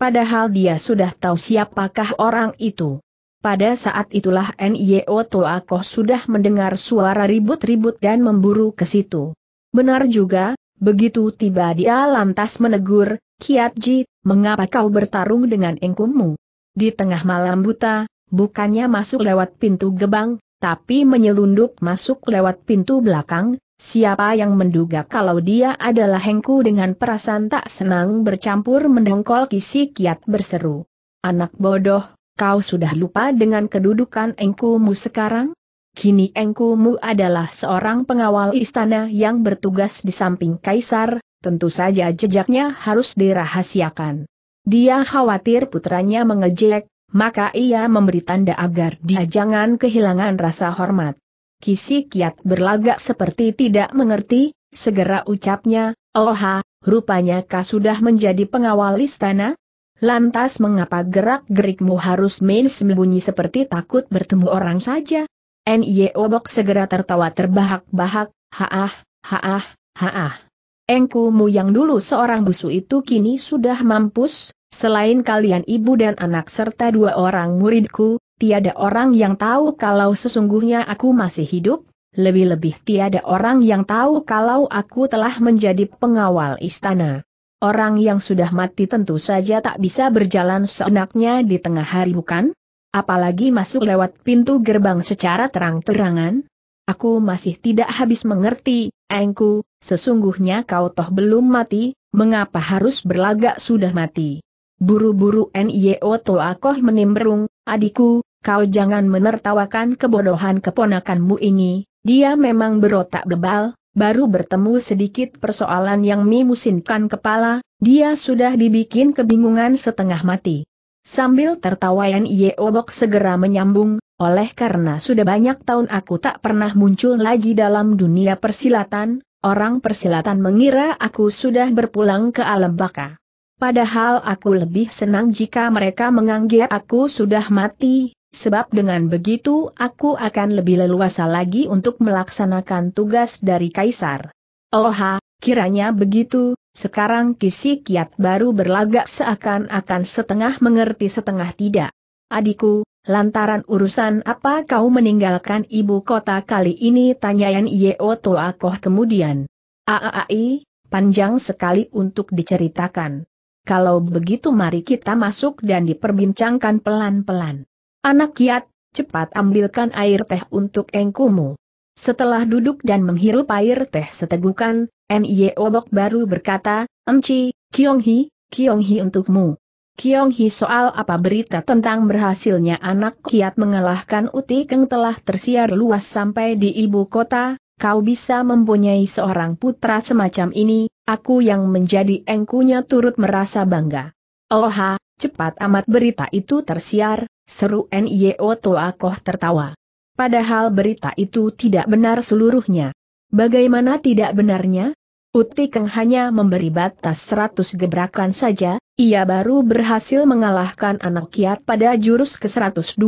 Padahal dia sudah tahu siapakah orang itu. Pada saat itulah N.Y.O. Toakoh sudah mendengar suara ribut-ribut dan memburu ke situ. Benar juga, begitu tiba dia lantas menegur, Kiat Ji, mengapa kau bertarung dengan engkumu? Di tengah malam buta, bukannya masuk lewat pintu gebang, tapi menyelundup masuk lewat pintu belakang, Siapa yang menduga kalau dia adalah Hengku dengan perasaan tak senang bercampur mendongkol kisi kiat berseru. Anak bodoh, kau sudah lupa dengan kedudukan Engkumu sekarang? Kini Engkumu adalah seorang pengawal istana yang bertugas di samping kaisar, tentu saja jejaknya harus dirahasiakan. Dia khawatir putranya mengejek, maka ia memberi tanda agar dia jangan kehilangan rasa hormat. Kisi Kiat berlagak seperti tidak mengerti, segera ucapnya, oha, rupanya kau sudah menjadi pengawal istana? Lantas mengapa gerak-gerikmu harus main sembunyi seperti takut bertemu orang saja? N.Y.O. Obok segera tertawa terbahak-bahak, haah, haah, haah. Engkumu yang dulu seorang busu itu kini sudah mampus, selain kalian ibu dan anak serta dua orang muridku, tiada orang yang tahu kalau sesungguhnya aku masih hidup, lebih-lebih tiada orang yang tahu kalau aku telah menjadi pengawal istana. Orang yang sudah mati tentu saja tak bisa berjalan seenaknya di tengah hari bukan? Apalagi masuk lewat pintu gerbang secara terang-terangan? Aku masih tidak habis mengerti, engku, sesungguhnya kau toh belum mati, mengapa harus berlagak sudah mati? Buru-buru Nio Toakoh menimbrung, adikku, kau jangan menertawakan kebodohan keponakanmu ini, dia memang berotak bebal, baru bertemu sedikit persoalan yang memusinkan kepala, dia sudah dibikin kebingungan setengah mati. Sambil tertawa Nye Obok segera menyambung, oleh karena sudah banyak tahun aku tak pernah muncul lagi dalam dunia persilatan, orang persilatan mengira aku sudah berpulang ke alam baka. Padahal aku lebih senang jika mereka menganggap aku sudah mati, Sebab dengan begitu aku akan lebih leluasa lagi untuk melaksanakan tugas dari Kaisar. Oha, kiranya begitu, sekarang Kisi Kiat baru berlagak seakan-akan setengah mengerti setengah tidak. Adikku, lantaran urusan apa kau meninggalkan ibu kota kali ini tanyaan Yeo Toakoh kemudian. Aai, panjang sekali untuk diceritakan. Kalau begitu mari kita masuk dan diperbincangkan pelan-pelan. Anak kiat, cepat ambilkan air teh untuk engkumu. Setelah duduk dan menghirup air teh setegukan, N.I. Obok baru berkata, Enci, Kiong Hi, Kiong Hi untukmu. Kiong Hi soal apa berita tentang berhasilnya anak kiat mengalahkan Uti Keng telah tersiar luas sampai di ibu kota, kau bisa mempunyai seorang putra semacam ini, aku yang menjadi engkunya turut merasa bangga. Oha, cepat amat berita itu tersiar, seru NIO Toakoh tertawa. Padahal berita itu tidak benar seluruhnya. Bagaimana tidak benarnya? Utikeng hanya memberi batas 100 gebrakan saja, ia baru berhasil mengalahkan anak kiat pada jurus ke-112,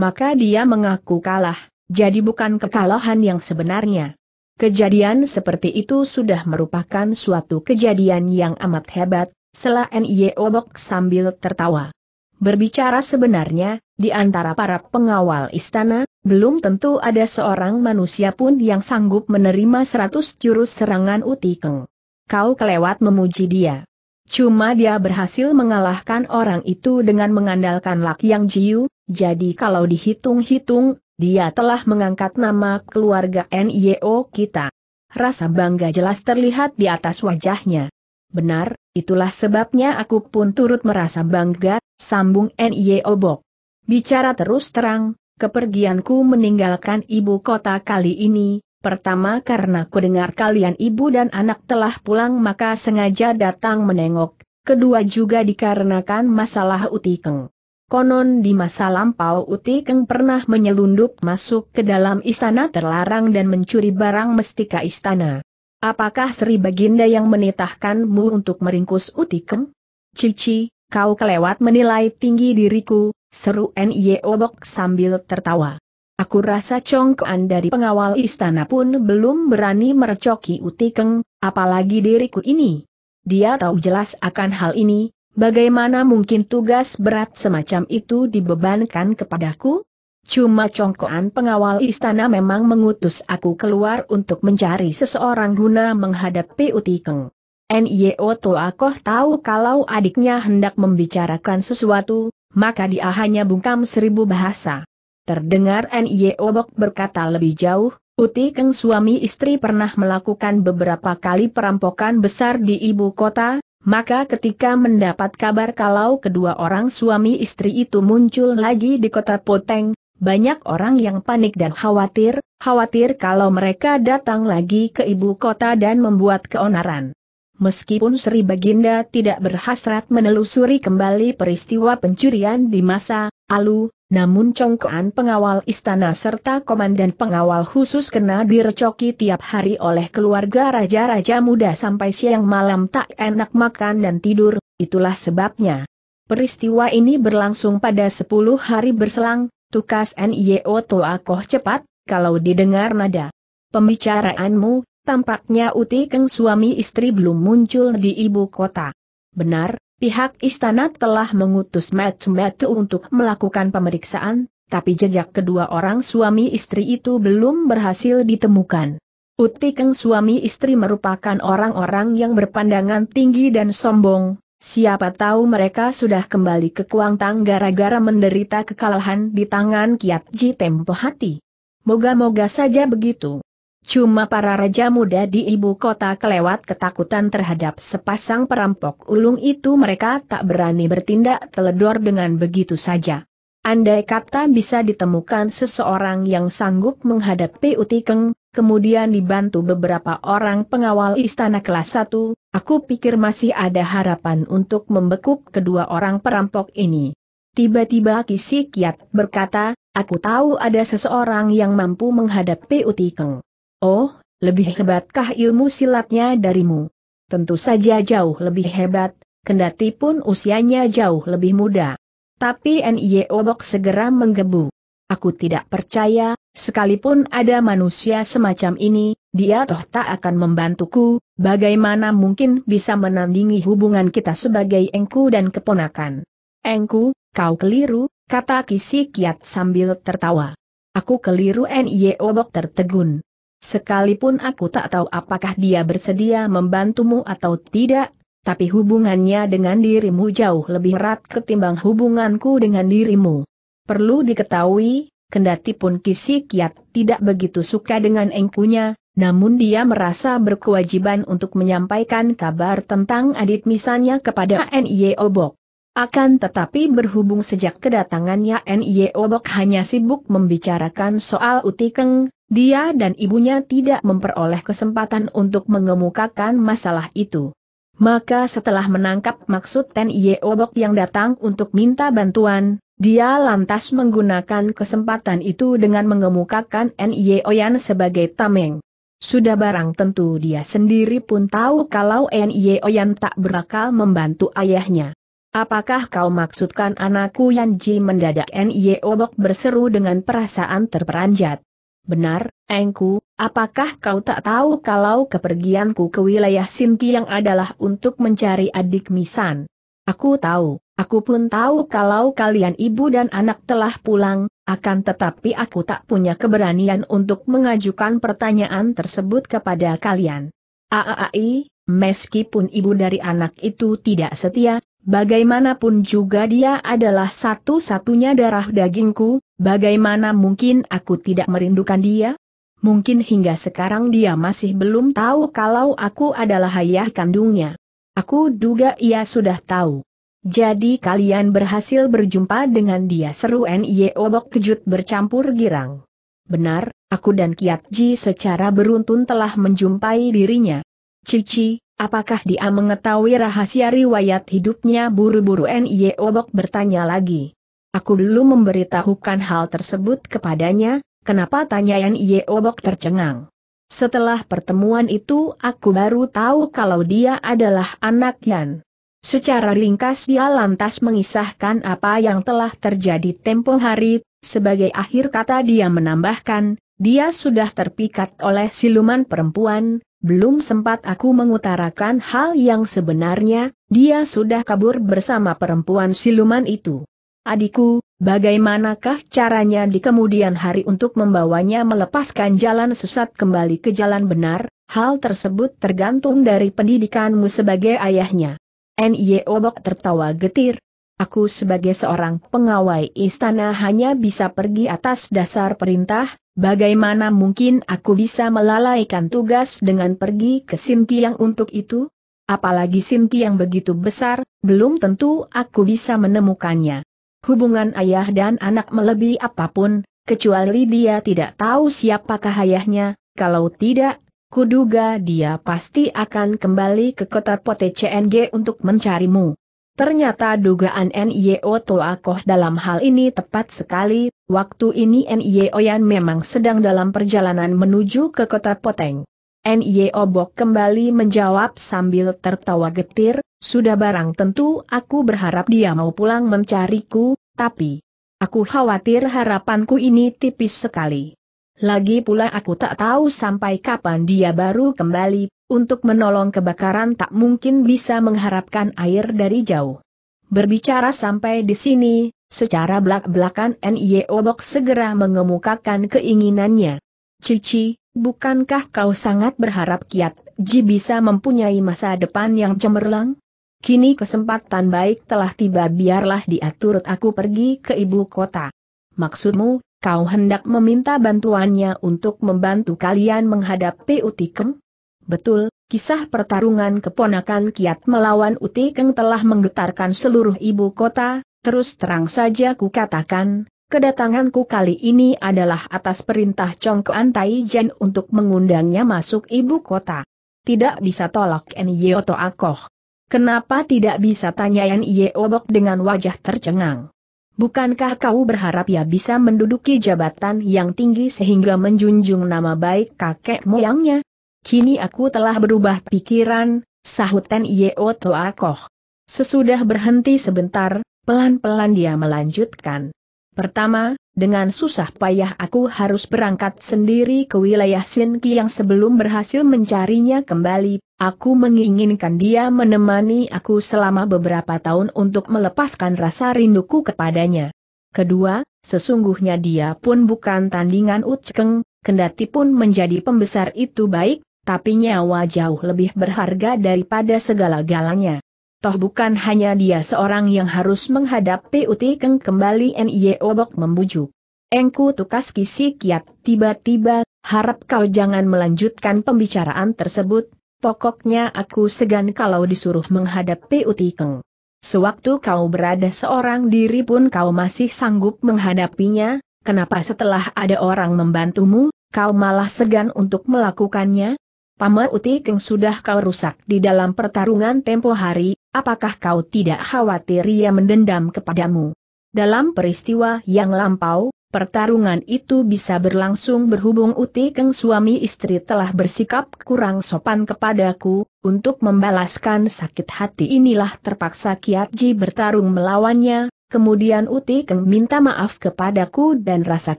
maka dia mengaku kalah, jadi bukan kekalahan yang sebenarnya. Kejadian seperti itu sudah merupakan suatu kejadian yang amat hebat, selain NIO Bok sambil tertawa. Berbicara sebenarnya, di antara para pengawal istana, belum tentu ada seorang manusia pun yang sanggup menerima seratus jurus serangan Utikeng. Kau kelewat memuji dia. Cuma dia berhasil mengalahkan orang itu dengan mengandalkan Lak Yang Jiu, jadi kalau dihitung-hitung, dia telah mengangkat nama keluarga NIO kita. Rasa bangga jelas terlihat di atas wajahnya. Benar, itulah sebabnya aku pun turut merasa bangga, sambung Nye Obok. Bicara terus terang, kepergianku meninggalkan ibu kota kali ini, pertama karena kudengar kalian ibu dan anak telah pulang maka sengaja datang menengok, kedua juga dikarenakan masalah Utikeng. Konon di masa lampau Utikeng pernah menyelundup masuk ke dalam istana terlarang dan mencuri barang mestika istana. Apakah Sri Baginda yang menitahkanmu untuk meringkus Utikeng? Cici, kau kelewat menilai tinggi diriku, seru N.Y.E. Obok sambil tertawa. Aku rasa congkoan dari pengawal istana pun belum berani merecoki Utikeng, apalagi diriku ini. Dia tahu jelas akan hal ini, bagaimana mungkin tugas berat semacam itu dibebankan kepadaku? Cuma congkoan pengawal istana memang mengutus aku keluar untuk mencari seseorang guna menghadapi Utikeng. NIO aku tahu kalau adiknya hendak membicarakan sesuatu, maka dia hanya bungkam seribu bahasa. Terdengar NIO Bok berkata lebih jauh, Uti Keng suami istri pernah melakukan beberapa kali perampokan besar di ibu kota, maka ketika mendapat kabar kalau kedua orang suami istri itu muncul lagi di kota Poteng, banyak orang yang panik dan khawatir, khawatir kalau mereka datang lagi ke ibu kota dan membuat keonaran. Meskipun Sri Baginda tidak berhasrat menelusuri kembali peristiwa pencurian di masa lalu, namun congkoan pengawal istana serta komandan pengawal khusus kena direcoki tiap hari oleh keluarga raja-raja muda sampai siang malam tak enak makan dan tidur, itulah sebabnya. Peristiwa ini berlangsung pada 10 hari berselang, tukas NIO Koh cepat, kalau didengar nada. Pembicaraanmu, Tampaknya Uti Keng suami istri belum muncul di ibu kota. Benar, pihak istana telah mengutus metu-metu untuk melakukan pemeriksaan, tapi jejak kedua orang suami istri itu belum berhasil ditemukan. Uti Keng suami istri merupakan orang-orang yang berpandangan tinggi dan sombong, siapa tahu mereka sudah kembali ke Kuangtang gara-gara menderita kekalahan di tangan Kiat Ji Tempo Hati. Moga-moga saja begitu. Cuma para raja muda di ibu kota kelewat ketakutan terhadap sepasang perampok ulung itu mereka tak berani bertindak teledor dengan begitu saja. Andai kata bisa ditemukan seseorang yang sanggup menghadapi Utikeng, kemudian dibantu beberapa orang pengawal istana kelas 1, aku pikir masih ada harapan untuk membekuk kedua orang perampok ini. Tiba-tiba Kisi Kiat berkata, aku tahu ada seseorang yang mampu menghadapi Utikeng. Oh, lebih hebatkah ilmu silatnya darimu? Tentu saja jauh lebih hebat, kendati pun usianya jauh lebih muda. Tapi N.I.E. Obok segera menggebu. Aku tidak percaya, sekalipun ada manusia semacam ini, dia toh tak akan membantuku, bagaimana mungkin bisa menandingi hubungan kita sebagai engku dan keponakan. Engku, kau keliru, kata Kisi Kiat sambil tertawa. Aku keliru N.I.E. Obok tertegun. Sekalipun aku tak tahu apakah dia bersedia membantumu atau tidak, tapi hubungannya dengan dirimu jauh lebih erat ketimbang hubunganku dengan dirimu. Perlu diketahui, kendatipun Kisi Kiat tidak begitu suka dengan engkunya, namun dia merasa berkewajiban untuk menyampaikan kabar tentang Adit misalnya kepada NIE Obok. Akan tetapi berhubung sejak kedatangannya NIE Obok hanya sibuk membicarakan soal Utikeng, dia dan ibunya tidak memperoleh kesempatan untuk mengemukakan masalah itu. Maka setelah menangkap maksud Ten Ye Obok yang datang untuk minta bantuan, dia lantas menggunakan kesempatan itu dengan mengemukakan Nye Oyan sebagai tameng. Sudah barang tentu dia sendiri pun tahu kalau Nye Oyan tak berakal membantu ayahnya. Apakah kau maksudkan anakku yang Yanji mendadak Nye Obok berseru dengan perasaan terperanjat? Benar, Engku, apakah kau tak tahu kalau kepergianku ke wilayah Sinki yang adalah untuk mencari adik Misan? Aku tahu, aku pun tahu kalau kalian ibu dan anak telah pulang, akan tetapi aku tak punya keberanian untuk mengajukan pertanyaan tersebut kepada kalian. Aai, meskipun ibu dari anak itu tidak setia, bagaimanapun juga dia adalah satu-satunya darah dagingku, Bagaimana mungkin aku tidak merindukan dia? Mungkin hingga sekarang dia masih belum tahu kalau aku adalah ayah kandungnya. Aku duga ia sudah tahu. Jadi kalian berhasil berjumpa dengan dia seru N.Y. Obok kejut bercampur girang. Benar, aku dan Kiat Ji secara beruntun telah menjumpai dirinya. Cici, apakah dia mengetahui rahasia riwayat hidupnya buru-buru N.Y. Obok bertanya lagi. Aku belum memberitahukan hal tersebut kepadanya, kenapa tanya Yan Yeobok tercengang. Setelah pertemuan itu aku baru tahu kalau dia adalah anak Yan. Secara ringkas dia lantas mengisahkan apa yang telah terjadi tempo hari, sebagai akhir kata dia menambahkan, dia sudah terpikat oleh siluman perempuan, belum sempat aku mengutarakan hal yang sebenarnya, dia sudah kabur bersama perempuan siluman itu adikku, bagaimanakah caranya di kemudian hari untuk membawanya melepaskan jalan sesat kembali ke jalan benar? Hal tersebut tergantung dari pendidikanmu sebagai ayahnya. N.Y. Obok tertawa getir. Aku sebagai seorang pengawai istana hanya bisa pergi atas dasar perintah, bagaimana mungkin aku bisa melalaikan tugas dengan pergi ke yang untuk itu? Apalagi yang begitu besar, belum tentu aku bisa menemukannya. Hubungan ayah dan anak melebihi apapun, kecuali dia tidak tahu siapakah ayahnya, kalau tidak, kuduga dia pasti akan kembali ke kota Pote CNG untuk mencarimu. Ternyata dugaan NIO Toakoh dalam hal ini tepat sekali, waktu ini NIO Yan memang sedang dalam perjalanan menuju ke kota Poteng. NIO Bok kembali menjawab sambil tertawa getir, sudah barang tentu aku berharap dia mau pulang mencariku, tapi aku khawatir harapanku ini tipis sekali. Lagi pula aku tak tahu sampai kapan dia baru kembali, untuk menolong kebakaran tak mungkin bisa mengharapkan air dari jauh. Berbicara sampai di sini, secara belak-belakan N.Y.O. Obok segera mengemukakan keinginannya. Cici, bukankah kau sangat berharap Kiat Ji bisa mempunyai masa depan yang cemerlang? Kini kesempatan baik telah tiba biarlah diatur aku pergi ke ibu kota. Maksudmu, kau hendak meminta bantuannya untuk membantu kalian menghadapi Utikem? Betul, kisah pertarungan keponakan Kiat melawan Utikeng telah menggetarkan seluruh ibu kota, terus terang saja ku katakan, kedatanganku kali ini adalah atas perintah Congkoan Taijen untuk mengundangnya masuk ibu kota. Tidak bisa tolak Nyeoto Akoh. Kenapa tidak bisa tanya Yan Ye Obok dengan wajah tercengang? Bukankah kau berharap ya bisa menduduki jabatan yang tinggi sehingga menjunjung nama baik kakek moyangnya? Kini aku telah berubah pikiran, sahut Ten Ye Otoakoh. Sesudah berhenti sebentar, pelan-pelan dia melanjutkan. Pertama, dengan susah payah aku harus berangkat sendiri ke wilayah Sinki yang sebelum berhasil mencarinya kembali, aku menginginkan dia menemani aku selama beberapa tahun untuk melepaskan rasa rinduku kepadanya. Kedua, sesungguhnya dia pun bukan tandingan Uceng, kendati pun menjadi pembesar itu baik, tapi nyawa jauh lebih berharga daripada segala-galanya. Toh bukan hanya dia seorang yang harus menghadapi Uti Keng kembali N.I.E. Obok membujuk. Engku tukas kisi kiat, tiba-tiba, harap kau jangan melanjutkan pembicaraan tersebut, pokoknya aku segan kalau disuruh menghadapi Uti Keng. Sewaktu kau berada seorang diri pun kau masih sanggup menghadapinya, kenapa setelah ada orang membantumu, kau malah segan untuk melakukannya? Pamer Uti Keng sudah kau rusak di dalam pertarungan tempo hari, apakah kau tidak khawatir ia mendendam kepadamu? Dalam peristiwa yang lampau, pertarungan itu bisa berlangsung berhubung Uti Keng suami istri telah bersikap kurang sopan kepadaku, untuk membalaskan sakit hati inilah terpaksa Kiat Ji bertarung melawannya, kemudian Uti Keng minta maaf kepadaku dan rasa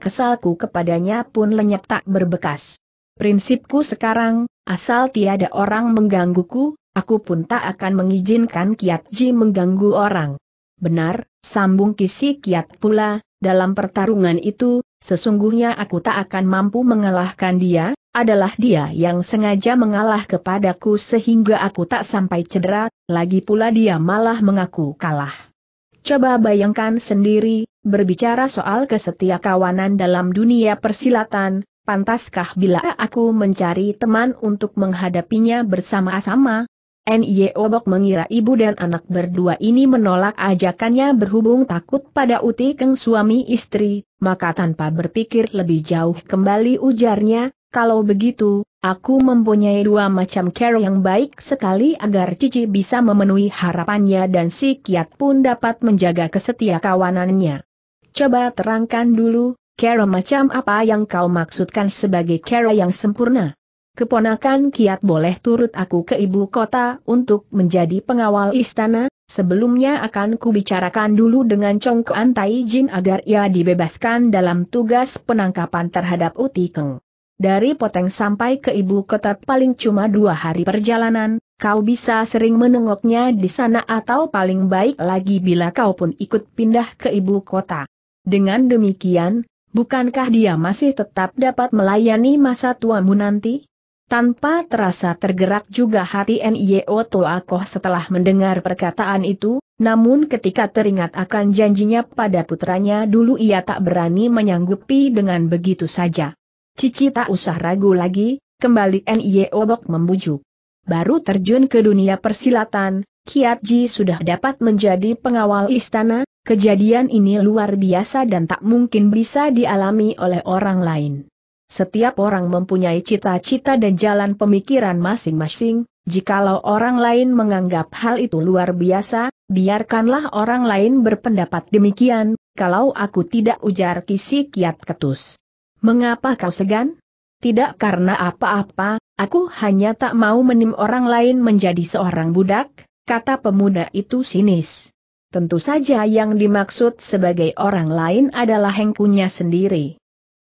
kesalku kepadanya pun lenyap tak berbekas. Prinsipku sekarang, asal tiada orang menggangguku, Aku pun tak akan mengizinkan Kiat Ji mengganggu orang. Benar, sambung kisi Kiat pula, dalam pertarungan itu, sesungguhnya aku tak akan mampu mengalahkan dia, adalah dia yang sengaja mengalah kepadaku sehingga aku tak sampai cedera, lagi pula dia malah mengaku kalah. Coba bayangkan sendiri, berbicara soal kesetia kawanan dalam dunia persilatan, pantaskah bila aku mencari teman untuk menghadapinya bersama-sama, Nye Obok mengira ibu dan anak berdua ini menolak ajakannya berhubung takut pada Uti Keng suami istri, maka tanpa berpikir lebih jauh kembali ujarnya, kalau begitu, aku mempunyai dua macam cara yang baik sekali agar Cici bisa memenuhi harapannya dan si Kiat pun dapat menjaga kesetia kawanannya. Coba terangkan dulu, cara macam apa yang kau maksudkan sebagai cara yang sempurna? keponakan Kiat boleh turut aku ke ibu kota untuk menjadi pengawal istana, sebelumnya akan kubicarakan dulu dengan Chong Kuan Tai Jin agar ia dibebaskan dalam tugas penangkapan terhadap Uti Keng. Dari Poteng sampai ke ibu kota paling cuma dua hari perjalanan, kau bisa sering menengoknya di sana atau paling baik lagi bila kau pun ikut pindah ke ibu kota. Dengan demikian, bukankah dia masih tetap dapat melayani masa tuamu nanti? Tanpa terasa tergerak juga hati Nio Toakoh setelah mendengar perkataan itu, namun ketika teringat akan janjinya pada putranya dulu ia tak berani menyanggupi dengan begitu saja. Cici tak usah ragu lagi, kembali Nio Bok membujuk. Baru terjun ke dunia persilatan, Kiat Ji sudah dapat menjadi pengawal istana, kejadian ini luar biasa dan tak mungkin bisa dialami oleh orang lain. Setiap orang mempunyai cita-cita dan jalan pemikiran masing-masing, jikalau orang lain menganggap hal itu luar biasa, biarkanlah orang lain berpendapat demikian, kalau aku tidak ujar kisi kiat ketus. Mengapa kau segan? Tidak karena apa-apa, aku hanya tak mau menim orang lain menjadi seorang budak, kata pemuda itu sinis. Tentu saja yang dimaksud sebagai orang lain adalah hengkunya sendiri.